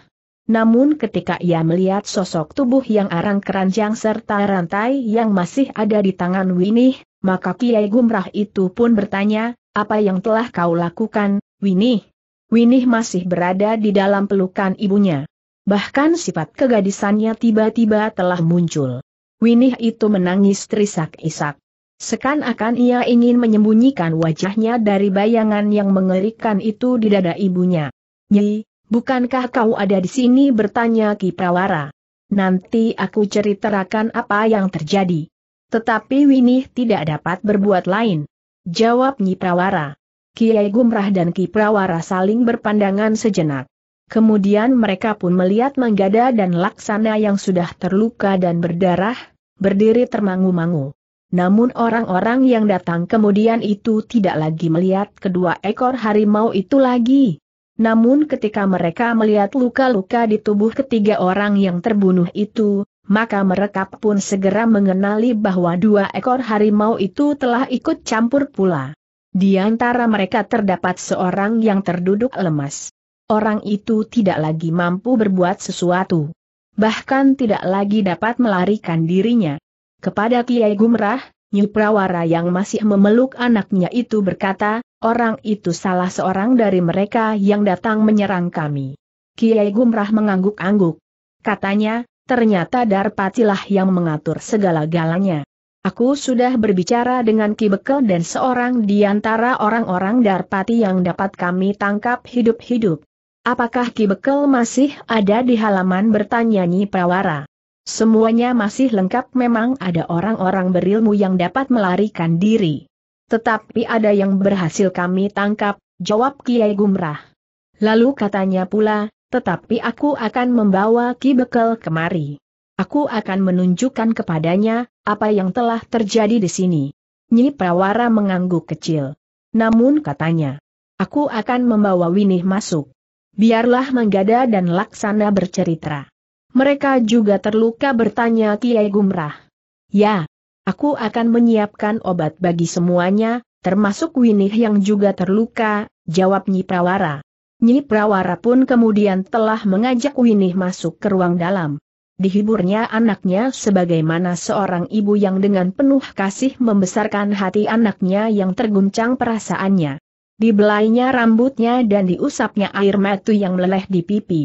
Namun ketika ia melihat sosok tubuh yang arang keranjang serta rantai yang masih ada di tangan Winih, maka Kiai Gumrah itu pun bertanya, apa yang telah kau lakukan, Winih? Winih masih berada di dalam pelukan ibunya. Bahkan sifat kegadisannya tiba-tiba telah muncul. Winih itu menangis terisak-isak. Sekan-akan ia ingin menyembunyikan wajahnya dari bayangan yang mengerikan itu di dada ibunya. Nyi, bukankah kau ada di sini bertanya Ki Prawara. Nanti aku ceritakan apa yang terjadi. Tetapi Winih tidak dapat berbuat lain. Jawab Nyi Prawara. Kiai Gumrah dan Ki Prawara saling berpandangan sejenak. Kemudian mereka pun melihat Manggada dan Laksana yang sudah terluka dan berdarah, berdiri termangu-mangu. Namun orang-orang yang datang kemudian itu tidak lagi melihat kedua ekor harimau itu lagi. Namun ketika mereka melihat luka-luka di tubuh ketiga orang yang terbunuh itu, maka mereka pun segera mengenali bahwa dua ekor harimau itu telah ikut campur pula. Di antara mereka terdapat seorang yang terduduk lemas orang itu tidak lagi mampu berbuat sesuatu. Bahkan tidak lagi dapat melarikan dirinya. Kepada Kiai Gumrah, Nyuprawara yang masih memeluk anaknya itu berkata, orang itu salah seorang dari mereka yang datang menyerang kami. Kiai Gumrah mengangguk-angguk. Katanya, ternyata Darpatilah yang mengatur segala galanya. Aku sudah berbicara dengan Ki Bekel dan seorang di antara orang-orang Darpati yang dapat kami tangkap hidup-hidup. Apakah Ki Bekel masih ada di halaman bertanya Nyi Prawara? Semuanya masih lengkap memang ada orang-orang berilmu yang dapat melarikan diri. Tetapi ada yang berhasil kami tangkap, jawab Kiai Gumrah. Lalu katanya pula, tetapi aku akan membawa Ki Bekel kemari. Aku akan menunjukkan kepadanya apa yang telah terjadi di sini. Nyi Prawara mengangguk kecil. Namun katanya, aku akan membawa Winih masuk. Biarlah Manggada dan Laksana bercerita. Mereka juga terluka bertanya Kiai Gumrah. Ya, aku akan menyiapkan obat bagi semuanya, termasuk Winih yang juga terluka, jawab Nyi Prawara. Nyi Prawara pun kemudian telah mengajak Winih masuk ke ruang dalam. Dihiburnya anaknya sebagaimana seorang ibu yang dengan penuh kasih membesarkan hati anaknya yang terguncang perasaannya. Dibelainya rambutnya dan diusapnya air mata yang meleleh di pipi.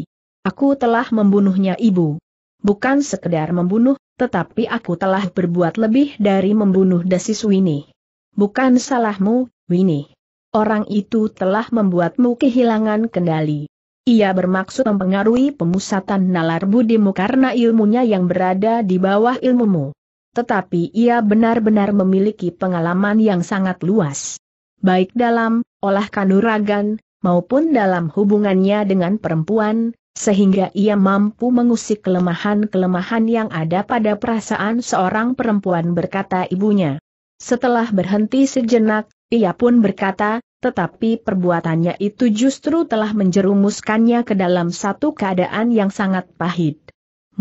Aku telah membunuhnya ibu. Bukan sekedar membunuh, tetapi aku telah berbuat lebih dari membunuh Desis Winnie. Bukan salahmu, Winnie. Orang itu telah membuatmu kehilangan kendali. Ia bermaksud mempengaruhi pemusatan nalar budimu karena ilmunya yang berada di bawah ilmumu. Tetapi ia benar-benar memiliki pengalaman yang sangat luas. Baik dalam, olah kanuragan, maupun dalam hubungannya dengan perempuan, sehingga ia mampu mengusik kelemahan-kelemahan yang ada pada perasaan seorang perempuan berkata ibunya. Setelah berhenti sejenak, ia pun berkata, tetapi perbuatannya itu justru telah menjerumuskannya ke dalam satu keadaan yang sangat pahit.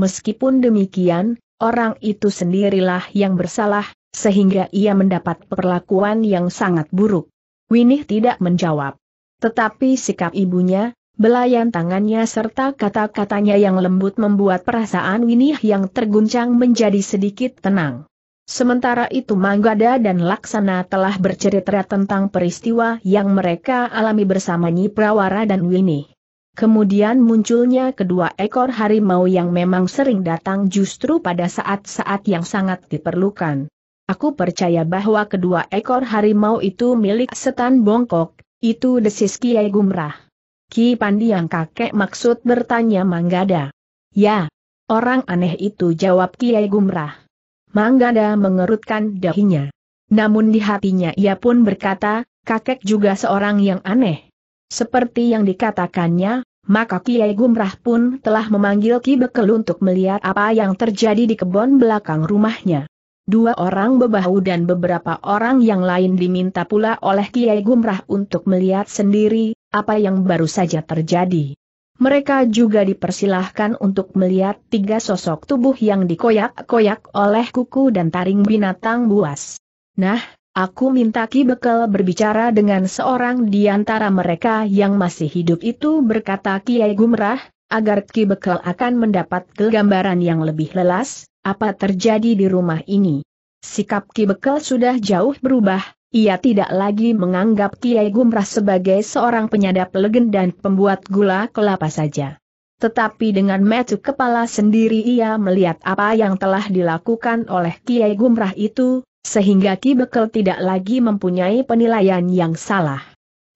Meskipun demikian, orang itu sendirilah yang bersalah, sehingga ia mendapat perlakuan yang sangat buruk. Winih tidak menjawab. Tetapi sikap ibunya, belayan tangannya serta kata-katanya yang lembut membuat perasaan Winih yang terguncang menjadi sedikit tenang. Sementara itu Manggada dan Laksana telah bercerita tentang peristiwa yang mereka alami bersama Nyi Prawara dan Winih. Kemudian munculnya kedua ekor harimau yang memang sering datang justru pada saat-saat yang sangat diperlukan. Aku percaya bahwa kedua ekor harimau itu milik setan bongkok, itu desis Kiai Gumrah. Ki Pandi yang kakek maksud bertanya Manggada. Ya, orang aneh itu jawab Kiai Gumrah. Manggada mengerutkan dahinya. Namun di hatinya ia pun berkata, kakek juga seorang yang aneh. Seperti yang dikatakannya, maka Kiai Gumrah pun telah memanggil Ki Bekel untuk melihat apa yang terjadi di kebun belakang rumahnya. Dua orang bebahu dan beberapa orang yang lain diminta pula oleh Kiai Gumrah untuk melihat sendiri apa yang baru saja terjadi. Mereka juga dipersilahkan untuk melihat tiga sosok tubuh yang dikoyak-koyak oleh kuku dan taring binatang buas. Nah, aku minta Ki Bekel berbicara dengan seorang di antara mereka yang masih hidup itu berkata Kiai Gumrah, agar Ki Bekel akan mendapat gambaran yang lebih lelas, apa terjadi di rumah ini? Sikap Ki Bekel sudah jauh berubah, ia tidak lagi menganggap Kiai Gumrah sebagai seorang penyadap legenda dan pembuat gula kelapa saja. Tetapi dengan metu kepala sendiri ia melihat apa yang telah dilakukan oleh Kiai Gumrah itu, sehingga Ki Bekel tidak lagi mempunyai penilaian yang salah.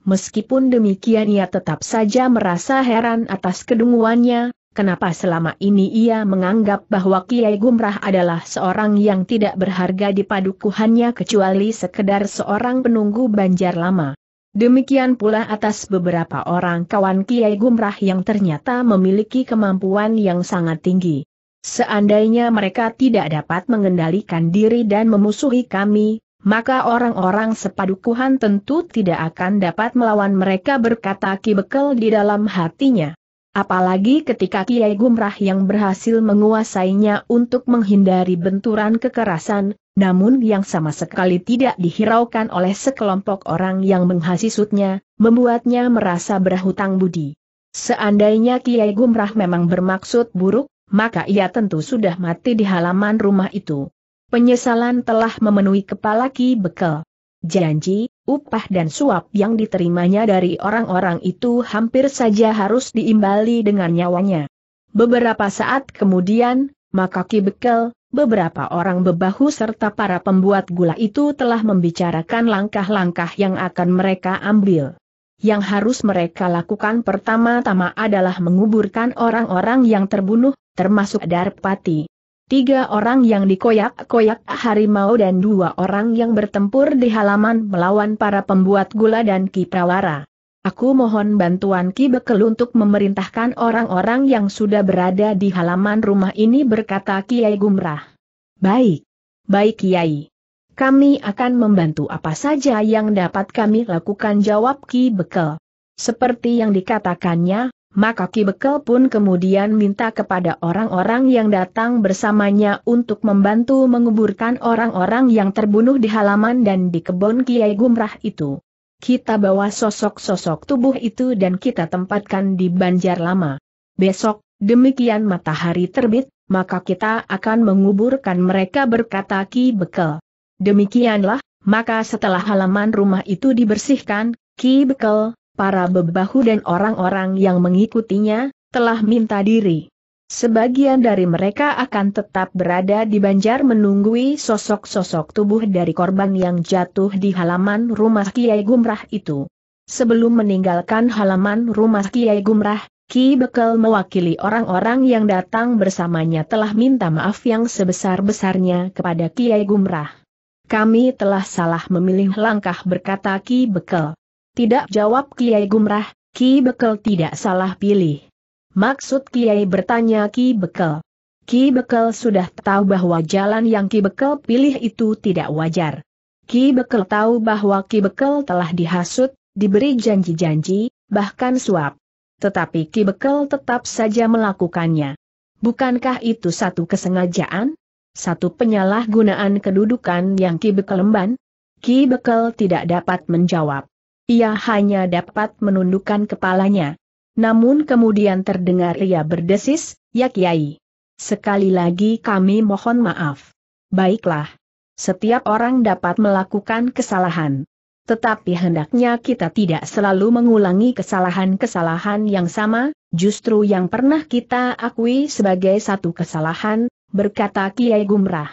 Meskipun demikian ia tetap saja merasa heran atas kedunguannya, Kenapa selama ini ia menganggap bahwa Kiai Gumrah adalah seorang yang tidak berharga di padukuhannya kecuali sekedar seorang penunggu banjar lama. Demikian pula atas beberapa orang kawan Kiai Gumrah yang ternyata memiliki kemampuan yang sangat tinggi. Seandainya mereka tidak dapat mengendalikan diri dan memusuhi kami, maka orang-orang sepadukuhan tentu tidak akan dapat melawan mereka berkata Ki Bekel di dalam hatinya. Apalagi ketika Kiai Gumrah yang berhasil menguasainya untuk menghindari benturan kekerasan, namun yang sama sekali tidak dihiraukan oleh sekelompok orang yang menghasisutnya, membuatnya merasa berhutang budi. Seandainya Kiai Gumrah memang bermaksud buruk, maka ia tentu sudah mati di halaman rumah itu. Penyesalan telah memenuhi kepala Ki Bekel. Janji, Upah dan suap yang diterimanya dari orang-orang itu hampir saja harus diimbali dengan nyawanya. Beberapa saat kemudian, maka Ki Bekel, beberapa orang bebahu serta para pembuat gula itu telah membicarakan langkah-langkah yang akan mereka ambil. Yang harus mereka lakukan pertama-tama adalah menguburkan orang-orang yang terbunuh, termasuk Darpati. Tiga orang yang dikoyak-koyak harimau dan dua orang yang bertempur di halaman melawan para pembuat gula dan kiprawara. Aku mohon bantuan Ki Bekel untuk memerintahkan orang-orang yang sudah berada di halaman rumah ini berkata Kiai Gumrah. Baik. Baik Kiai. Kami akan membantu apa saja yang dapat kami lakukan jawab Ki Bekel. Seperti yang dikatakannya, maka Ki Bekel pun kemudian minta kepada orang-orang yang datang bersamanya untuk membantu menguburkan orang-orang yang terbunuh di halaman dan di kebun Kiai Gumrah itu. Kita bawa sosok-sosok tubuh itu dan kita tempatkan di Banjar Lama. Besok, demikian matahari terbit, maka kita akan menguburkan mereka berkata Ki Bekel. Demikianlah, maka setelah halaman rumah itu dibersihkan, Ki Bekel, para bebahu dan orang-orang yang mengikutinya, telah minta diri. Sebagian dari mereka akan tetap berada di banjar menunggui sosok-sosok tubuh dari korban yang jatuh di halaman rumah Kiai Gumrah itu. Sebelum meninggalkan halaman rumah Kiai Gumrah, Ki Bekel mewakili orang-orang yang datang bersamanya telah minta maaf yang sebesar-besarnya kepada Kiai Gumrah. Kami telah salah memilih langkah berkata Ki Bekel. Tidak jawab Kiai Gumrah, Ki Bekel tidak salah pilih. Maksud Kiai bertanya Ki Bekel. Ki Bekel sudah tahu bahwa jalan yang Ki Bekel pilih itu tidak wajar. Ki Bekel tahu bahwa Ki Bekel telah dihasut, diberi janji-janji, bahkan suap. Tetapi Ki Bekel tetap saja melakukannya. Bukankah itu satu kesengajaan? Satu penyalahgunaan kedudukan yang Ki Bekel emban? Ki Bekel tidak dapat menjawab. Ia hanya dapat menundukkan kepalanya. Namun kemudian terdengar ia berdesis, ya kiai. Sekali lagi kami mohon maaf. Baiklah. Setiap orang dapat melakukan kesalahan. Tetapi hendaknya kita tidak selalu mengulangi kesalahan-kesalahan yang sama, justru yang pernah kita akui sebagai satu kesalahan, berkata Kiai Gumrah.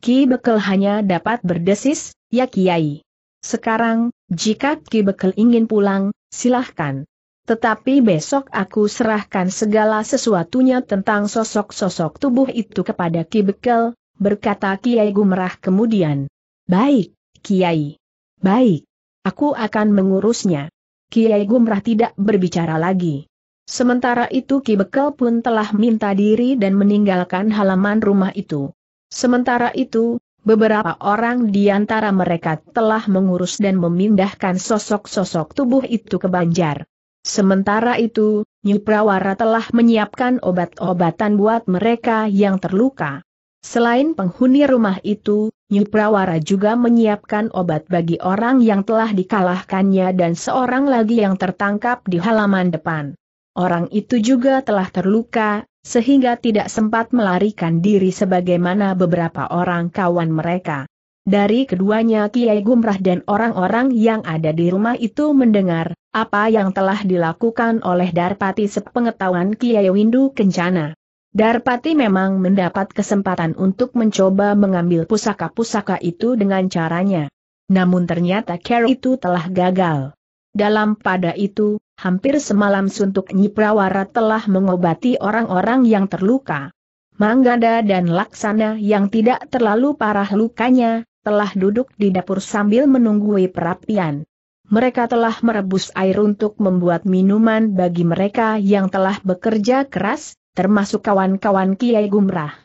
Ki Bekel hanya dapat berdesis, ya Kiai. Sekarang, jika Ki Bekel ingin pulang, silahkan. Tetapi besok aku serahkan segala sesuatunya tentang sosok-sosok tubuh itu kepada Ki Bekel, berkata Kiai Gumerah kemudian. Baik, Kiai. Baik. Aku akan mengurusnya. Kiai Gumrah tidak berbicara lagi. Sementara itu Ki Bekel pun telah minta diri dan meninggalkan halaman rumah itu. Sementara itu, Beberapa orang di antara mereka telah mengurus dan memindahkan sosok-sosok tubuh itu ke Banjar. Sementara itu, Nyuprawara telah menyiapkan obat-obatan buat mereka yang terluka. Selain penghuni rumah itu, Nyuprawara juga menyiapkan obat bagi orang yang telah dikalahkannya dan seorang lagi yang tertangkap di halaman depan. Orang itu juga telah terluka, sehingga tidak sempat melarikan diri sebagaimana beberapa orang kawan mereka. Dari keduanya Kiai Gumrah dan orang-orang yang ada di rumah itu mendengar, apa yang telah dilakukan oleh Darpati sepengetahuan Kiai Windu Kencana. Darpati memang mendapat kesempatan untuk mencoba mengambil pusaka-pusaka itu dengan caranya. Namun ternyata Carol itu telah gagal. Dalam pada itu, hampir semalam suntuk Nyiprawara telah mengobati orang-orang yang terluka. Manggada dan Laksana yang tidak terlalu parah lukanya, telah duduk di dapur sambil menunggu perapian. Mereka telah merebus air untuk membuat minuman bagi mereka yang telah bekerja keras, termasuk kawan-kawan Kiai Gumrah.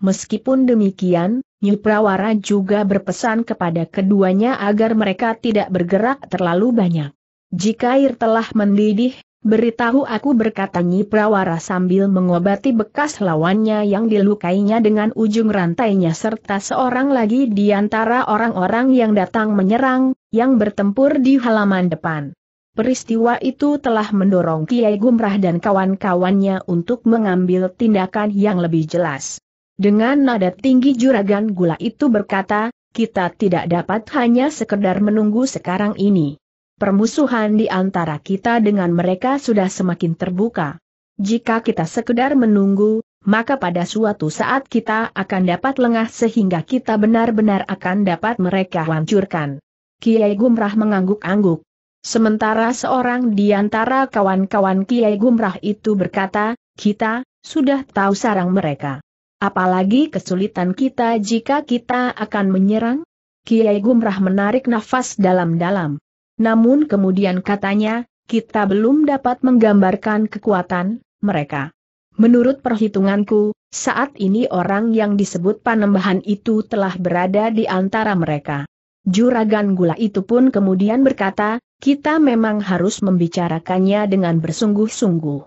Meskipun demikian, Nyuprawara juga berpesan kepada keduanya agar mereka tidak bergerak terlalu banyak. Jika air telah mendidih, beritahu aku berkata Nyi Prawara sambil mengobati bekas lawannya yang dilukainya dengan ujung rantainya serta seorang lagi di antara orang-orang yang datang menyerang, yang bertempur di halaman depan. Peristiwa itu telah mendorong Kiai Gumrah dan kawan-kawannya untuk mengambil tindakan yang lebih jelas. Dengan nada tinggi juragan gula itu berkata, kita tidak dapat hanya sekedar menunggu sekarang ini permusuhan di antara kita dengan mereka sudah semakin terbuka. Jika kita sekedar menunggu, maka pada suatu saat kita akan dapat lengah sehingga kita benar-benar akan dapat mereka hancurkan. Kiai Gumrah mengangguk-angguk. Sementara seorang di antara kawan-kawan Kiai Gumrah itu berkata, kita, sudah tahu sarang mereka. Apalagi kesulitan kita jika kita akan menyerang? Kiai Gumrah menarik nafas dalam-dalam. Namun kemudian katanya, kita belum dapat menggambarkan kekuatan mereka. Menurut perhitunganku, saat ini orang yang disebut panembahan itu telah berada di antara mereka. Juragan gula itu pun kemudian berkata, kita memang harus membicarakannya dengan bersungguh-sungguh.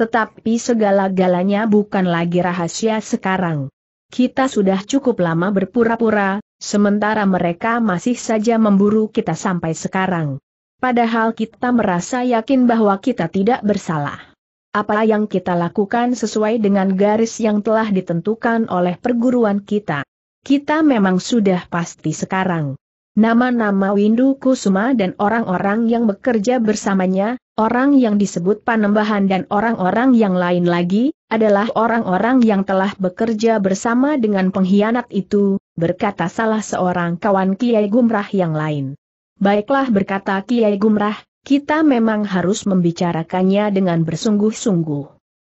Tetapi segala-galanya bukan lagi rahasia sekarang. Kita sudah cukup lama berpura-pura, Sementara mereka masih saja memburu kita sampai sekarang. Padahal kita merasa yakin bahwa kita tidak bersalah. Apa yang kita lakukan sesuai dengan garis yang telah ditentukan oleh perguruan kita. Kita memang sudah pasti sekarang. Nama-nama Windu Kusuma dan orang-orang yang bekerja bersamanya, orang yang disebut Panembahan dan orang-orang yang lain lagi, adalah orang-orang yang telah bekerja bersama dengan pengkhianat itu, berkata salah seorang kawan Kiai Gumrah yang lain. Baiklah berkata Kiai Gumrah, kita memang harus membicarakannya dengan bersungguh-sungguh.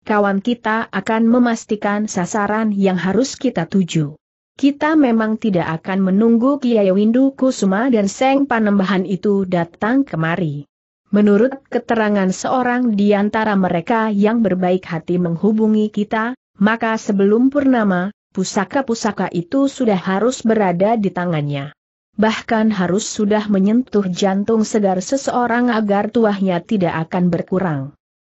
Kawan kita akan memastikan sasaran yang harus kita tuju. Kita memang tidak akan menunggu Kiai Windu Kusuma dan Seng Panembahan itu datang kemari. Menurut keterangan seorang di antara mereka yang berbaik hati menghubungi kita, maka sebelum purnama, pusaka-pusaka itu sudah harus berada di tangannya. Bahkan harus sudah menyentuh jantung segar seseorang agar tuahnya tidak akan berkurang.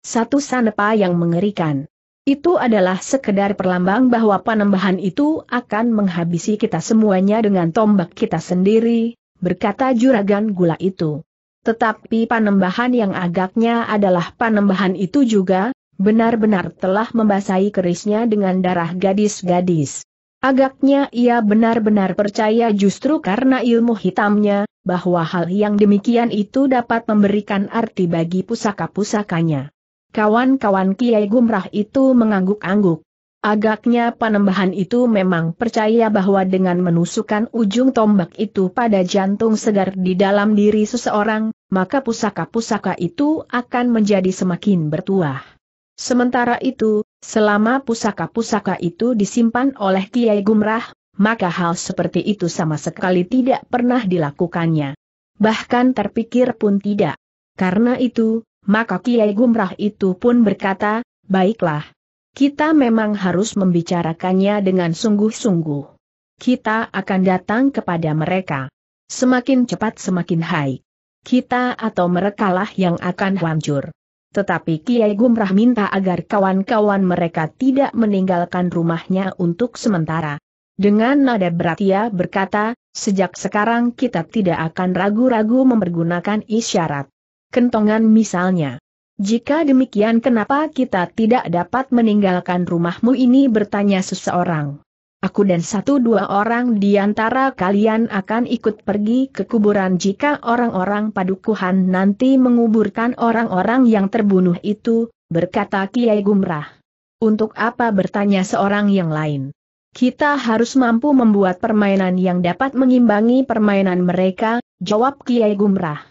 Satu sanepa yang mengerikan. Itu adalah sekedar perlambang bahwa penambahan itu akan menghabisi kita semuanya dengan tombak kita sendiri, berkata juragan gula itu. Tetapi panembahan yang agaknya adalah panembahan itu juga, benar-benar telah membasahi kerisnya dengan darah gadis-gadis. Agaknya ia benar-benar percaya justru karena ilmu hitamnya, bahwa hal yang demikian itu dapat memberikan arti bagi pusaka-pusakanya. Kawan-kawan Kiai Gumrah itu mengangguk-angguk. Agaknya panembahan itu memang percaya bahwa dengan menusukkan ujung tombak itu pada jantung segar di dalam diri seseorang, maka pusaka-pusaka itu akan menjadi semakin bertuah. Sementara itu, selama pusaka-pusaka itu disimpan oleh Kiai Gumrah, maka hal seperti itu sama sekali tidak pernah dilakukannya. Bahkan terpikir pun tidak. Karena itu, maka Kiai Gumrah itu pun berkata, baiklah. Kita memang harus membicarakannya dengan sungguh-sungguh. Kita akan datang kepada mereka. Semakin cepat semakin baik kita atau merekalah yang akan hancur. Tetapi Kiai Gumrah minta agar kawan-kawan mereka tidak meninggalkan rumahnya untuk sementara. Dengan nada berat ia berkata, sejak sekarang kita tidak akan ragu-ragu mempergunakan isyarat. Kentongan misalnya. Jika demikian kenapa kita tidak dapat meninggalkan rumahmu ini bertanya seseorang aku dan satu dua orang di antara kalian akan ikut pergi ke kuburan jika orang-orang padukuhan nanti menguburkan orang-orang yang terbunuh itu, berkata Kiai Gumrah. Untuk apa bertanya seorang yang lain? Kita harus mampu membuat permainan yang dapat mengimbangi permainan mereka, jawab Kiai Gumrah.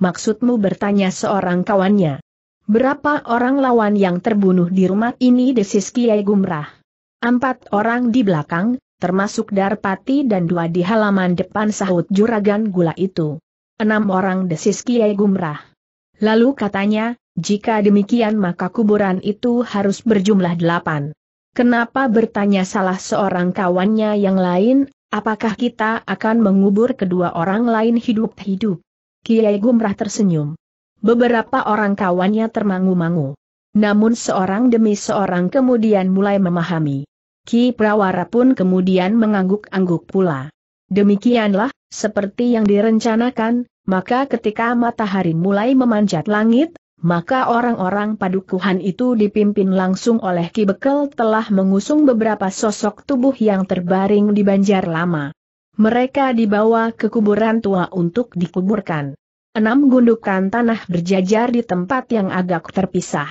Maksudmu bertanya seorang kawannya. Berapa orang lawan yang terbunuh di rumah ini desis Kiai Gumrah? Empat orang di belakang, termasuk Darpati dan dua di halaman depan sahut juragan gula itu. Enam orang desis Kiai Gumrah. Lalu katanya, jika demikian maka kuburan itu harus berjumlah delapan. Kenapa bertanya salah seorang kawannya yang lain, apakah kita akan mengubur kedua orang lain hidup-hidup? Kiai Gumrah tersenyum. Beberapa orang kawannya termangu-mangu. Namun seorang demi seorang kemudian mulai memahami. Ki Prawara pun kemudian mengangguk-angguk pula. Demikianlah, seperti yang direncanakan, maka ketika matahari mulai memanjat langit, maka orang-orang padukuhan itu dipimpin langsung oleh Ki Bekel telah mengusung beberapa sosok tubuh yang terbaring di banjar lama. Mereka dibawa ke kuburan tua untuk dikuburkan. Enam gundukan tanah berjajar di tempat yang agak terpisah.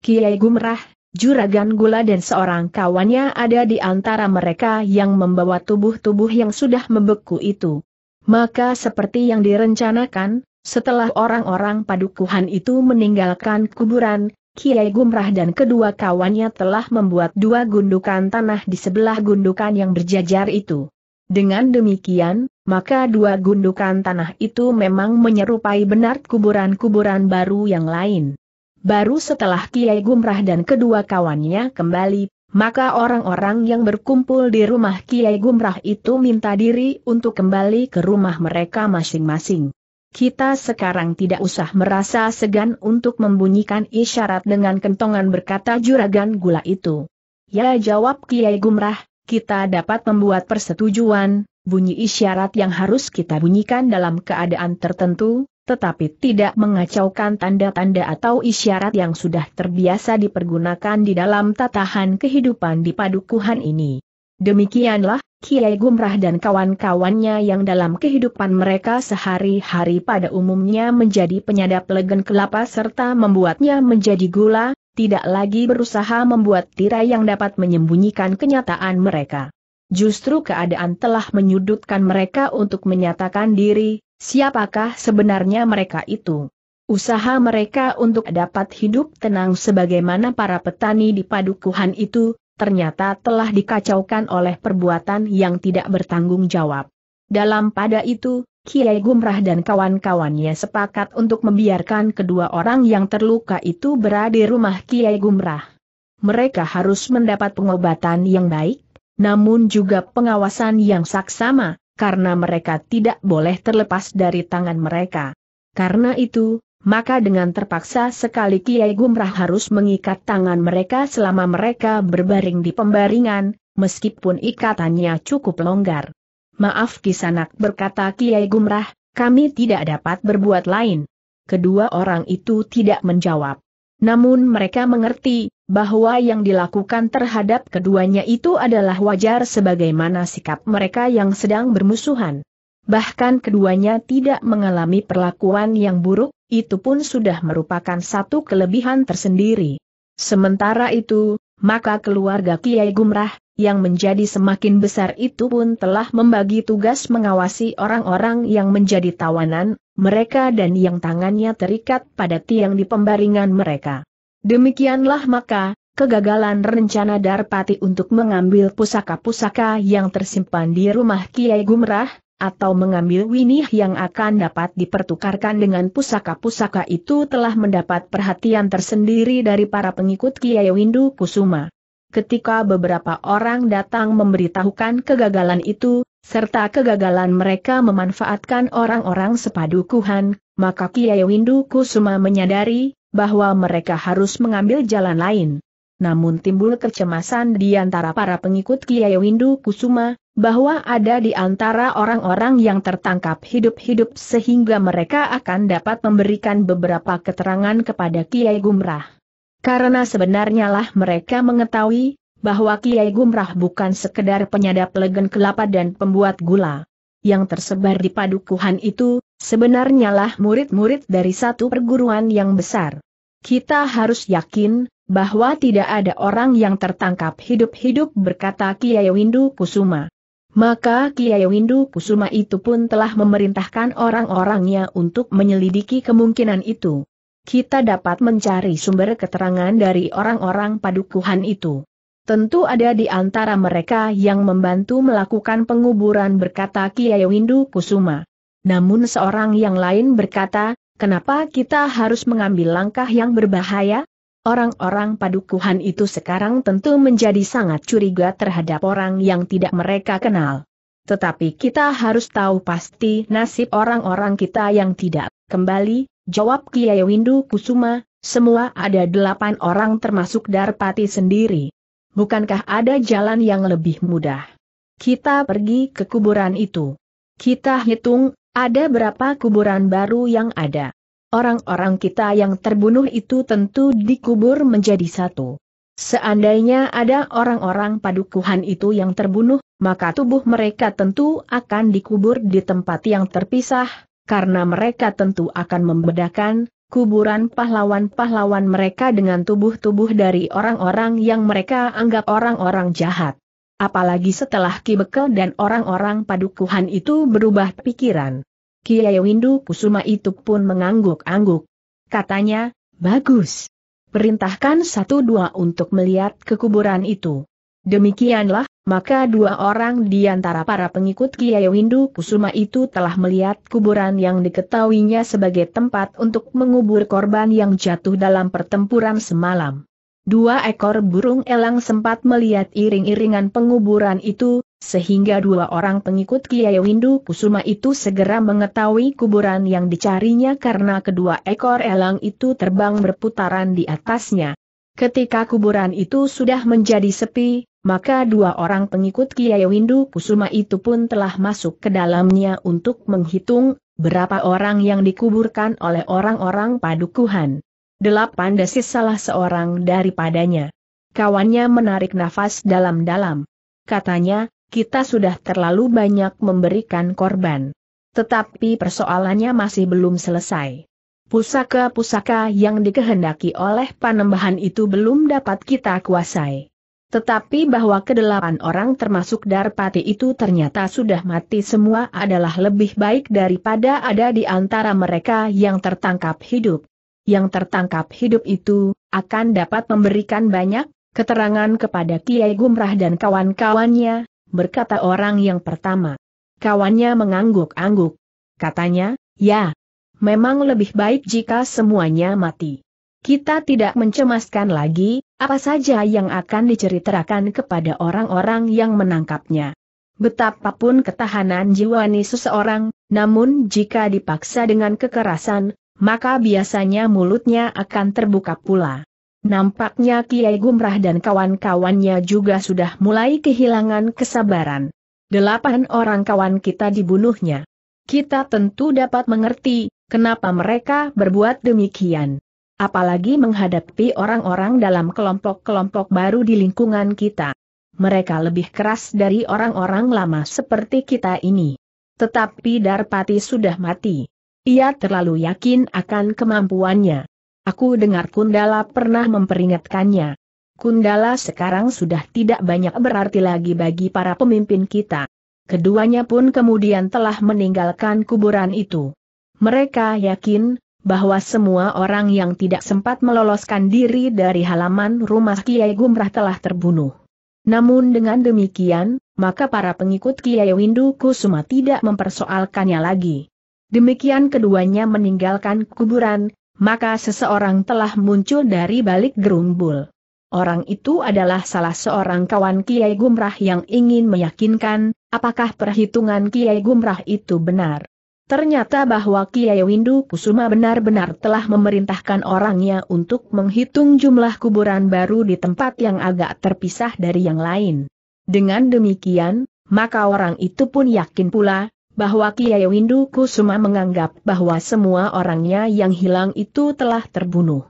Kiai Gumrah, Juragan Gula dan seorang kawannya ada di antara mereka yang membawa tubuh-tubuh yang sudah membeku itu. Maka seperti yang direncanakan, setelah orang-orang padukuhan itu meninggalkan kuburan, Kiai Gumrah dan kedua kawannya telah membuat dua gundukan tanah di sebelah gundukan yang berjajar itu. Dengan demikian, maka dua gundukan tanah itu memang menyerupai benar kuburan-kuburan baru yang lain. Baru setelah Kiai Gumrah dan kedua kawannya kembali, maka orang-orang yang berkumpul di rumah Kiai Gumrah itu minta diri untuk kembali ke rumah mereka masing-masing. Kita sekarang tidak usah merasa segan untuk membunyikan isyarat dengan kentongan berkata juragan gula itu. Ya jawab Kiai Gumrah, kita dapat membuat persetujuan, bunyi isyarat yang harus kita bunyikan dalam keadaan tertentu, tetapi tidak mengacaukan tanda-tanda atau isyarat yang sudah terbiasa dipergunakan di dalam tatahan kehidupan di padukuhan ini. Demikianlah, Kiai Gumrah dan kawan-kawannya yang dalam kehidupan mereka sehari-hari pada umumnya menjadi penyadap legen kelapa serta membuatnya menjadi gula, tidak lagi berusaha membuat tirai yang dapat menyembunyikan kenyataan mereka. Justru keadaan telah menyudutkan mereka untuk menyatakan diri, Siapakah sebenarnya mereka itu? Usaha mereka untuk dapat hidup tenang sebagaimana para petani di padukuhan itu, ternyata telah dikacaukan oleh perbuatan yang tidak bertanggung jawab. Dalam pada itu, Kiai Gumrah dan kawan-kawannya sepakat untuk membiarkan kedua orang yang terluka itu berada di rumah Kiai Gumrah. Mereka harus mendapat pengobatan yang baik, namun juga pengawasan yang saksama, karena mereka tidak boleh terlepas dari tangan mereka. Karena itu, maka dengan terpaksa sekali Kiai Gumrah harus mengikat tangan mereka selama mereka berbaring di pembaringan, meskipun ikatannya cukup longgar. Maaf Kisanak berkata Kiai Gumrah, kami tidak dapat berbuat lain. Kedua orang itu tidak menjawab. Namun mereka mengerti, bahwa yang dilakukan terhadap keduanya itu adalah wajar sebagaimana sikap mereka yang sedang bermusuhan. Bahkan keduanya tidak mengalami perlakuan yang buruk, itu pun sudah merupakan satu kelebihan tersendiri. Sementara itu, maka keluarga Kiai Gumrah, yang menjadi semakin besar itu pun telah membagi tugas mengawasi orang-orang yang menjadi tawanan, mereka dan yang tangannya terikat pada tiang di pembaringan mereka. Demikianlah maka, kegagalan rencana Darpati untuk mengambil pusaka-pusaka yang tersimpan di rumah Kiai Gumrah, atau mengambil winih yang akan dapat dipertukarkan dengan pusaka-pusaka itu telah mendapat perhatian tersendiri dari para pengikut Kiai Windu Kusuma. Ketika beberapa orang datang memberitahukan kegagalan itu, serta kegagalan mereka memanfaatkan orang-orang sepadukuhan, maka Kiai Windu Kusuma menyadari, bahwa mereka harus mengambil jalan lain. Namun timbul kecemasan di antara para pengikut Kiai Windu Kusuma, bahwa ada di antara orang-orang yang tertangkap hidup-hidup sehingga mereka akan dapat memberikan beberapa keterangan kepada Kiai Gumrah. Karena sebenarnya lah mereka mengetahui, bahwa Kiai Gumrah bukan sekedar penyadap legen kelapa dan pembuat gula. Yang tersebar di padukuhan itu, Sebenarnya lah murid-murid dari satu perguruan yang besar. Kita harus yakin, bahwa tidak ada orang yang tertangkap hidup-hidup berkata Kiai Windu Kusuma. Maka Kiai Windu Kusuma itu pun telah memerintahkan orang-orangnya untuk menyelidiki kemungkinan itu. Kita dapat mencari sumber keterangan dari orang-orang padukuhan itu. Tentu ada di antara mereka yang membantu melakukan penguburan berkata Kiai Windu Kusuma. Namun seorang yang lain berkata, kenapa kita harus mengambil langkah yang berbahaya? Orang-orang padukuhan itu sekarang tentu menjadi sangat curiga terhadap orang yang tidak mereka kenal. Tetapi kita harus tahu pasti nasib orang-orang kita yang tidak kembali, jawab Kiai Windu Kusuma, semua ada delapan orang termasuk Darpati sendiri. Bukankah ada jalan yang lebih mudah? Kita pergi ke kuburan itu. Kita hitung ada berapa kuburan baru yang ada. Orang-orang kita yang terbunuh itu tentu dikubur menjadi satu. Seandainya ada orang-orang padukuhan itu yang terbunuh, maka tubuh mereka tentu akan dikubur di tempat yang terpisah, karena mereka tentu akan membedakan kuburan pahlawan-pahlawan mereka dengan tubuh-tubuh dari orang-orang yang mereka anggap orang-orang jahat. Apalagi setelah Ki Bekel dan orang-orang padukuhan itu berubah pikiran. Kiai Windu Kusuma itu pun mengangguk-angguk. Katanya, bagus. Perintahkan satu dua untuk melihat kekuburan itu. Demikianlah, maka dua orang di antara para pengikut Kiai Windu Kusuma itu telah melihat kuburan yang diketahuinya sebagai tempat untuk mengubur korban yang jatuh dalam pertempuran semalam. Dua ekor burung elang sempat melihat iring-iringan penguburan itu, sehingga dua orang pengikut Kiai Windu Kusuma itu segera mengetahui kuburan yang dicarinya karena kedua ekor elang itu terbang berputaran di atasnya. Ketika kuburan itu sudah menjadi sepi, maka dua orang pengikut Kiai Windu Kusuma itu pun telah masuk ke dalamnya untuk menghitung berapa orang yang dikuburkan oleh orang-orang padukuhan. Delapan desis salah seorang daripadanya. Kawannya menarik nafas dalam-dalam. Katanya, kita sudah terlalu banyak memberikan korban. Tetapi persoalannya masih belum selesai. Pusaka-pusaka yang dikehendaki oleh panembahan itu belum dapat kita kuasai. Tetapi bahwa kedelapan orang termasuk Darpati itu ternyata sudah mati semua adalah lebih baik daripada ada di antara mereka yang tertangkap hidup yang tertangkap hidup itu, akan dapat memberikan banyak keterangan kepada Kiai Gumrah dan kawan-kawannya, berkata orang yang pertama. Kawannya mengangguk-angguk. Katanya, ya, memang lebih baik jika semuanya mati. Kita tidak mencemaskan lagi, apa saja yang akan diceritakan kepada orang-orang yang menangkapnya. Betapapun ketahanan jiwani seseorang, namun jika dipaksa dengan kekerasan, maka biasanya mulutnya akan terbuka pula. Nampaknya Kiai Gumrah dan kawan-kawannya juga sudah mulai kehilangan kesabaran. Delapan orang kawan kita dibunuhnya. Kita tentu dapat mengerti, kenapa mereka berbuat demikian. Apalagi menghadapi orang-orang dalam kelompok-kelompok baru di lingkungan kita. Mereka lebih keras dari orang-orang lama seperti kita ini. Tetapi Darpati sudah mati. Ia terlalu yakin akan kemampuannya. Aku dengar Kundala pernah memperingatkannya. Kundala sekarang sudah tidak banyak berarti lagi bagi para pemimpin kita. Keduanya pun kemudian telah meninggalkan kuburan itu. Mereka yakin bahwa semua orang yang tidak sempat meloloskan diri dari halaman rumah Kiai Gumrah telah terbunuh. Namun dengan demikian, maka para pengikut Kiai Windu Kusuma tidak mempersoalkannya lagi. Demikian keduanya meninggalkan kuburan, maka seseorang telah muncul dari balik gerumbul. Orang itu adalah salah seorang kawan Kiai Gumrah yang ingin meyakinkan, apakah perhitungan Kiai Gumrah itu benar. Ternyata bahwa Kiai Windu Kusuma benar-benar telah memerintahkan orangnya untuk menghitung jumlah kuburan baru di tempat yang agak terpisah dari yang lain. Dengan demikian, maka orang itu pun yakin pula, bahwa Kiai Windu Kusuma menganggap bahwa semua orangnya yang hilang itu telah terbunuh.